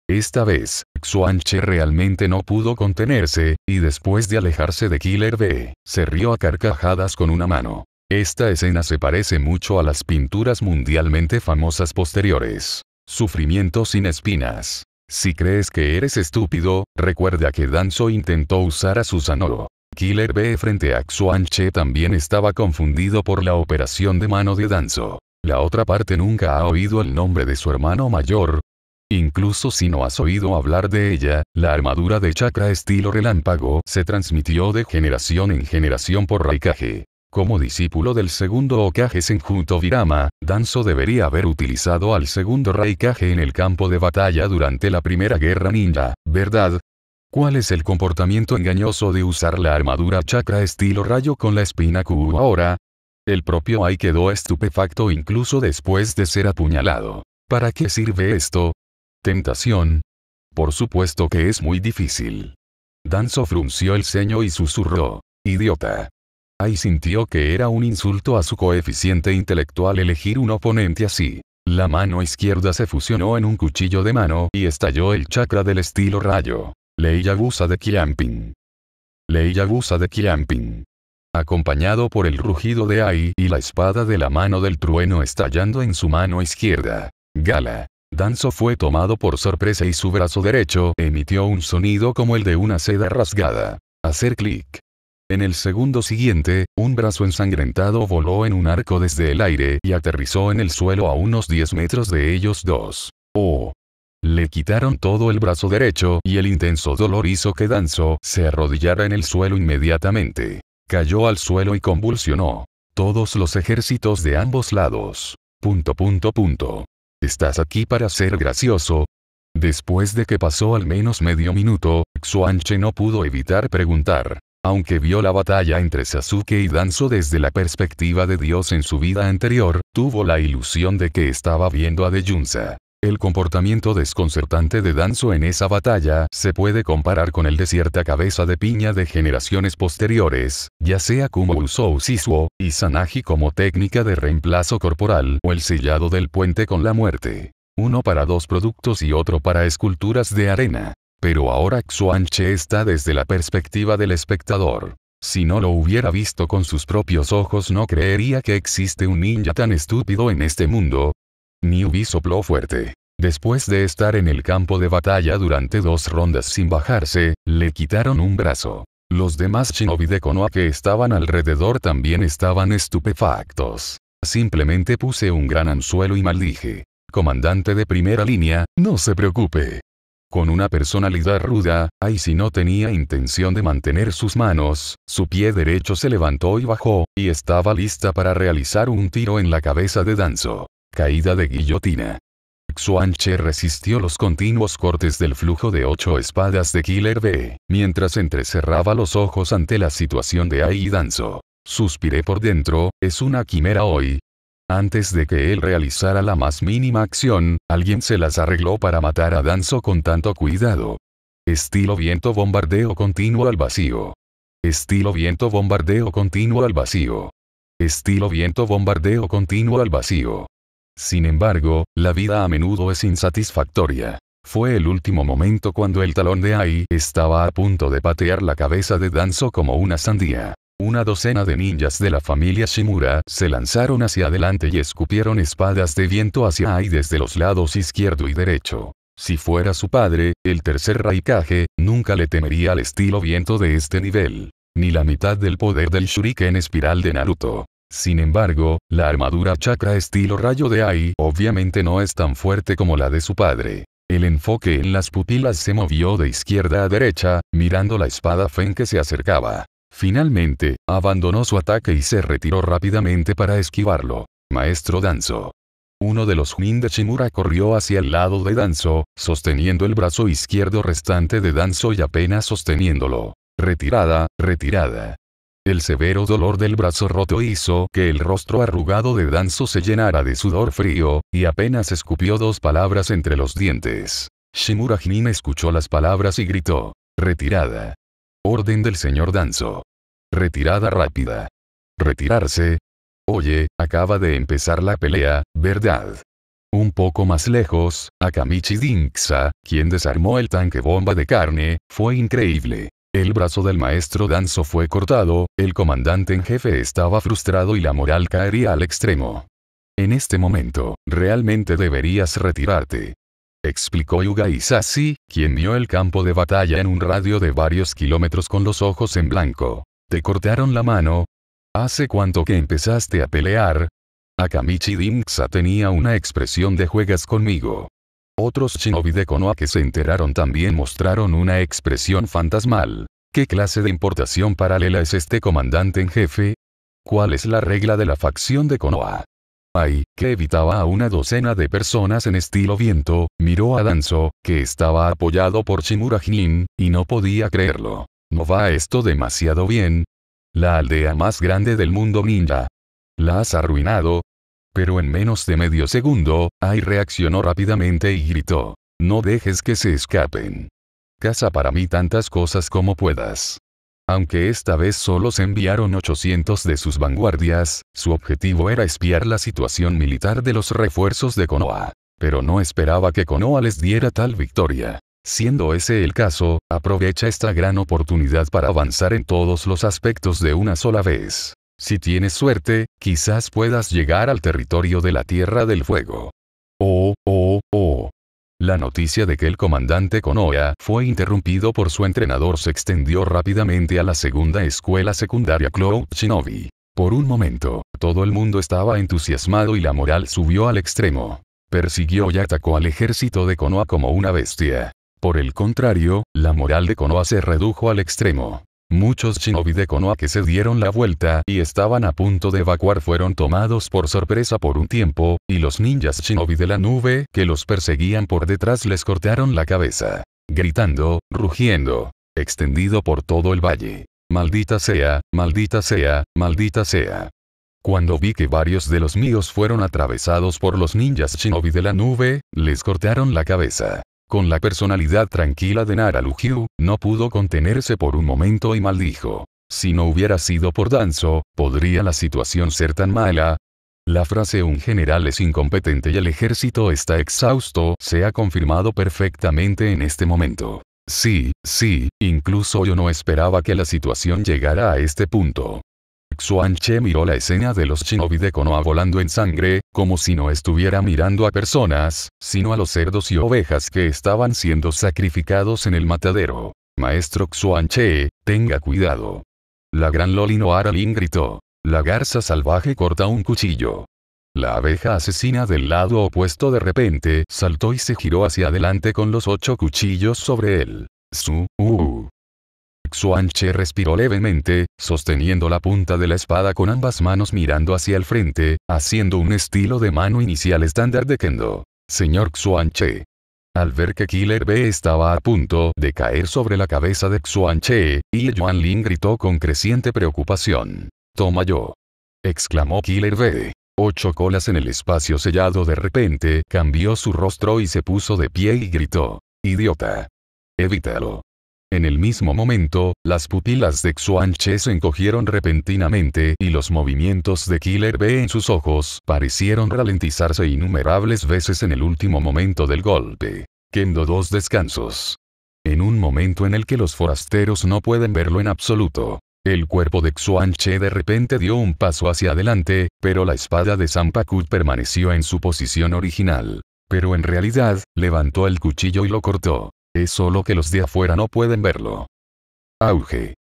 Esta vez, Xuanche realmente no pudo contenerse, y después de alejarse de Killer B, se rió a carcajadas con una mano. Esta escena se parece mucho a las pinturas mundialmente famosas posteriores. Sufrimiento sin espinas. Si crees que eres estúpido, recuerda que Danzo intentó usar a Susanoo Killer B frente a Xuan Che también estaba confundido por la operación de mano de Danzo. La otra parte nunca ha oído el nombre de su hermano mayor. Incluso si no has oído hablar de ella, la armadura de chakra estilo relámpago se transmitió de generación en generación por Raikage. Como discípulo del segundo Okage Senjuto Virama, Danzo debería haber utilizado al segundo Raikage en el campo de batalla durante la Primera Guerra Ninja, ¿verdad? ¿Cuál es el comportamiento engañoso de usar la armadura chakra estilo rayo con la espina Q ahora? El propio Ai quedó estupefacto incluso después de ser apuñalado. ¿Para qué sirve esto? ¿Tentación? Por supuesto que es muy difícil. Danzo frunció el ceño y susurró. Idiota. Ai sintió que era un insulto a su coeficiente intelectual elegir un oponente así. La mano izquierda se fusionó en un cuchillo de mano y estalló el chakra del estilo rayo. Ley de Kiamping. Ley de Kiamping. Acompañado por el rugido de Ai y la espada de la mano del trueno estallando en su mano izquierda. Gala. Danzo fue tomado por sorpresa y su brazo derecho emitió un sonido como el de una seda rasgada. Hacer clic. En el segundo siguiente, un brazo ensangrentado voló en un arco desde el aire y aterrizó en el suelo a unos 10 metros de ellos dos. Oh, le quitaron todo el brazo derecho y el intenso dolor hizo que Danzo se arrodillara en el suelo inmediatamente. Cayó al suelo y convulsionó. Todos los ejércitos de ambos lados. Punto punto punto. ¿Estás aquí para ser gracioso? Después de que pasó al menos medio minuto, Xuanche no pudo evitar preguntar. Aunque vio la batalla entre Sasuke y Danzo desde la perspectiva de Dios en su vida anterior, tuvo la ilusión de que estaba viendo a Deyunza. El comportamiento desconcertante de Danzo en esa batalla se puede comparar con el de cierta cabeza de piña de generaciones posteriores, ya sea como usó Sisuo y Sanagi como técnica de reemplazo corporal o el sellado del puente con la muerte. Uno para dos productos y otro para esculturas de arena. Pero ahora Xuanche está desde la perspectiva del espectador. Si no lo hubiera visto con sus propios ojos no creería que existe un ninja tan estúpido en este mundo, Newbie sopló fuerte. Después de estar en el campo de batalla durante dos rondas sin bajarse, le quitaron un brazo. Los demás shinobi de Konoha que estaban alrededor también estaban estupefactos. Simplemente puse un gran anzuelo y maldije. Comandante de primera línea, no se preocupe. Con una personalidad ruda, si no tenía intención de mantener sus manos, su pie derecho se levantó y bajó, y estaba lista para realizar un tiro en la cabeza de Danzo. Caída de guillotina. Xuanche resistió los continuos cortes del flujo de ocho espadas de Killer B, mientras entrecerraba los ojos ante la situación de Ai Danzo. Suspiré por dentro, es una quimera hoy. Antes de que él realizara la más mínima acción, alguien se las arregló para matar a Danzo con tanto cuidado. Estilo viento bombardeo continuo al vacío. Estilo viento bombardeo continuo al vacío. Estilo viento bombardeo continuo al vacío. Sin embargo, la vida a menudo es insatisfactoria. Fue el último momento cuando el talón de Ai estaba a punto de patear la cabeza de Danzo como una sandía. Una docena de ninjas de la familia Shimura se lanzaron hacia adelante y escupieron espadas de viento hacia Ai desde los lados izquierdo y derecho. Si fuera su padre, el tercer Raikage, nunca le temería al estilo viento de este nivel. Ni la mitad del poder del Shuriken espiral de Naruto. Sin embargo, la armadura chakra estilo rayo de Ai obviamente no es tan fuerte como la de su padre. El enfoque en las pupilas se movió de izquierda a derecha, mirando la espada Fen que se acercaba. Finalmente, abandonó su ataque y se retiró rápidamente para esquivarlo. Maestro Danzo. Uno de los jin de Shimura corrió hacia el lado de Danzo, sosteniendo el brazo izquierdo restante de Danzo y apenas sosteniéndolo. Retirada, retirada. El severo dolor del brazo roto hizo que el rostro arrugado de Danzo se llenara de sudor frío, y apenas escupió dos palabras entre los dientes. Shimura escuchó las palabras y gritó. Retirada. Orden del señor Danzo. Retirada rápida. Retirarse. Oye, acaba de empezar la pelea, ¿verdad? Un poco más lejos, Akamichi Dinksa, quien desarmó el tanque bomba de carne, fue increíble. El brazo del maestro Danzo fue cortado, el comandante en jefe estaba frustrado y la moral caería al extremo. En este momento, realmente deberías retirarte. Explicó Yuga Isasi, quien vio el campo de batalla en un radio de varios kilómetros con los ojos en blanco. ¿Te cortaron la mano? ¿Hace cuánto que empezaste a pelear? Akamichi dinksa tenía una expresión de juegas conmigo. Otros shinobi de Konoha que se enteraron también mostraron una expresión fantasmal. ¿Qué clase de importación paralela es este comandante en jefe? ¿Cuál es la regla de la facción de Konoha? Ay, que evitaba a una docena de personas en estilo viento, miró a Danzo, que estaba apoyado por Shimura Jin, y no podía creerlo. ¿No va esto demasiado bien? La aldea más grande del mundo ninja. La has arruinado, pero en menos de medio segundo, Ai reaccionó rápidamente y gritó. No dejes que se escapen. Caza para mí tantas cosas como puedas. Aunque esta vez solo se enviaron 800 de sus vanguardias, su objetivo era espiar la situación militar de los refuerzos de Konoa. Pero no esperaba que Konoa les diera tal victoria. Siendo ese el caso, aprovecha esta gran oportunidad para avanzar en todos los aspectos de una sola vez. Si tienes suerte, quizás puedas llegar al territorio de la Tierra del Fuego. Oh, oh, oh. La noticia de que el comandante Konoha fue interrumpido por su entrenador se extendió rápidamente a la segunda escuela secundaria Cloud Shinobi. Por un momento, todo el mundo estaba entusiasmado y la moral subió al extremo. Persiguió y atacó al ejército de Konoha como una bestia. Por el contrario, la moral de Konoha se redujo al extremo. Muchos shinobi de Konoha que se dieron la vuelta y estaban a punto de evacuar fueron tomados por sorpresa por un tiempo, y los ninjas shinobi de la nube que los perseguían por detrás les cortaron la cabeza. Gritando, rugiendo, extendido por todo el valle. Maldita sea, maldita sea, maldita sea. Cuando vi que varios de los míos fueron atravesados por los ninjas shinobi de la nube, les cortaron la cabeza. Con la personalidad tranquila de Nara Lujiu, no pudo contenerse por un momento y maldijo. Si no hubiera sido por Danzo, ¿podría la situación ser tan mala? La frase un general es incompetente y el ejército está exhausto se ha confirmado perfectamente en este momento. Sí, sí, incluso yo no esperaba que la situación llegara a este punto. Xuanche miró la escena de los shinobi de Konoha volando en sangre, como si no estuviera mirando a personas, sino a los cerdos y ovejas que estaban siendo sacrificados en el matadero. Maestro Che, tenga cuidado. La gran Lolino Ling gritó. La garza salvaje corta un cuchillo. La abeja asesina del lado opuesto de repente saltó y se giró hacia adelante con los ocho cuchillos sobre él. Su, uh, Xuanche respiró levemente, sosteniendo la punta de la espada con ambas manos mirando hacia el frente, haciendo un estilo de mano inicial estándar de Kendo. Señor Xuanche. Al ver que Killer B estaba a punto de caer sobre la cabeza de Xuanche, y Yuan Lin gritó con creciente preocupación. Toma yo. exclamó Killer B. Ocho colas en el espacio sellado de repente cambió su rostro y se puso de pie y gritó. Idiota. Evítalo. En el mismo momento, las pupilas de Xuan Che se encogieron repentinamente y los movimientos de Killer B en sus ojos parecieron ralentizarse innumerables veces en el último momento del golpe. Kendo dos descansos. En un momento en el que los forasteros no pueden verlo en absoluto. El cuerpo de Xuan Che de repente dio un paso hacia adelante, pero la espada de Sampakut permaneció en su posición original. Pero en realidad, levantó el cuchillo y lo cortó. Es solo que los de afuera no pueden verlo. Auge.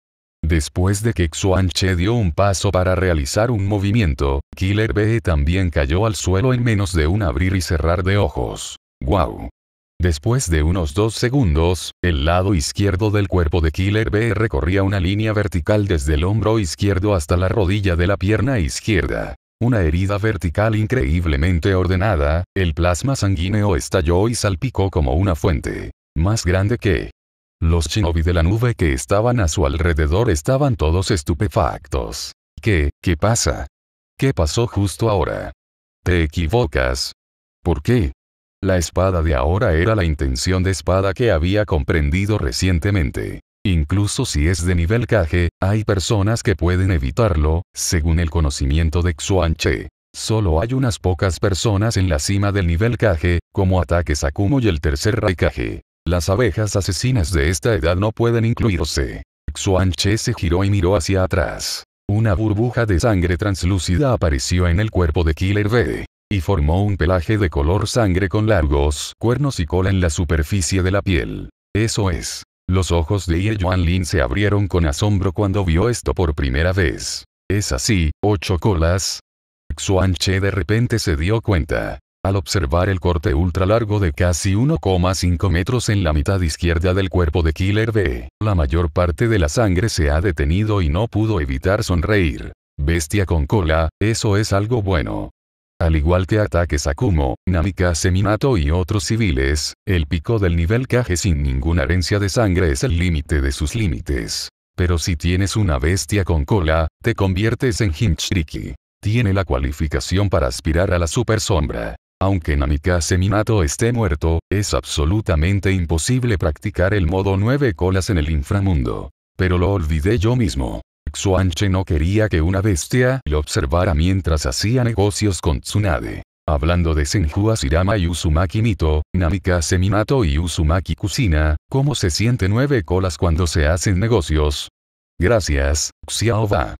Después de que Xuan dio un paso para realizar un movimiento, Killer B también cayó al suelo en menos de un abrir y cerrar de ojos. ¡Wow! Después de unos dos segundos, el lado izquierdo del cuerpo de Killer B recorría una línea vertical desde el hombro izquierdo hasta la rodilla de la pierna izquierda. Una herida vertical increíblemente ordenada, el plasma sanguíneo estalló y salpicó como una fuente más grande que... Los shinobi de la nube que estaban a su alrededor estaban todos estupefactos. ¿Qué, qué pasa? ¿Qué pasó justo ahora? Te equivocas. ¿Por qué? La espada de ahora era la intención de espada que había comprendido recientemente. Incluso si es de nivel Kage, hay personas que pueden evitarlo, según el conocimiento de Che. Solo hay unas pocas personas en la cima del nivel Kage, como ataques Sakumo y el tercer Raikage. Las abejas asesinas de esta edad no pueden incluirse. Xuan Che se giró y miró hacia atrás. Una burbuja de sangre translúcida apareció en el cuerpo de Killer B. Y formó un pelaje de color sangre con largos cuernos y cola en la superficie de la piel. Eso es. Los ojos de Ye Yuan Lin se abrieron con asombro cuando vio esto por primera vez. ¿Es así, ocho colas? Xuan Che de repente se dio cuenta. Al observar el corte ultralargo de casi 1,5 metros en la mitad izquierda del cuerpo de Killer B, la mayor parte de la sangre se ha detenido y no pudo evitar sonreír. Bestia con cola, eso es algo bueno. Al igual que ataques a Kumo, Namika Seminato y otros civiles, el pico del nivel Kage sin ninguna herencia de sangre es el límite de sus límites. Pero si tienes una bestia con cola, te conviertes en Hinchriki. Tiene la cualificación para aspirar a la super sombra. Aunque Namikaze Minato esté muerto, es absolutamente imposible practicar el modo nueve colas en el inframundo. Pero lo olvidé yo mismo. Xuanche no quería que una bestia lo observara mientras hacía negocios con Tsunade. Hablando de Senju Asirama y Uzumaki Mito, Namika Minato y Uzumaki Kusina, ¿cómo se siente nueve colas cuando se hacen negocios? Gracias, Xiaoba.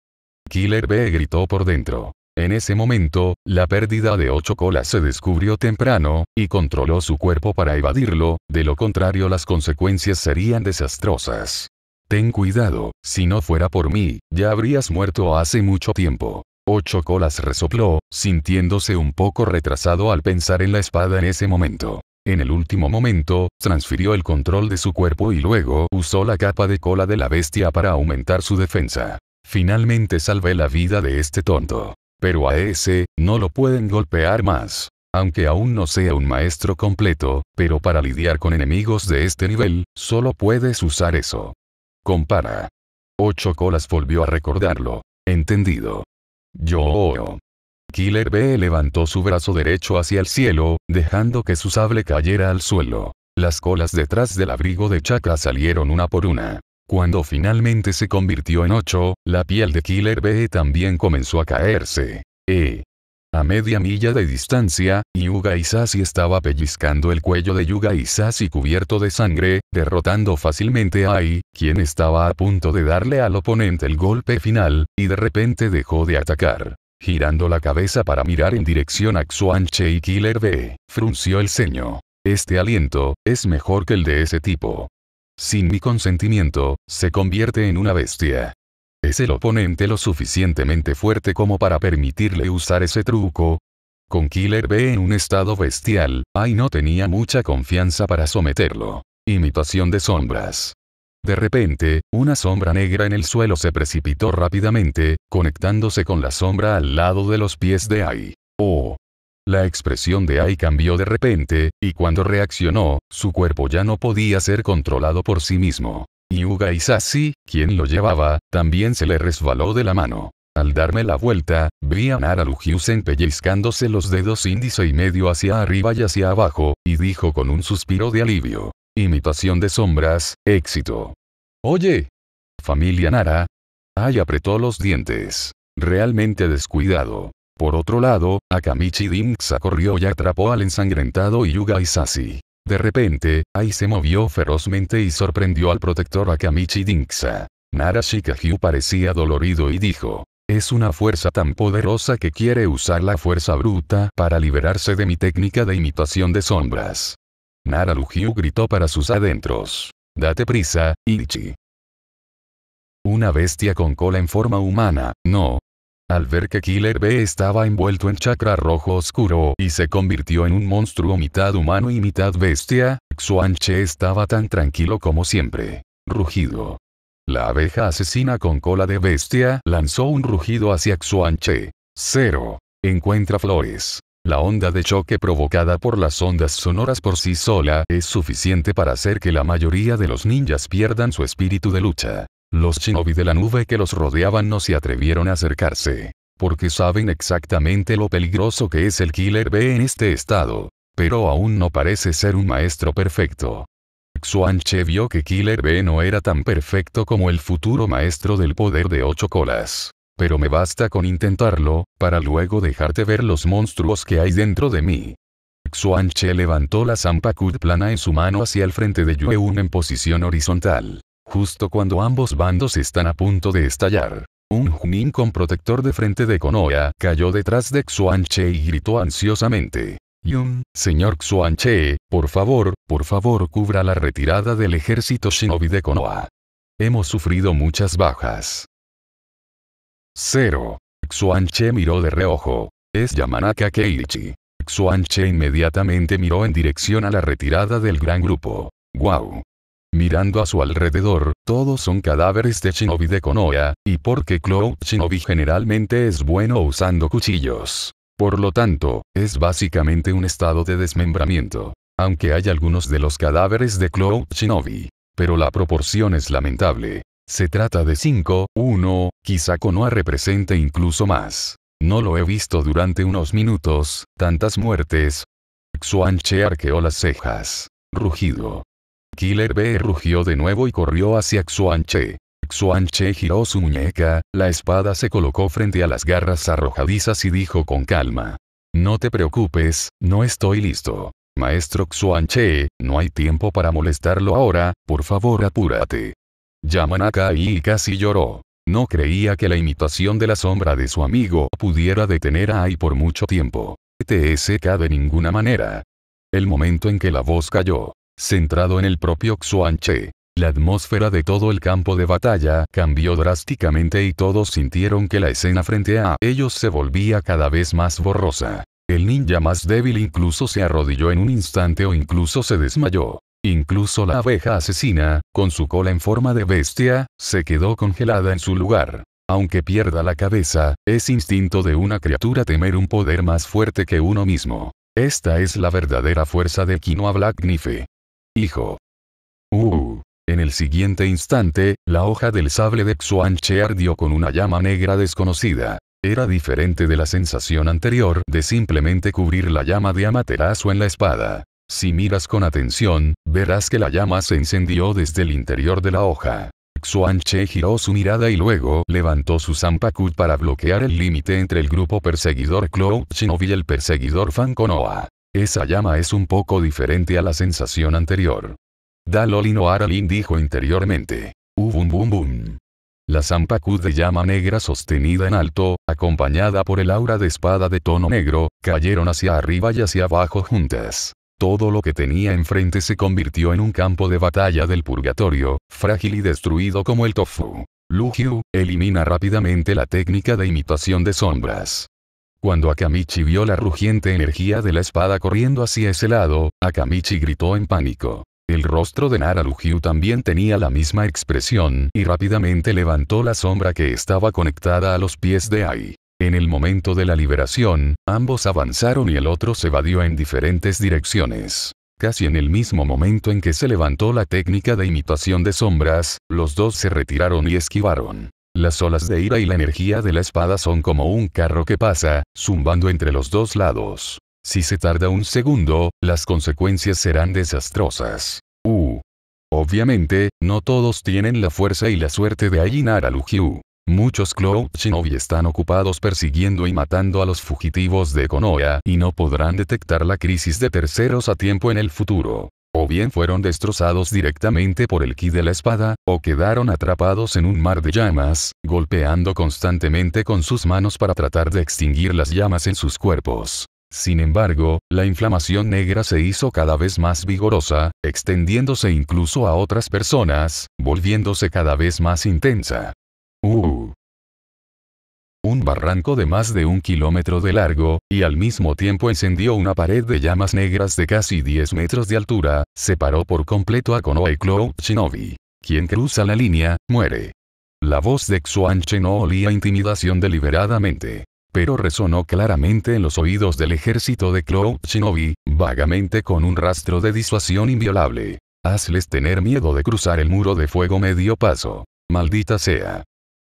Killer B gritó por dentro. En ese momento, la pérdida de ocho colas se descubrió temprano, y controló su cuerpo para evadirlo, de lo contrario las consecuencias serían desastrosas. Ten cuidado, si no fuera por mí, ya habrías muerto hace mucho tiempo. Ocho colas resopló, sintiéndose un poco retrasado al pensar en la espada en ese momento. En el último momento, transfirió el control de su cuerpo y luego usó la capa de cola de la bestia para aumentar su defensa. Finalmente salvé la vida de este tonto pero a ese, no lo pueden golpear más. Aunque aún no sea un maestro completo, pero para lidiar con enemigos de este nivel, solo puedes usar eso. Compara. Ocho colas volvió a recordarlo. Entendido. Yo. Killer B levantó su brazo derecho hacia el cielo, dejando que su sable cayera al suelo. Las colas detrás del abrigo de Chaka salieron una por una. Cuando finalmente se convirtió en 8, la piel de Killer B también comenzó a caerse. E. A media milla de distancia, Yuga Isashi estaba pellizcando el cuello de Yuga Isashi cubierto de sangre, derrotando fácilmente a Ai, quien estaba a punto de darle al oponente el golpe final, y de repente dejó de atacar. Girando la cabeza para mirar en dirección a Xuanche y Killer B, frunció el ceño. Este aliento, es mejor que el de ese tipo sin mi consentimiento, se convierte en una bestia. ¿Es el oponente lo suficientemente fuerte como para permitirle usar ese truco? Con Killer B en un estado bestial, Ai no tenía mucha confianza para someterlo. Imitación de sombras. De repente, una sombra negra en el suelo se precipitó rápidamente, conectándose con la sombra al lado de los pies de Ai. Oh, la expresión de Ai cambió de repente, y cuando reaccionó, su cuerpo ya no podía ser controlado por sí mismo. Yuga Isasi, quien lo llevaba, también se le resbaló de la mano. Al darme la vuelta, vi a Nara Lugiusen pellizcándose los dedos índice y medio hacia arriba y hacia abajo, y dijo con un suspiro de alivio. Imitación de sombras, éxito. Oye. Familia Nara. Ay apretó los dientes. Realmente descuidado. Por otro lado, Akamichi dinksa corrió y atrapó al ensangrentado Yuga Isasi. De repente, Ai se movió ferozmente y sorprendió al protector Akamichi Dinksa. Nara Shikahyu parecía dolorido y dijo, es una fuerza tan poderosa que quiere usar la fuerza bruta para liberarse de mi técnica de imitación de sombras. Nara gritó para sus adentros. Date prisa, Ichi. Una bestia con cola en forma humana, no, al ver que Killer B estaba envuelto en chakra rojo oscuro y se convirtió en un monstruo mitad humano y mitad bestia, Xuanche estaba tan tranquilo como siempre. Rugido. La abeja asesina con cola de bestia lanzó un rugido hacia Xuanche. Cero. Encuentra flores. La onda de choque provocada por las ondas sonoras por sí sola es suficiente para hacer que la mayoría de los ninjas pierdan su espíritu de lucha. Los shinobi de la nube que los rodeaban no se atrevieron a acercarse. Porque saben exactamente lo peligroso que es el Killer B en este estado. Pero aún no parece ser un maestro perfecto. Xuanche vio que Killer B no era tan perfecto como el futuro maestro del poder de ocho colas. Pero me basta con intentarlo, para luego dejarte ver los monstruos que hay dentro de mí. Xuanche levantó la Zampacud plana en su mano hacia el frente de Yueun en posición horizontal justo cuando ambos bandos están a punto de estallar. Un Junin con protector de frente de Konoha cayó detrás de Xuanche y gritó ansiosamente. Yun, señor Xuanche, por favor, por favor cubra la retirada del ejército shinobi de Konoha. Hemos sufrido muchas bajas. 0. Xuanche miró de reojo. Es Yamanaka Keiichi. Xuanche inmediatamente miró en dirección a la retirada del gran grupo. ¡Guau! Mirando a su alrededor, todos son cadáveres de shinobi de Konoha, y porque Cloud Shinobi generalmente es bueno usando cuchillos. Por lo tanto, es básicamente un estado de desmembramiento. Aunque hay algunos de los cadáveres de Cloud Shinobi. Pero la proporción es lamentable. Se trata de 5, 1, quizá Konoha represente incluso más. No lo he visto durante unos minutos, tantas muertes. Xuan Che arqueó las cejas. Rugido. Killer B rugió de nuevo y corrió hacia Xuan Che. Xuan Che giró su muñeca, la espada se colocó frente a las garras arrojadizas y dijo con calma. No te preocupes, no estoy listo. Maestro Xuan Che, no hay tiempo para molestarlo ahora, por favor apúrate. Yamanaka y casi lloró. No creía que la imitación de la sombra de su amigo pudiera detener a Ai por mucho tiempo. TSK de ninguna manera. El momento en que la voz cayó, centrado en el propio Xuanche. La atmósfera de todo el campo de batalla cambió drásticamente y todos sintieron que la escena frente a ellos se volvía cada vez más borrosa. El ninja más débil incluso se arrodilló en un instante o incluso se desmayó. Incluso la abeja asesina, con su cola en forma de bestia, se quedó congelada en su lugar. Aunque pierda la cabeza, es instinto de una criatura temer un poder más fuerte que uno mismo. Esta es la verdadera fuerza de Quinoa Black Hijo. Uh. En el siguiente instante, la hoja del sable de Che ardió con una llama negra desconocida. Era diferente de la sensación anterior de simplemente cubrir la llama de amaterasu en la espada. Si miras con atención, verás que la llama se encendió desde el interior de la hoja. Xuanche giró su mirada y luego levantó su Zampakut para bloquear el límite entre el grupo perseguidor Cloud y el perseguidor Fan Konoa. Esa llama es un poco diferente a la sensación anterior. Dalolino o dijo interiormente. Ubum bum bum. La zampacud de llama negra sostenida en alto, acompañada por el aura de espada de tono negro, cayeron hacia arriba y hacia abajo juntas. Todo lo que tenía enfrente se convirtió en un campo de batalla del purgatorio, frágil y destruido como el tofu. Lugiu, elimina rápidamente la técnica de imitación de sombras. Cuando Akamichi vio la rugiente energía de la espada corriendo hacia ese lado, Akamichi gritó en pánico. El rostro de Nara también tenía la misma expresión y rápidamente levantó la sombra que estaba conectada a los pies de Ai. En el momento de la liberación, ambos avanzaron y el otro se evadió en diferentes direcciones. Casi en el mismo momento en que se levantó la técnica de imitación de sombras, los dos se retiraron y esquivaron. Las olas de ira y la energía de la espada son como un carro que pasa, zumbando entre los dos lados. Si se tarda un segundo, las consecuencias serán desastrosas. Uh. Obviamente, no todos tienen la fuerza y la suerte de a Lugiu. Muchos Cloud Shinobi están ocupados persiguiendo y matando a los fugitivos de Konoha y no podrán detectar la crisis de terceros a tiempo en el futuro o bien fueron destrozados directamente por el ki de la espada, o quedaron atrapados en un mar de llamas, golpeando constantemente con sus manos para tratar de extinguir las llamas en sus cuerpos. Sin embargo, la inflamación negra se hizo cada vez más vigorosa, extendiéndose incluso a otras personas, volviéndose cada vez más intensa barranco de más de un kilómetro de largo, y al mismo tiempo encendió una pared de llamas negras de casi 10 metros de altura, separó por completo a y Cloud Shinobi. Quien cruza la línea, muere. La voz de Chen no olía intimidación deliberadamente. Pero resonó claramente en los oídos del ejército de Cloud Shinobi, vagamente con un rastro de disuasión inviolable. Hazles tener miedo de cruzar el muro de fuego medio paso. Maldita sea.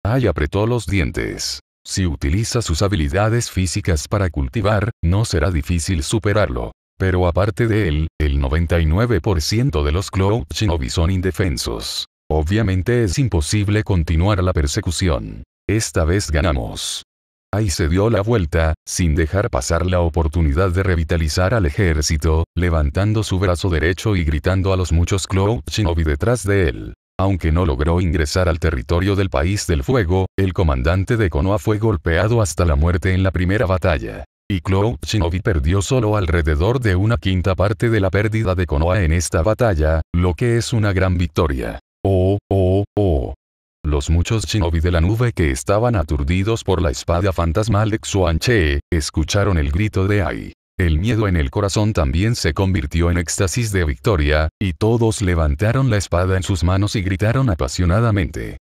Ay apretó los dientes. Si utiliza sus habilidades físicas para cultivar, no será difícil superarlo. Pero aparte de él, el 99% de los Cloud Shinobi son indefensos. Obviamente es imposible continuar la persecución. Esta vez ganamos. Ahí se dio la vuelta, sin dejar pasar la oportunidad de revitalizar al ejército, levantando su brazo derecho y gritando a los muchos Cloud Shinobi detrás de él. Aunque no logró ingresar al territorio del País del Fuego, el comandante de Konoha fue golpeado hasta la muerte en la primera batalla. Y Cloud Shinobi perdió solo alrededor de una quinta parte de la pérdida de Konoha en esta batalla, lo que es una gran victoria. Oh, oh, oh. Los muchos shinobi de la nube que estaban aturdidos por la espada fantasmal de Che, escucharon el grito de Ai. El miedo en el corazón también se convirtió en éxtasis de victoria, y todos levantaron la espada en sus manos y gritaron apasionadamente.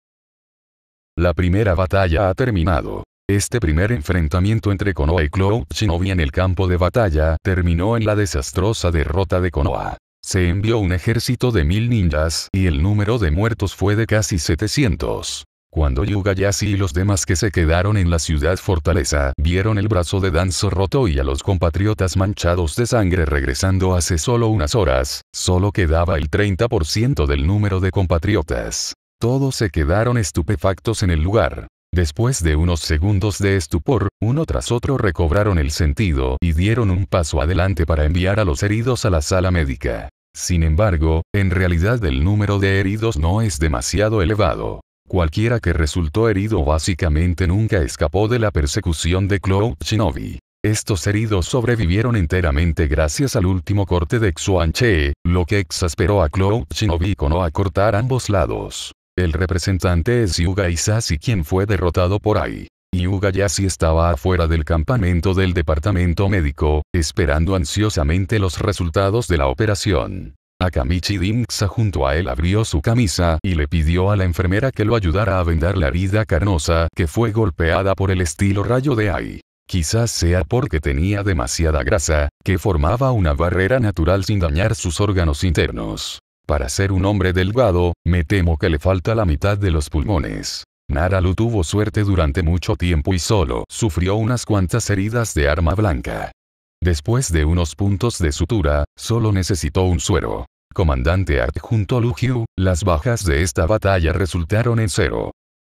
La primera batalla ha terminado. Este primer enfrentamiento entre Konoha y Cloud Shinobi en el campo de batalla terminó en la desastrosa derrota de Konoha. Se envió un ejército de mil ninjas y el número de muertos fue de casi 700. Cuando Yasi y los demás que se quedaron en la ciudad fortaleza vieron el brazo de Danzo roto y a los compatriotas manchados de sangre regresando hace solo unas horas, solo quedaba el 30% del número de compatriotas. Todos se quedaron estupefactos en el lugar. Después de unos segundos de estupor, uno tras otro recobraron el sentido y dieron un paso adelante para enviar a los heridos a la sala médica. Sin embargo, en realidad el número de heridos no es demasiado elevado. Cualquiera que resultó herido básicamente nunca escapó de la persecución de Cloud Shinobi. Estos heridos sobrevivieron enteramente gracias al último corte de Che, lo que exasperó a Cloud Shinobi con a cortar ambos lados. El representante es Yuga Isasi quien fue derrotado por Ai. Yuga Yasi estaba afuera del campamento del departamento médico, esperando ansiosamente los resultados de la operación. Akamichi Dingsa junto a él abrió su camisa y le pidió a la enfermera que lo ayudara a vendar la herida carnosa que fue golpeada por el estilo rayo de Ai. Quizás sea porque tenía demasiada grasa, que formaba una barrera natural sin dañar sus órganos internos. Para ser un hombre delgado, me temo que le falta la mitad de los pulmones. Naralu tuvo suerte durante mucho tiempo y solo sufrió unas cuantas heridas de arma blanca. Después de unos puntos de sutura, solo necesitó un suero. Comandante adjunto Lu las bajas de esta batalla resultaron en cero.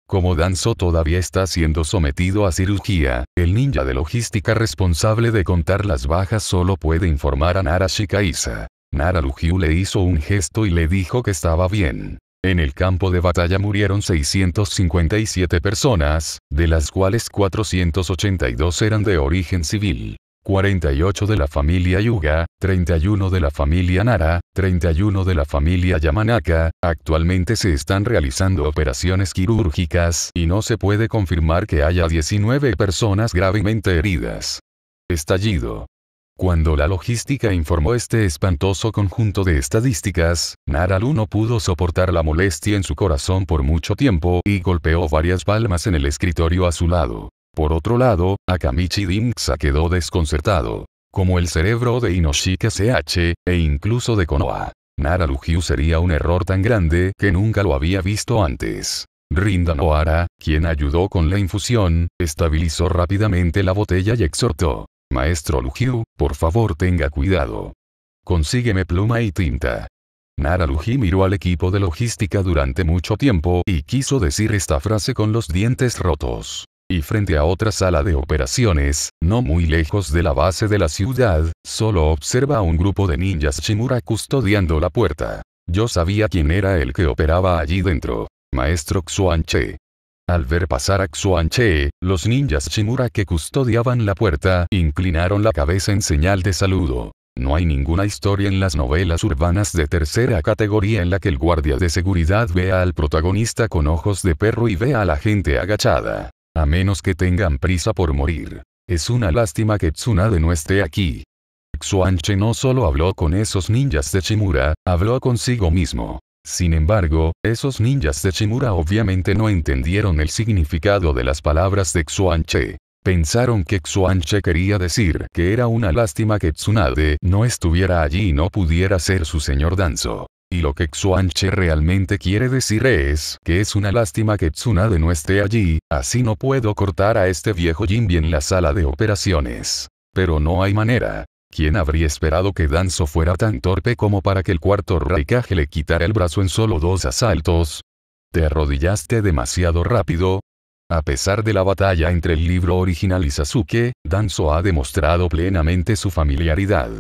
Como Danzo todavía está siendo sometido a cirugía, el ninja de logística responsable de contar las bajas solo puede informar a Nara Shikaisa. Nara Lujiu le hizo un gesto y le dijo que estaba bien. En el campo de batalla murieron 657 personas, de las cuales 482 eran de origen civil. 48 de la familia Yuga, 31 de la familia Nara, 31 de la familia Yamanaka, actualmente se están realizando operaciones quirúrgicas y no se puede confirmar que haya 19 personas gravemente heridas. Estallido. Cuando la logística informó este espantoso conjunto de estadísticas, Naralu no pudo soportar la molestia en su corazón por mucho tiempo y golpeó varias palmas en el escritorio a su lado. Por otro lado, Akamichi Dingsa quedó desconcertado. Como el cerebro de Inoshika CH, e incluso de Konoha. Nara Lugiu sería un error tan grande que nunca lo había visto antes. Rinda Noara, quien ayudó con la infusión, estabilizó rápidamente la botella y exhortó. Maestro Lugiu, por favor tenga cuidado. Consígueme pluma y tinta. Nara Luji miró al equipo de logística durante mucho tiempo y quiso decir esta frase con los dientes rotos y frente a otra sala de operaciones, no muy lejos de la base de la ciudad, solo observa a un grupo de ninjas Shimura custodiando la puerta. Yo sabía quién era el que operaba allí dentro. Maestro Xuanche. Al ver pasar a Xuanche, los ninjas Shimura que custodiaban la puerta inclinaron la cabeza en señal de saludo. No hay ninguna historia en las novelas urbanas de tercera categoría en la que el guardia de seguridad vea al protagonista con ojos de perro y vea a la gente agachada. A menos que tengan prisa por morir. Es una lástima que Tsunade no esté aquí. Xuanche no solo habló con esos ninjas de Shimura, habló consigo mismo. Sin embargo, esos ninjas de Shimura obviamente no entendieron el significado de las palabras de Xuanche. Pensaron que Xuanche quería decir que era una lástima que Tsunade no estuviera allí y no pudiera ser su señor Danzo y lo que Xuanche realmente quiere decir es que es una lástima que Tsunade no esté allí, así no puedo cortar a este viejo Jinbi en la sala de operaciones. Pero no hay manera. ¿Quién habría esperado que Danzo fuera tan torpe como para que el cuarto Raikage le quitara el brazo en solo dos asaltos? ¿Te arrodillaste demasiado rápido? A pesar de la batalla entre el libro original y Sasuke, Danzo ha demostrado plenamente su familiaridad.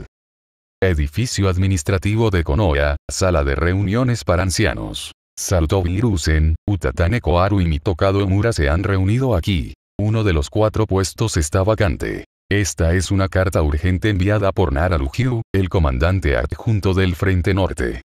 Edificio Administrativo de Konoha, Sala de Reuniones para Ancianos. Saltovirusen, Utatane Koaru y Mitokado Mura se han reunido aquí. Uno de los cuatro puestos está vacante. Esta es una carta urgente enviada por Nara el comandante adjunto del Frente Norte.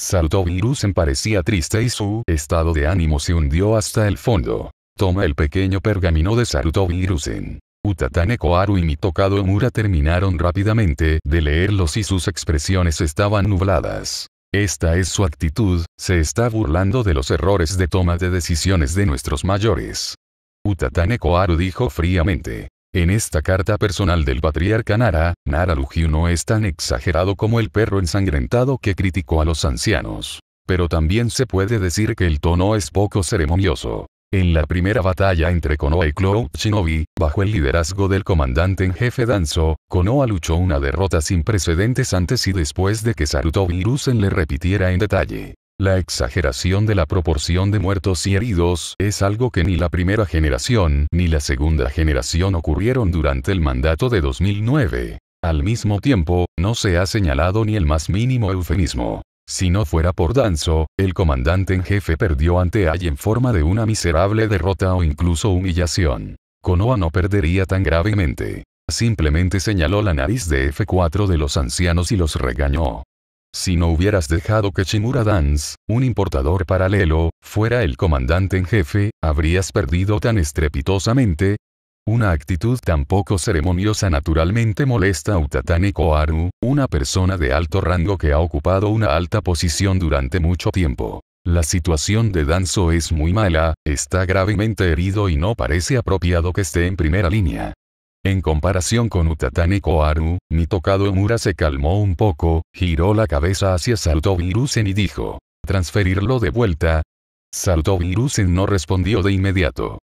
Saltovirusen parecía triste y su estado de ánimo se hundió hasta el fondo. Toma el pequeño pergamino de Saltovirusen. Utatane Koharu y Mitokado Mura terminaron rápidamente de leerlos y sus expresiones estaban nubladas. Esta es su actitud, se está burlando de los errores de toma de decisiones de nuestros mayores. Utatane Koharu dijo fríamente. En esta carta personal del patriarca Nara, Nara Lugiu no es tan exagerado como el perro ensangrentado que criticó a los ancianos. Pero también se puede decir que el tono es poco ceremonioso. En la primera batalla entre Konoha y Cloud Shinobi, bajo el liderazgo del comandante en jefe Danzo, Konoha luchó una derrota sin precedentes antes y después de que y Rusen le repitiera en detalle. La exageración de la proporción de muertos y heridos es algo que ni la primera generación ni la segunda generación ocurrieron durante el mandato de 2009. Al mismo tiempo, no se ha señalado ni el más mínimo eufemismo. Si no fuera por Danzo, el comandante en jefe perdió ante Ai en forma de una miserable derrota o incluso humillación. Konoha no perdería tan gravemente. Simplemente señaló la nariz de F4 de los ancianos y los regañó. Si no hubieras dejado que Shimura Danz, un importador paralelo, fuera el comandante en jefe, habrías perdido tan estrepitosamente, una actitud tan poco ceremoniosa naturalmente molesta a Utatane Koharu, una persona de alto rango que ha ocupado una alta posición durante mucho tiempo. La situación de Danzo es muy mala, está gravemente herido y no parece apropiado que esté en primera línea. En comparación con Utatane Koharu, Mitokado Mura se calmó un poco, giró la cabeza hacia Salto y dijo, ¿transferirlo de vuelta? Saltovirusen no respondió de inmediato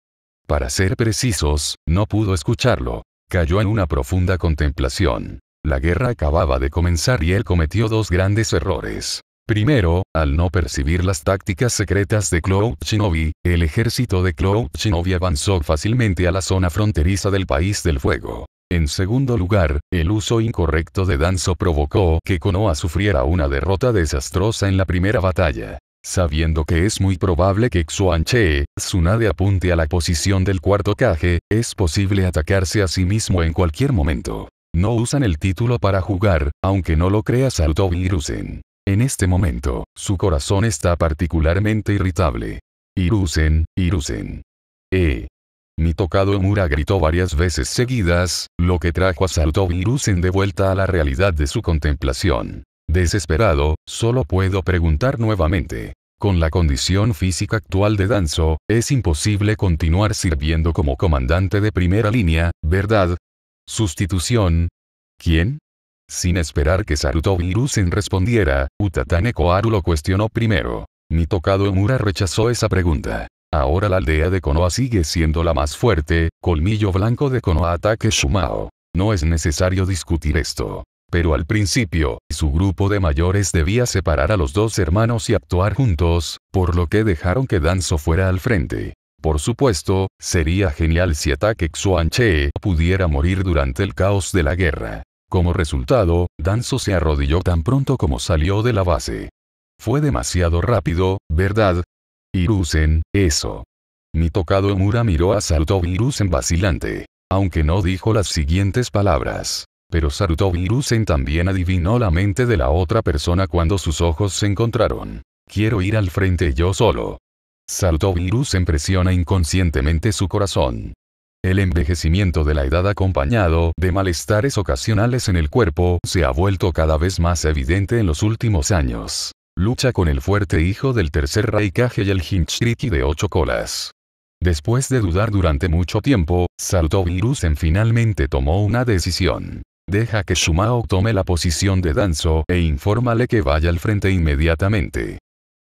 para ser precisos, no pudo escucharlo. Cayó en una profunda contemplación. La guerra acababa de comenzar y él cometió dos grandes errores. Primero, al no percibir las tácticas secretas de Cloud Shinobi, el ejército de Cloud Shinobi avanzó fácilmente a la zona fronteriza del País del Fuego. En segundo lugar, el uso incorrecto de Danzo provocó que Konoha sufriera una derrota desastrosa en la primera batalla. Sabiendo que es muy probable que Xuanche, Tsunade apunte a la posición del cuarto Kage, es posible atacarse a sí mismo en cualquier momento. No usan el título para jugar, aunque no lo crea y En este momento, su corazón está particularmente irritable. Irusen, Irusen. E. tocado Mura gritó varias veces seguidas, lo que trajo a y de vuelta a la realidad de su contemplación. Desesperado, solo puedo preguntar nuevamente. Con la condición física actual de Danzo, es imposible continuar sirviendo como comandante de primera línea, ¿verdad? Sustitución. ¿Quién? Sin esperar que Saruto Virusen respondiera, Utatane Koharu lo cuestionó primero. Mi tocado Mura rechazó esa pregunta. Ahora la aldea de Konoha sigue siendo la más fuerte, colmillo blanco de Konoha ataque Shumao. No es necesario discutir esto. Pero al principio, su grupo de mayores debía separar a los dos hermanos y actuar juntos, por lo que dejaron que Danzo fuera al frente. Por supuesto, sería genial si Ataque Xuanche pudiera morir durante el caos de la guerra. Como resultado, Danzo se arrodilló tan pronto como salió de la base. Fue demasiado rápido, ¿verdad? Irusen, eso. Mi tocado Mura miró a Salto Irusen vacilante, aunque no dijo las siguientes palabras pero Sarutobi también adivinó la mente de la otra persona cuando sus ojos se encontraron. Quiero ir al frente yo solo. Sarutobi presiona inconscientemente su corazón. El envejecimiento de la edad acompañado de malestares ocasionales en el cuerpo se ha vuelto cada vez más evidente en los últimos años. Lucha con el fuerte hijo del tercer Raikage y el hinchriki de ocho colas. Después de dudar durante mucho tiempo, Sarutobi finalmente tomó una decisión. Deja que Shumao tome la posición de Danzo e infórmale que vaya al frente inmediatamente.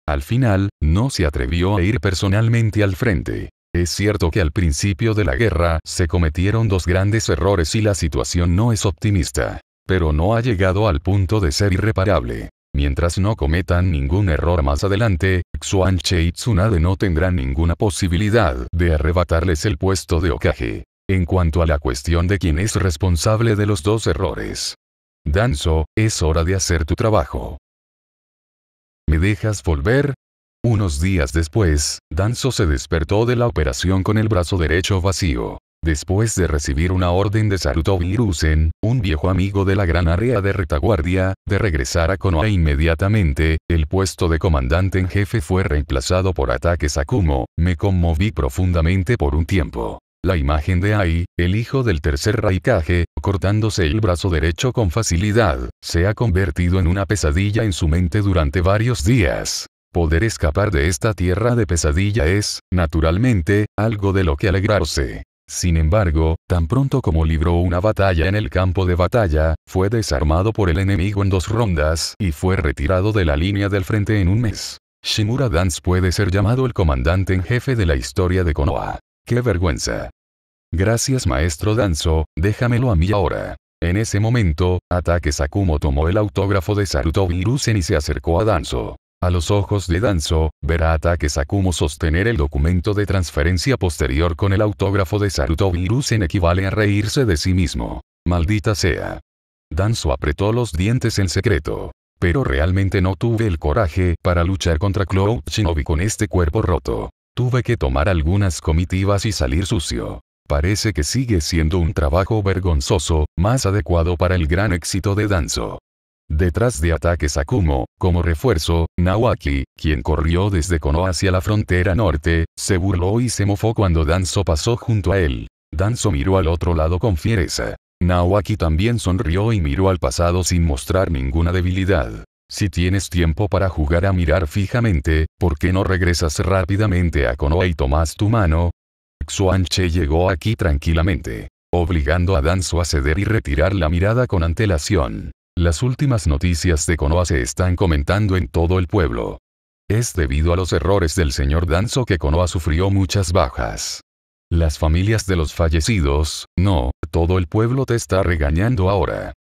Al final, no se atrevió a ir personalmente al frente. Es cierto que al principio de la guerra se cometieron dos grandes errores y la situación no es optimista. Pero no ha llegado al punto de ser irreparable. Mientras no cometan ningún error más adelante, Xuanche y Tsunade no tendrán ninguna posibilidad de arrebatarles el puesto de Okage. En cuanto a la cuestión de quién es responsable de los dos errores. Danzo, es hora de hacer tu trabajo. ¿Me dejas volver? Unos días después, Danzo se despertó de la operación con el brazo derecho vacío. Después de recibir una orden de Saruto Rusen, un viejo amigo de la gran área de retaguardia, de regresar a Konoha inmediatamente, el puesto de comandante en jefe fue reemplazado por ataques a me conmoví profundamente por un tiempo la imagen de Ai, el hijo del tercer Raikage, cortándose el brazo derecho con facilidad, se ha convertido en una pesadilla en su mente durante varios días. Poder escapar de esta tierra de pesadilla es, naturalmente, algo de lo que alegrarse. Sin embargo, tan pronto como libró una batalla en el campo de batalla, fue desarmado por el enemigo en dos rondas y fue retirado de la línea del frente en un mes. Shimura Dance puede ser llamado el comandante en jefe de la historia de Konoha. ¡Qué vergüenza! Gracias maestro Danzo, déjamelo a mí ahora. En ese momento, Ataque Sakumo tomó el autógrafo de Sarutobi y se acercó a Danzo. A los ojos de Danzo, verá a Ataque Sakumo sostener el documento de transferencia posterior con el autógrafo de Sarutobi en equivale a reírse de sí mismo. Maldita sea. Danzo apretó los dientes en secreto. Pero realmente no tuve el coraje para luchar contra Cloud Shinobi con este cuerpo roto. Tuve que tomar algunas comitivas y salir sucio. Parece que sigue siendo un trabajo vergonzoso, más adecuado para el gran éxito de Danzo. Detrás de a Kumo, como refuerzo, Nawaki, quien corrió desde Kono hacia la frontera norte, se burló y se mofó cuando Danzo pasó junto a él. Danzo miró al otro lado con fiereza. Nawaki también sonrió y miró al pasado sin mostrar ninguna debilidad. Si tienes tiempo para jugar a mirar fijamente, ¿por qué no regresas rápidamente a Konoha y tomas tu mano? Xuanche llegó aquí tranquilamente, obligando a Danzo a ceder y retirar la mirada con antelación. Las últimas noticias de Konoha se están comentando en todo el pueblo. Es debido a los errores del señor Danzo que Konoha sufrió muchas bajas. Las familias de los fallecidos, no, todo el pueblo te está regañando ahora.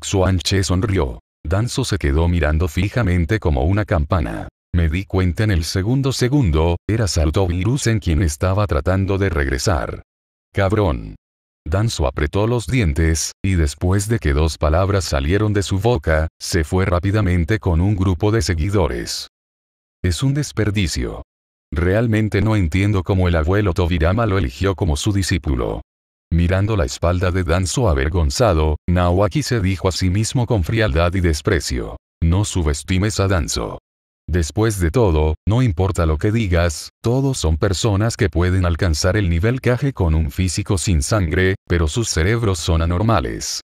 Xuanche sonrió. Danzo se quedó mirando fijamente como una campana. Me di cuenta en el segundo segundo, era Virus en quien estaba tratando de regresar. Cabrón. Danzo apretó los dientes, y después de que dos palabras salieron de su boca, se fue rápidamente con un grupo de seguidores. Es un desperdicio. Realmente no entiendo cómo el abuelo Tobirama lo eligió como su discípulo. Mirando la espalda de Danzo avergonzado, Nawaki se dijo a sí mismo con frialdad y desprecio. No subestimes a Danzo. Después de todo, no importa lo que digas, todos son personas que pueden alcanzar el nivel caje con un físico sin sangre, pero sus cerebros son anormales.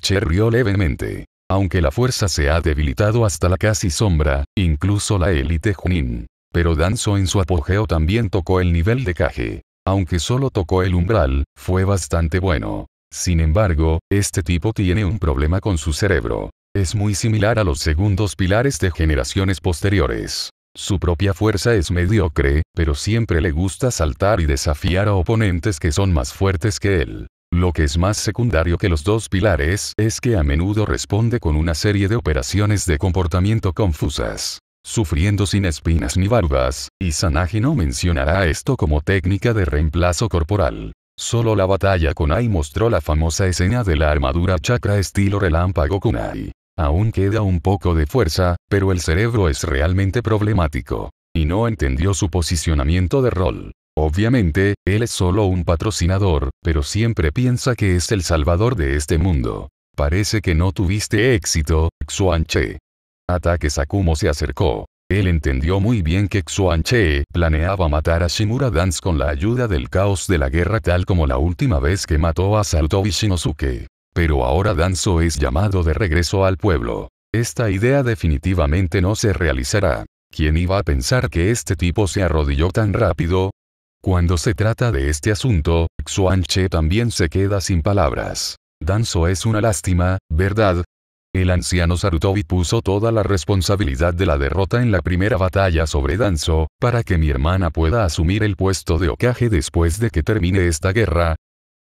Che rió levemente. Aunque la fuerza se ha debilitado hasta la casi sombra, incluso la élite Junin. Pero Danzo en su apogeo también tocó el nivel de caje aunque solo tocó el umbral, fue bastante bueno. Sin embargo, este tipo tiene un problema con su cerebro. Es muy similar a los segundos pilares de generaciones posteriores. Su propia fuerza es mediocre, pero siempre le gusta saltar y desafiar a oponentes que son más fuertes que él. Lo que es más secundario que los dos pilares es que a menudo responde con una serie de operaciones de comportamiento confusas sufriendo sin espinas ni barbas, y Sanagi no mencionará esto como técnica de reemplazo corporal. Solo la batalla con Ai mostró la famosa escena de la armadura chakra estilo relámpago kunai. Aún queda un poco de fuerza, pero el cerebro es realmente problemático. Y no entendió su posicionamiento de rol. Obviamente, él es solo un patrocinador, pero siempre piensa que es el salvador de este mundo. Parece que no tuviste éxito, Xuanche. Ataque Sakumo se acercó. Él entendió muy bien que Xuan planeaba matar a Shimura Dance con la ayuda del caos de la guerra tal como la última vez que mató a Sarutobi y Shinosuke. Pero ahora Danzo es llamado de regreso al pueblo. Esta idea definitivamente no se realizará. ¿Quién iba a pensar que este tipo se arrodilló tan rápido? Cuando se trata de este asunto, Xuan también se queda sin palabras. Danzo es una lástima, ¿verdad? El anciano Sarutobi puso toda la responsabilidad de la derrota en la primera batalla sobre Danzo, para que mi hermana pueda asumir el puesto de Okage después de que termine esta guerra.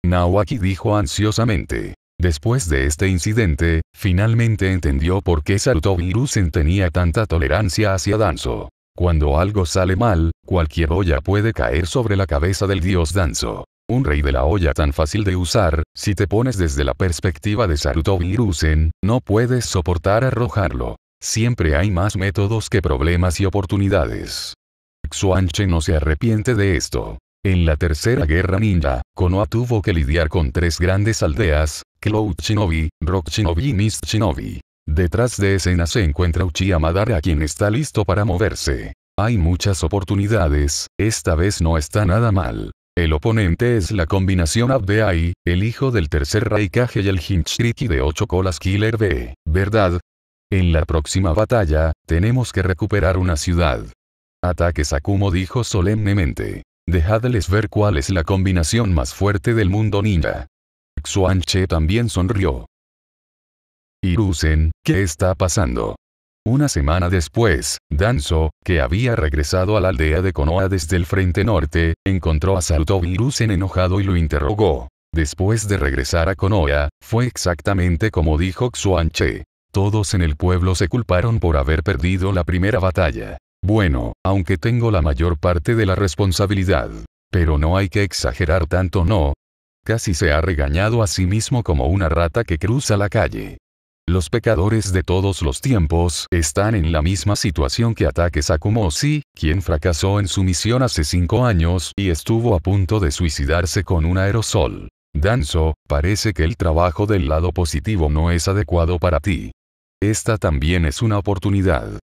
Naoaki dijo ansiosamente. Después de este incidente, finalmente entendió por qué Sarutobi Rusen tenía tanta tolerancia hacia Danzo. Cuando algo sale mal, cualquier olla puede caer sobre la cabeza del dios Danzo un rey de la olla tan fácil de usar, si te pones desde la perspectiva de Sarutobi Rusen, no puedes soportar arrojarlo. Siempre hay más métodos que problemas y oportunidades. Xuanche no se arrepiente de esto. En la tercera guerra ninja, Konoha tuvo que lidiar con tres grandes aldeas, Cloud Shinobi, Rock Shinobi y Mist Shinobi. Detrás de escena se encuentra Uchiha Madara quien está listo para moverse. Hay muchas oportunidades, esta vez no está nada mal. El oponente es la combinación Abdeai, el hijo del tercer Raikage y el Hinchriki de 8 colas Killer B, ¿verdad? En la próxima batalla, tenemos que recuperar una ciudad. Ataque Sakumo dijo solemnemente. Dejadles ver cuál es la combinación más fuerte del mundo ninja. Xuanche también sonrió. Irusen, ¿qué está pasando? Una semana después, Danzo, que había regresado a la aldea de Konoha desde el frente norte, encontró a en enojado y lo interrogó. Después de regresar a Konoha, fue exactamente como dijo Xuanche. Todos en el pueblo se culparon por haber perdido la primera batalla. Bueno, aunque tengo la mayor parte de la responsabilidad. Pero no hay que exagerar tanto, no. Casi se ha regañado a sí mismo como una rata que cruza la calle. Los pecadores de todos los tiempos están en la misma situación que Atake Sakumosi, quien fracasó en su misión hace cinco años y estuvo a punto de suicidarse con un aerosol. Danzo, parece que el trabajo del lado positivo no es adecuado para ti. Esta también es una oportunidad.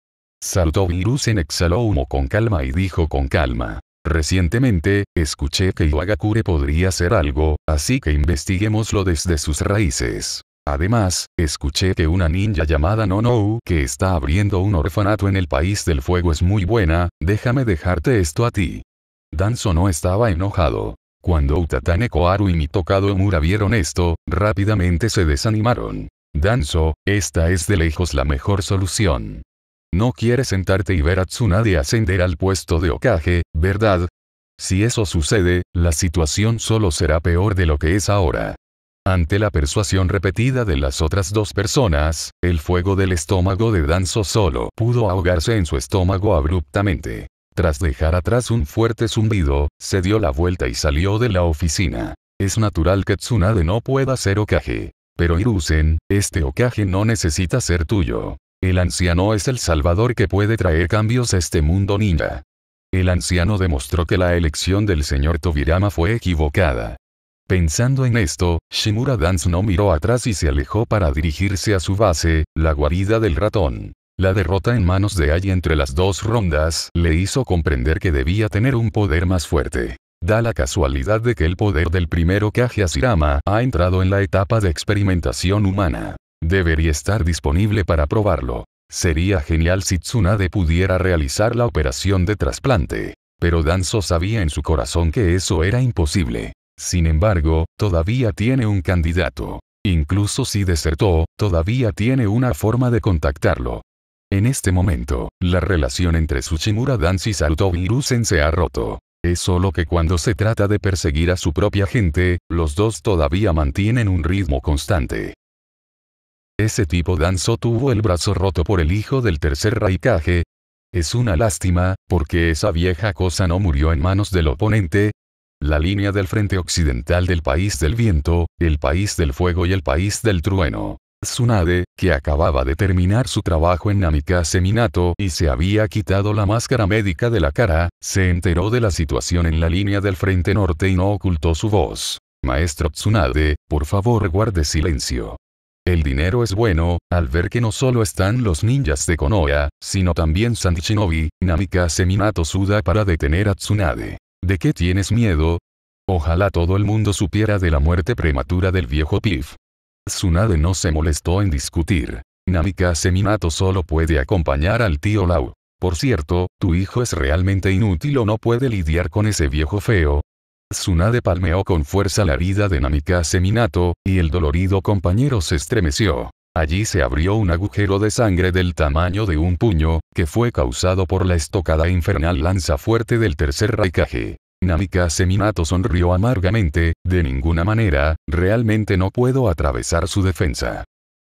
Saltó en exhaló humo con calma y dijo con calma. Recientemente, escuché que Iwagakure podría ser algo, así que investiguémoslo desde sus raíces. Además, escuché que una ninja llamada Nonou que está abriendo un orfanato en el país del fuego es muy buena, déjame dejarte esto a ti. Danzo no estaba enojado. Cuando Utatane Koharu y Mitokado Mura vieron esto, rápidamente se desanimaron. Danzo, esta es de lejos la mejor solución. No quieres sentarte y ver a Tsunade ascender al puesto de Okage, ¿verdad? Si eso sucede, la situación solo será peor de lo que es ahora. Ante la persuasión repetida de las otras dos personas, el fuego del estómago de Danzo solo pudo ahogarse en su estómago abruptamente. Tras dejar atrás un fuerte zumbido, se dio la vuelta y salió de la oficina. Es natural que Tsunade no pueda ser Okage. Pero Irusen, este Okage no necesita ser tuyo. El anciano es el salvador que puede traer cambios a este mundo ninja. El anciano demostró que la elección del señor Tobirama fue equivocada. Pensando en esto, Shimura Danzo no miró atrás y se alejó para dirigirse a su base, la guarida del ratón. La derrota en manos de Ai entre las dos rondas le hizo comprender que debía tener un poder más fuerte. Da la casualidad de que el poder del primero Kage Asirama ha entrado en la etapa de experimentación humana. Debería estar disponible para probarlo. Sería genial si Tsunade pudiera realizar la operación de trasplante. Pero Danzo sabía en su corazón que eso era imposible. Sin embargo, todavía tiene un candidato. Incluso si desertó, todavía tiene una forma de contactarlo. En este momento, la relación entre Tsuchimura Dance y Salto se ha roto. Es solo que cuando se trata de perseguir a su propia gente, los dos todavía mantienen un ritmo constante. Ese tipo Danzo tuvo el brazo roto por el hijo del tercer Raikage. Es una lástima, porque esa vieja cosa no murió en manos del oponente, la línea del frente occidental del país del viento, el país del fuego y el país del trueno. Tsunade, que acababa de terminar su trabajo en Namika Seminato y se había quitado la máscara médica de la cara, se enteró de la situación en la línea del frente norte y no ocultó su voz. Maestro Tsunade, por favor guarde silencio. El dinero es bueno, al ver que no solo están los ninjas de Konoha, sino también Sanchinobi, Namika Seminato Suda para detener a Tsunade. ¿De qué tienes miedo? Ojalá todo el mundo supiera de la muerte prematura del viejo Pif. Tsunade no se molestó en discutir. Namika Seminato solo puede acompañar al tío Lau. Por cierto, tu hijo es realmente inútil o no puede lidiar con ese viejo feo. Tsunade palmeó con fuerza la herida de Namika Seminato, y el dolorido compañero se estremeció. Allí se abrió un agujero de sangre del tamaño de un puño, que fue causado por la estocada infernal lanza fuerte del tercer raikage. Namika Seminato sonrió amargamente, de ninguna manera, realmente no puedo atravesar su defensa.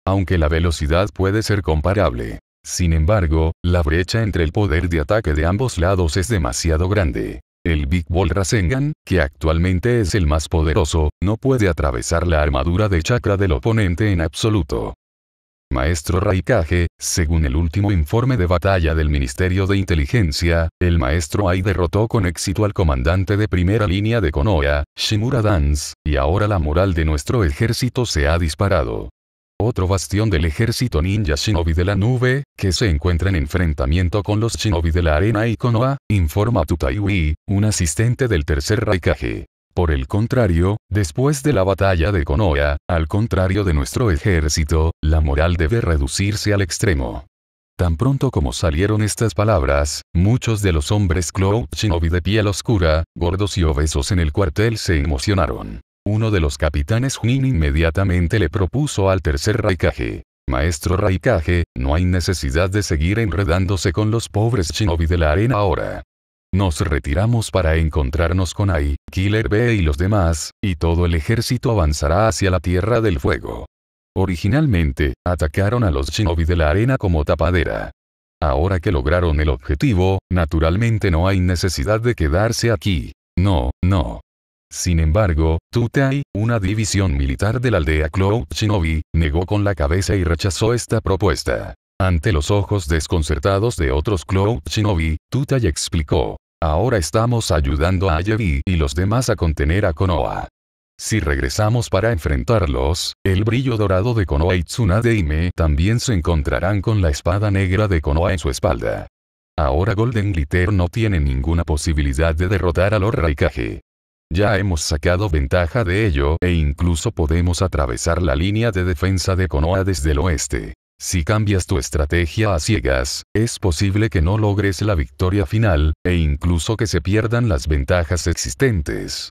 Aunque la velocidad puede ser comparable. Sin embargo, la brecha entre el poder de ataque de ambos lados es demasiado grande. El Big Ball Rasengan, que actualmente es el más poderoso, no puede atravesar la armadura de chakra del oponente en absoluto. Maestro Raikage, según el último informe de batalla del Ministerio de Inteligencia, el maestro Ai derrotó con éxito al comandante de primera línea de Konoha, Shimura Dance, y ahora la moral de nuestro ejército se ha disparado. Otro bastión del ejército ninja shinobi de la nube, que se encuentra en enfrentamiento con los shinobi de la arena y Konoha, informa Tutaiwi, un asistente del tercer Raikage. Por el contrario, después de la batalla de Konoha, al contrario de nuestro ejército, la moral debe reducirse al extremo. Tan pronto como salieron estas palabras, muchos de los hombres Cloud Shinobi de piel oscura, gordos y obesos en el cuartel se emocionaron. Uno de los capitanes Huin inmediatamente le propuso al tercer Raikage. Maestro Raikage, no hay necesidad de seguir enredándose con los pobres Shinobi de la arena ahora. Nos retiramos para encontrarnos con Ai, Killer B y los demás, y todo el ejército avanzará hacia la Tierra del Fuego. Originalmente, atacaron a los shinobi de la arena como tapadera. Ahora que lograron el objetivo, naturalmente no hay necesidad de quedarse aquí. No, no. Sin embargo, Tutai, una división militar de la aldea Cloud Shinobi, negó con la cabeza y rechazó esta propuesta. Ante los ojos desconcertados de otros Cloud Shinobi, Tutai explicó. Ahora estamos ayudando a Yevi y los demás a contener a Konoha. Si regresamos para enfrentarlos, el brillo dorado de Konoha y Tsunadeime también se encontrarán con la espada negra de Konoha en su espalda. Ahora Golden Glitter no tiene ninguna posibilidad de derrotar a los Raikage. Ya hemos sacado ventaja de ello e incluso podemos atravesar la línea de defensa de Konoha desde el oeste. Si cambias tu estrategia a ciegas, es posible que no logres la victoria final, e incluso que se pierdan las ventajas existentes.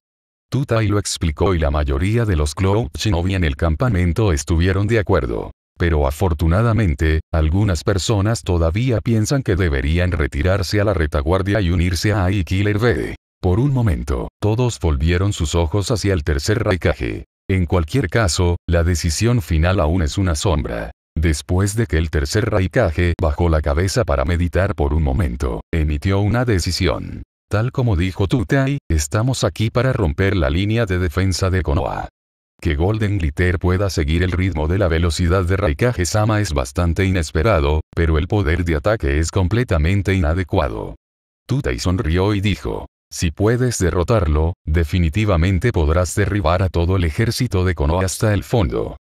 Tutai lo explicó y la mayoría de los Cloud en el campamento estuvieron de acuerdo. Pero afortunadamente, algunas personas todavía piensan que deberían retirarse a la retaguardia y unirse a i B. Por un momento, todos volvieron sus ojos hacia el tercer raikage. En cualquier caso, la decisión final aún es una sombra. Después de que el tercer Raikage bajó la cabeza para meditar por un momento, emitió una decisión. Tal como dijo Tutai, estamos aquí para romper la línea de defensa de Konoha. Que Golden Glitter pueda seguir el ritmo de la velocidad de Raikage Sama es bastante inesperado, pero el poder de ataque es completamente inadecuado. Tutai sonrió y dijo, si puedes derrotarlo, definitivamente podrás derribar a todo el ejército de Konoha hasta el fondo.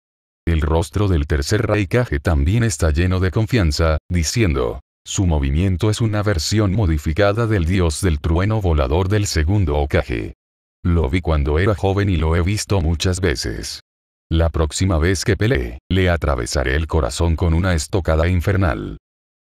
El rostro del tercer Raikage también está lleno de confianza, diciendo, su movimiento es una versión modificada del dios del trueno volador del segundo Okage. Lo vi cuando era joven y lo he visto muchas veces. La próxima vez que pelee, le atravesaré el corazón con una estocada infernal.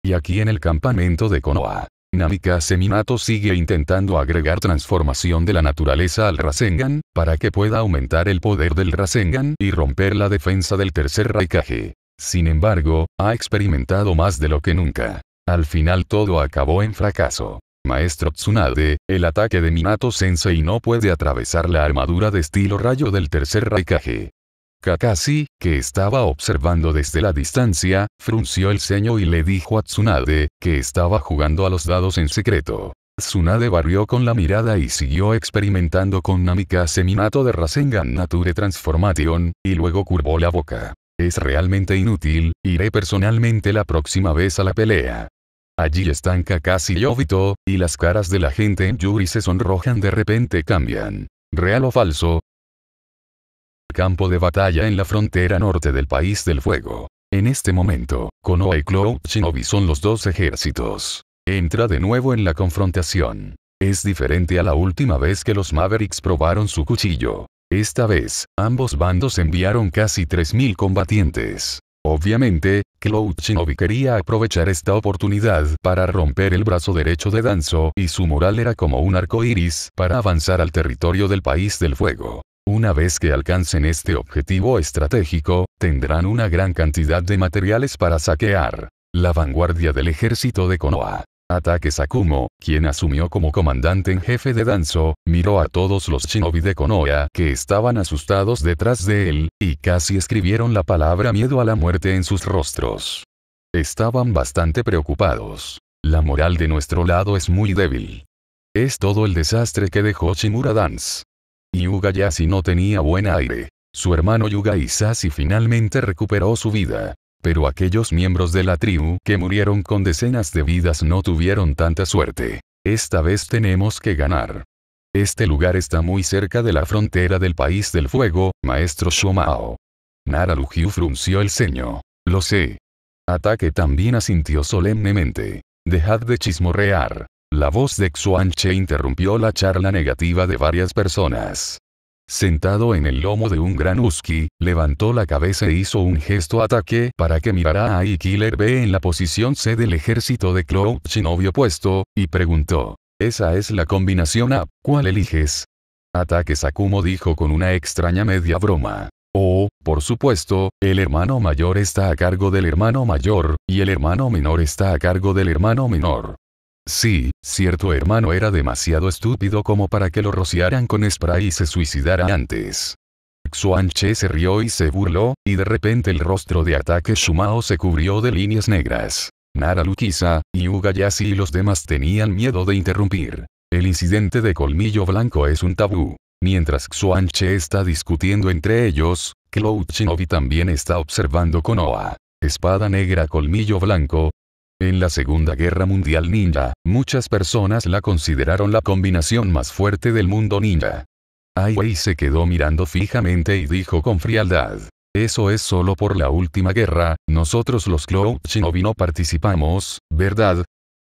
Y aquí en el campamento de Konoha, dinámica Seminato sigue intentando agregar transformación de la naturaleza al Rasengan, para que pueda aumentar el poder del Rasengan y romper la defensa del tercer Raikage. Sin embargo, ha experimentado más de lo que nunca. Al final todo acabó en fracaso. Maestro Tsunade, el ataque de Minato Sensei no puede atravesar la armadura de estilo rayo del tercer Raikage. Kakashi, que estaba observando desde la distancia, frunció el ceño y le dijo a Tsunade, que estaba jugando a los dados en secreto. Tsunade barrió con la mirada y siguió experimentando con Namika Seminato de Rasengan Nature Transformation, y luego curvó la boca. Es realmente inútil, iré personalmente la próxima vez a la pelea. Allí están Kakashi y Obito, y las caras de la gente en Yuri se sonrojan de repente cambian. ¿Real o falso? campo de batalla en la frontera norte del País del Fuego. En este momento, Konoha y Cloud Shinobi son los dos ejércitos. Entra de nuevo en la confrontación. Es diferente a la última vez que los Mavericks probaron su cuchillo. Esta vez, ambos bandos enviaron casi 3.000 combatientes. Obviamente, Cloud Shinobi quería aprovechar esta oportunidad para romper el brazo derecho de Danzo y su moral era como un arco iris para avanzar al territorio del País del Fuego. Una vez que alcancen este objetivo estratégico, tendrán una gran cantidad de materiales para saquear. La vanguardia del ejército de Konoha. Ataque Sakumo, quien asumió como comandante en jefe de Danzo, miró a todos los shinobi de Konoha que estaban asustados detrás de él, y casi escribieron la palabra miedo a la muerte en sus rostros. Estaban bastante preocupados. La moral de nuestro lado es muy débil. Es todo el desastre que dejó Shimura Dance. Yuga Yasi no tenía buen aire. Su hermano Yuga Isasi finalmente recuperó su vida. Pero aquellos miembros de la tribu que murieron con decenas de vidas no tuvieron tanta suerte. Esta vez tenemos que ganar. Este lugar está muy cerca de la frontera del país del fuego, maestro Shomao. Nara frunció el ceño. Lo sé. Ataque también asintió solemnemente. Dejad de chismorrear. La voz de Xuanche interrumpió la charla negativa de varias personas. Sentado en el lomo de un gran husky, levantó la cabeza e hizo un gesto ataque para que mirara a I Killer B en la posición C del ejército de Cloud Shinobi opuesto, y preguntó. Esa es la combinación A, ¿cuál eliges? Ataque Sakumo dijo con una extraña media broma. Oh, por supuesto, el hermano mayor está a cargo del hermano mayor, y el hermano menor está a cargo del hermano menor. Sí, cierto hermano era demasiado estúpido como para que lo rociaran con spray y se suicidara antes. Xuanche se rió y se burló, y de repente el rostro de ataque Shumao se cubrió de líneas negras. Nara Lukisa, Yuga Yasi y los demás tenían miedo de interrumpir. El incidente de colmillo blanco es un tabú. Mientras Xuanche está discutiendo entre ellos, Cloud Shinobi también está observando con Oa. Espada negra colmillo blanco, en la Segunda Guerra Mundial Ninja, muchas personas la consideraron la combinación más fuerte del mundo ninja. Ai se quedó mirando fijamente y dijo con frialdad. Eso es solo por la última guerra, nosotros los Cloud Shinobi no participamos, ¿verdad?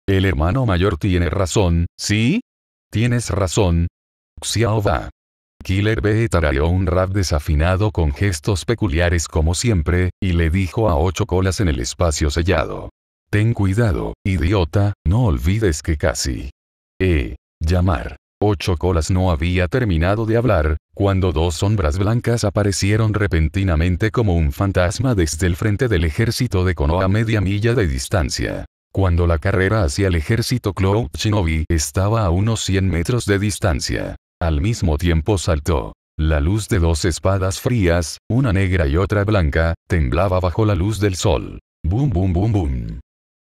El hermano mayor tiene razón, ¿sí? Tienes razón. Xiao Killer B tarareó un rap desafinado con gestos peculiares como siempre, y le dijo a ocho colas en el espacio sellado. Ten cuidado, idiota, no olvides que casi. Eh. Llamar. Ocho Colas no había terminado de hablar, cuando dos sombras blancas aparecieron repentinamente como un fantasma desde el frente del ejército de Konoha a media milla de distancia. Cuando la carrera hacia el ejército Cloud Shinobi estaba a unos 100 metros de distancia. Al mismo tiempo saltó. La luz de dos espadas frías, una negra y otra blanca, temblaba bajo la luz del sol. Boom boom boom boom.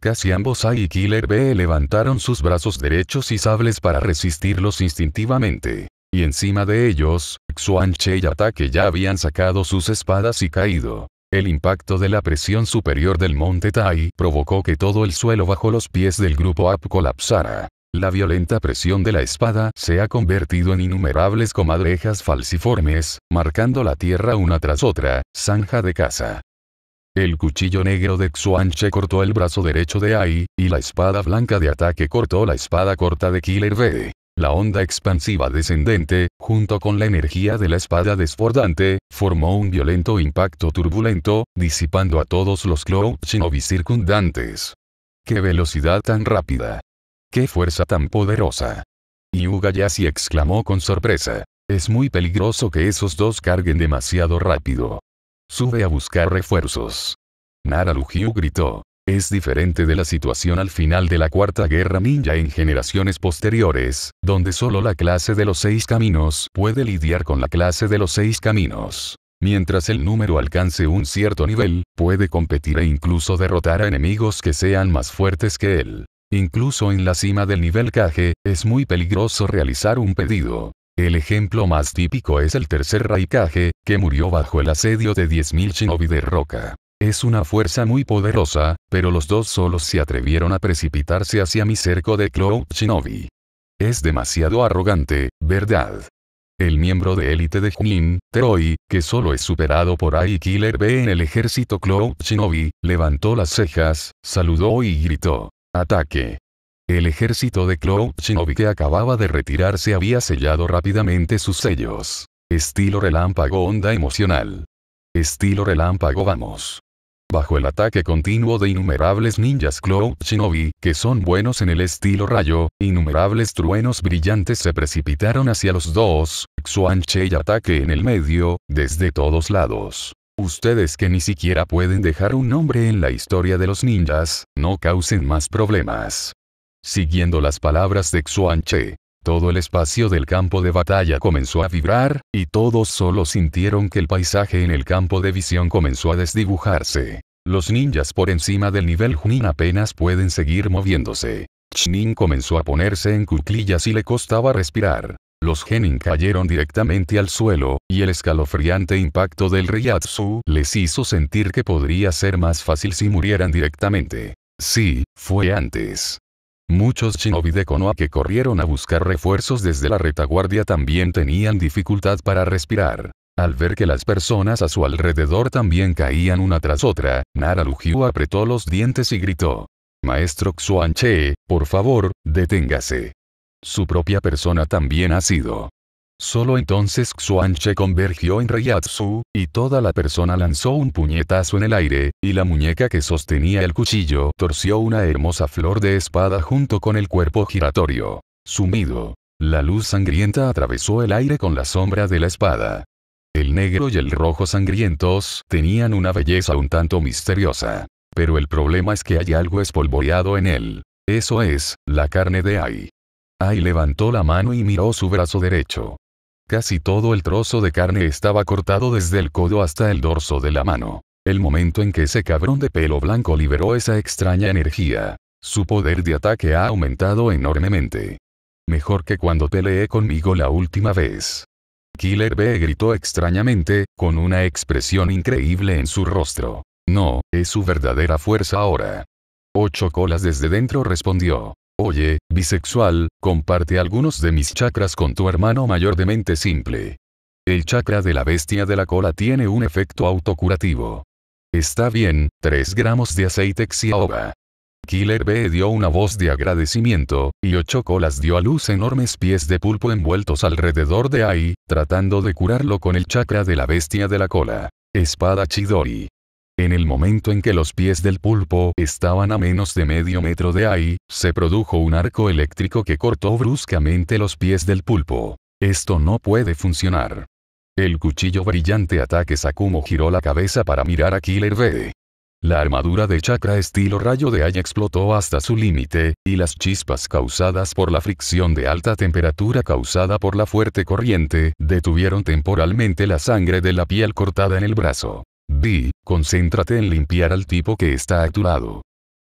Casi ambos Ai y Killer B levantaron sus brazos derechos y sables para resistirlos instintivamente. Y encima de ellos, Xuan Che y Ataque ya habían sacado sus espadas y caído. El impacto de la presión superior del monte Tai provocó que todo el suelo bajo los pies del grupo AP colapsara. La violenta presión de la espada se ha convertido en innumerables comadrejas falsiformes, marcando la tierra una tras otra, zanja de caza. El cuchillo negro de Xuanche cortó el brazo derecho de Ai, y la espada blanca de ataque cortó la espada corta de Killer B. La onda expansiva descendente, junto con la energía de la espada desbordante, formó un violento impacto turbulento, disipando a todos los Clouch Shinobi circundantes. ¡Qué velocidad tan rápida! ¡Qué fuerza tan poderosa! Yuga Yashi exclamó con sorpresa. Es muy peligroso que esos dos carguen demasiado rápido. Sube a buscar refuerzos. Nara Lugiu gritó. Es diferente de la situación al final de la Cuarta Guerra Ninja en generaciones posteriores, donde solo la clase de los seis caminos puede lidiar con la clase de los seis caminos. Mientras el número alcance un cierto nivel, puede competir e incluso derrotar a enemigos que sean más fuertes que él. Incluso en la cima del nivel Kage, es muy peligroso realizar un pedido. El ejemplo más típico es el tercer Raikage, que murió bajo el asedio de 10.000 shinobi de roca. Es una fuerza muy poderosa, pero los dos solos se atrevieron a precipitarse hacia mi cerco de Cloud Shinobi. Es demasiado arrogante, ¿verdad? El miembro de élite de Junin, Troy, que solo es superado por AI Killer B en el ejército Cloud Shinobi, levantó las cejas, saludó y gritó. Ataque. El ejército de Cloud Shinobi que acababa de retirarse había sellado rápidamente sus sellos. Estilo relámpago onda emocional. Estilo relámpago vamos. Bajo el ataque continuo de innumerables ninjas Cloud Shinobi, que son buenos en el estilo rayo, innumerables truenos brillantes se precipitaron hacia los dos, Xuan y ataque en el medio, desde todos lados. Ustedes que ni siquiera pueden dejar un nombre en la historia de los ninjas, no causen más problemas. Siguiendo las palabras de Xuan Che, todo el espacio del campo de batalla comenzó a vibrar, y todos solo sintieron que el paisaje en el campo de visión comenzó a desdibujarse. Los ninjas por encima del nivel Junin apenas pueden seguir moviéndose. Chinin comenzó a ponerse en cuclillas y le costaba respirar. Los genin cayeron directamente al suelo, y el escalofriante impacto del Ryatsu les hizo sentir que podría ser más fácil si murieran directamente. Sí, fue antes. Muchos shinobi de Konoha que corrieron a buscar refuerzos desde la retaguardia también tenían dificultad para respirar. Al ver que las personas a su alrededor también caían una tras otra, Nara Lujiu apretó los dientes y gritó. Maestro Xuan Che, por favor, deténgase. Su propia persona también ha sido Solo entonces Xuanche convergió en Reyatsu, y toda la persona lanzó un puñetazo en el aire, y la muñeca que sostenía el cuchillo torció una hermosa flor de espada junto con el cuerpo giratorio. Sumido. La luz sangrienta atravesó el aire con la sombra de la espada. El negro y el rojo sangrientos tenían una belleza un tanto misteriosa. Pero el problema es que hay algo espolvoreado en él. Eso es, la carne de Ai. Ai levantó la mano y miró su brazo derecho. Casi todo el trozo de carne estaba cortado desde el codo hasta el dorso de la mano. El momento en que ese cabrón de pelo blanco liberó esa extraña energía. Su poder de ataque ha aumentado enormemente. Mejor que cuando peleé conmigo la última vez. Killer B gritó extrañamente, con una expresión increíble en su rostro. No, es su verdadera fuerza ahora. Ocho colas desde dentro respondió. Oye, bisexual, comparte algunos de mis chakras con tu hermano mayor de mente simple. El chakra de la bestia de la cola tiene un efecto autocurativo. Está bien, 3 gramos de aceite xiaoba. Killer B dio una voz de agradecimiento, y ocho colas dio a luz enormes pies de pulpo envueltos alrededor de ahí, tratando de curarlo con el chakra de la bestia de la cola. Espada Chidori. En el momento en que los pies del pulpo estaban a menos de medio metro de ahí, se produjo un arco eléctrico que cortó bruscamente los pies del pulpo. Esto no puede funcionar. El cuchillo brillante ataque Sakumo giró la cabeza para mirar a Killer B. La armadura de chakra estilo rayo de Aya explotó hasta su límite, y las chispas causadas por la fricción de alta temperatura causada por la fuerte corriente, detuvieron temporalmente la sangre de la piel cortada en el brazo. B. concéntrate en limpiar al tipo que está a tu lado.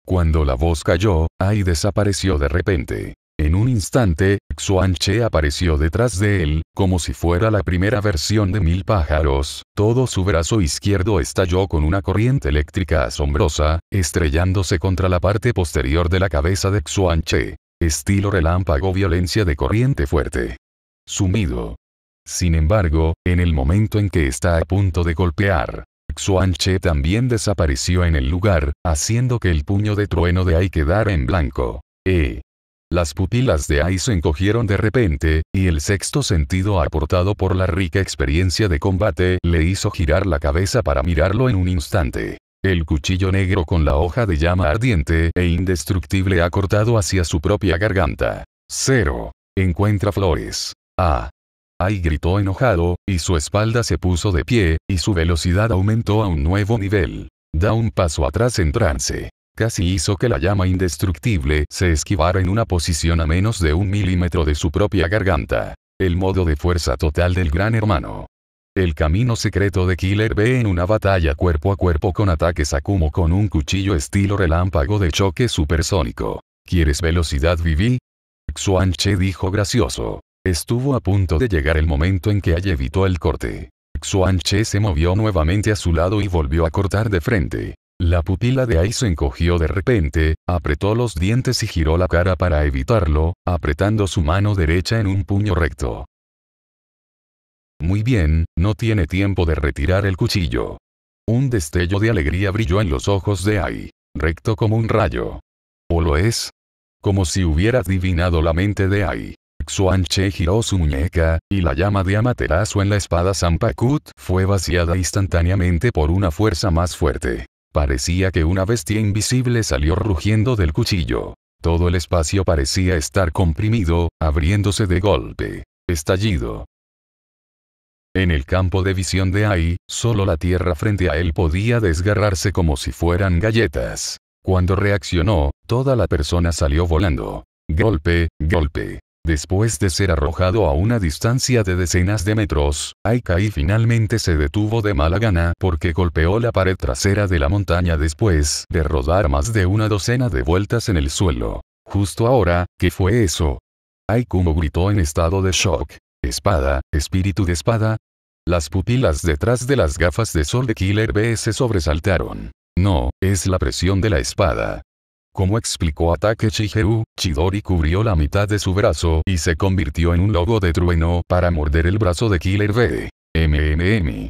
Cuando la voz cayó, Ai desapareció de repente. En un instante, Xuan Che apareció detrás de él, como si fuera la primera versión de Mil Pájaros, todo su brazo izquierdo estalló con una corriente eléctrica asombrosa, estrellándose contra la parte posterior de la cabeza de Xuan Che. Estilo relámpago violencia de corriente fuerte. Sumido. Sin embargo, en el momento en que está a punto de golpear, anche también desapareció en el lugar, haciendo que el puño de trueno de Ai quedara en blanco. E. Las pupilas de Ai se encogieron de repente, y el sexto sentido aportado por la rica experiencia de combate le hizo girar la cabeza para mirarlo en un instante. El cuchillo negro con la hoja de llama ardiente e indestructible ha cortado hacia su propia garganta. 0. Encuentra flores. A. ¡Ay! gritó enojado, y su espalda se puso de pie, y su velocidad aumentó a un nuevo nivel. Da un paso atrás en trance. Casi hizo que la llama indestructible se esquivara en una posición a menos de un milímetro de su propia garganta. El modo de fuerza total del gran hermano. El camino secreto de Killer ve en una batalla cuerpo a cuerpo con ataques a Kumo con un cuchillo estilo relámpago de choque supersónico. ¿Quieres velocidad Vivi? Xuan Che dijo gracioso. Estuvo a punto de llegar el momento en que Ai evitó el corte. Xuan Che se movió nuevamente a su lado y volvió a cortar de frente. La pupila de Ai se encogió de repente, apretó los dientes y giró la cara para evitarlo, apretando su mano derecha en un puño recto. Muy bien, no tiene tiempo de retirar el cuchillo. Un destello de alegría brilló en los ojos de Ai, recto como un rayo. ¿O lo es? Como si hubiera adivinado la mente de Ai. Che giró su muñeca, y la llama de Amaterasu en la espada Sampakut fue vaciada instantáneamente por una fuerza más fuerte. Parecía que una bestia invisible salió rugiendo del cuchillo. Todo el espacio parecía estar comprimido, abriéndose de golpe. Estallido. En el campo de visión de Ai, solo la tierra frente a él podía desgarrarse como si fueran galletas. Cuando reaccionó, toda la persona salió volando. Golpe, golpe. Después de ser arrojado a una distancia de decenas de metros, Aikai finalmente se detuvo de mala gana porque golpeó la pared trasera de la montaña después de rodar más de una docena de vueltas en el suelo. Justo ahora, ¿qué fue eso? Aikumo gritó en estado de shock. Espada, espíritu de espada. Las pupilas detrás de las gafas de sol de Killer B se sobresaltaron. No, es la presión de la espada. Como explicó Ataque Shigeru, Chidori cubrió la mitad de su brazo y se convirtió en un lobo de trueno para morder el brazo de Killer B. MMM.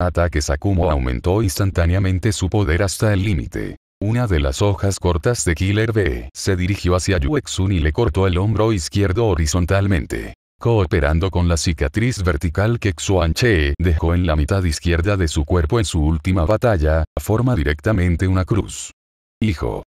Ataque Sakumo aumentó instantáneamente su poder hasta el límite. Una de las hojas cortas de Killer B se dirigió hacia Yuexun y le cortó el hombro izquierdo horizontalmente. Cooperando con la cicatriz vertical que Xuanche dejó en la mitad izquierda de su cuerpo en su última batalla, forma directamente una cruz. Hijo.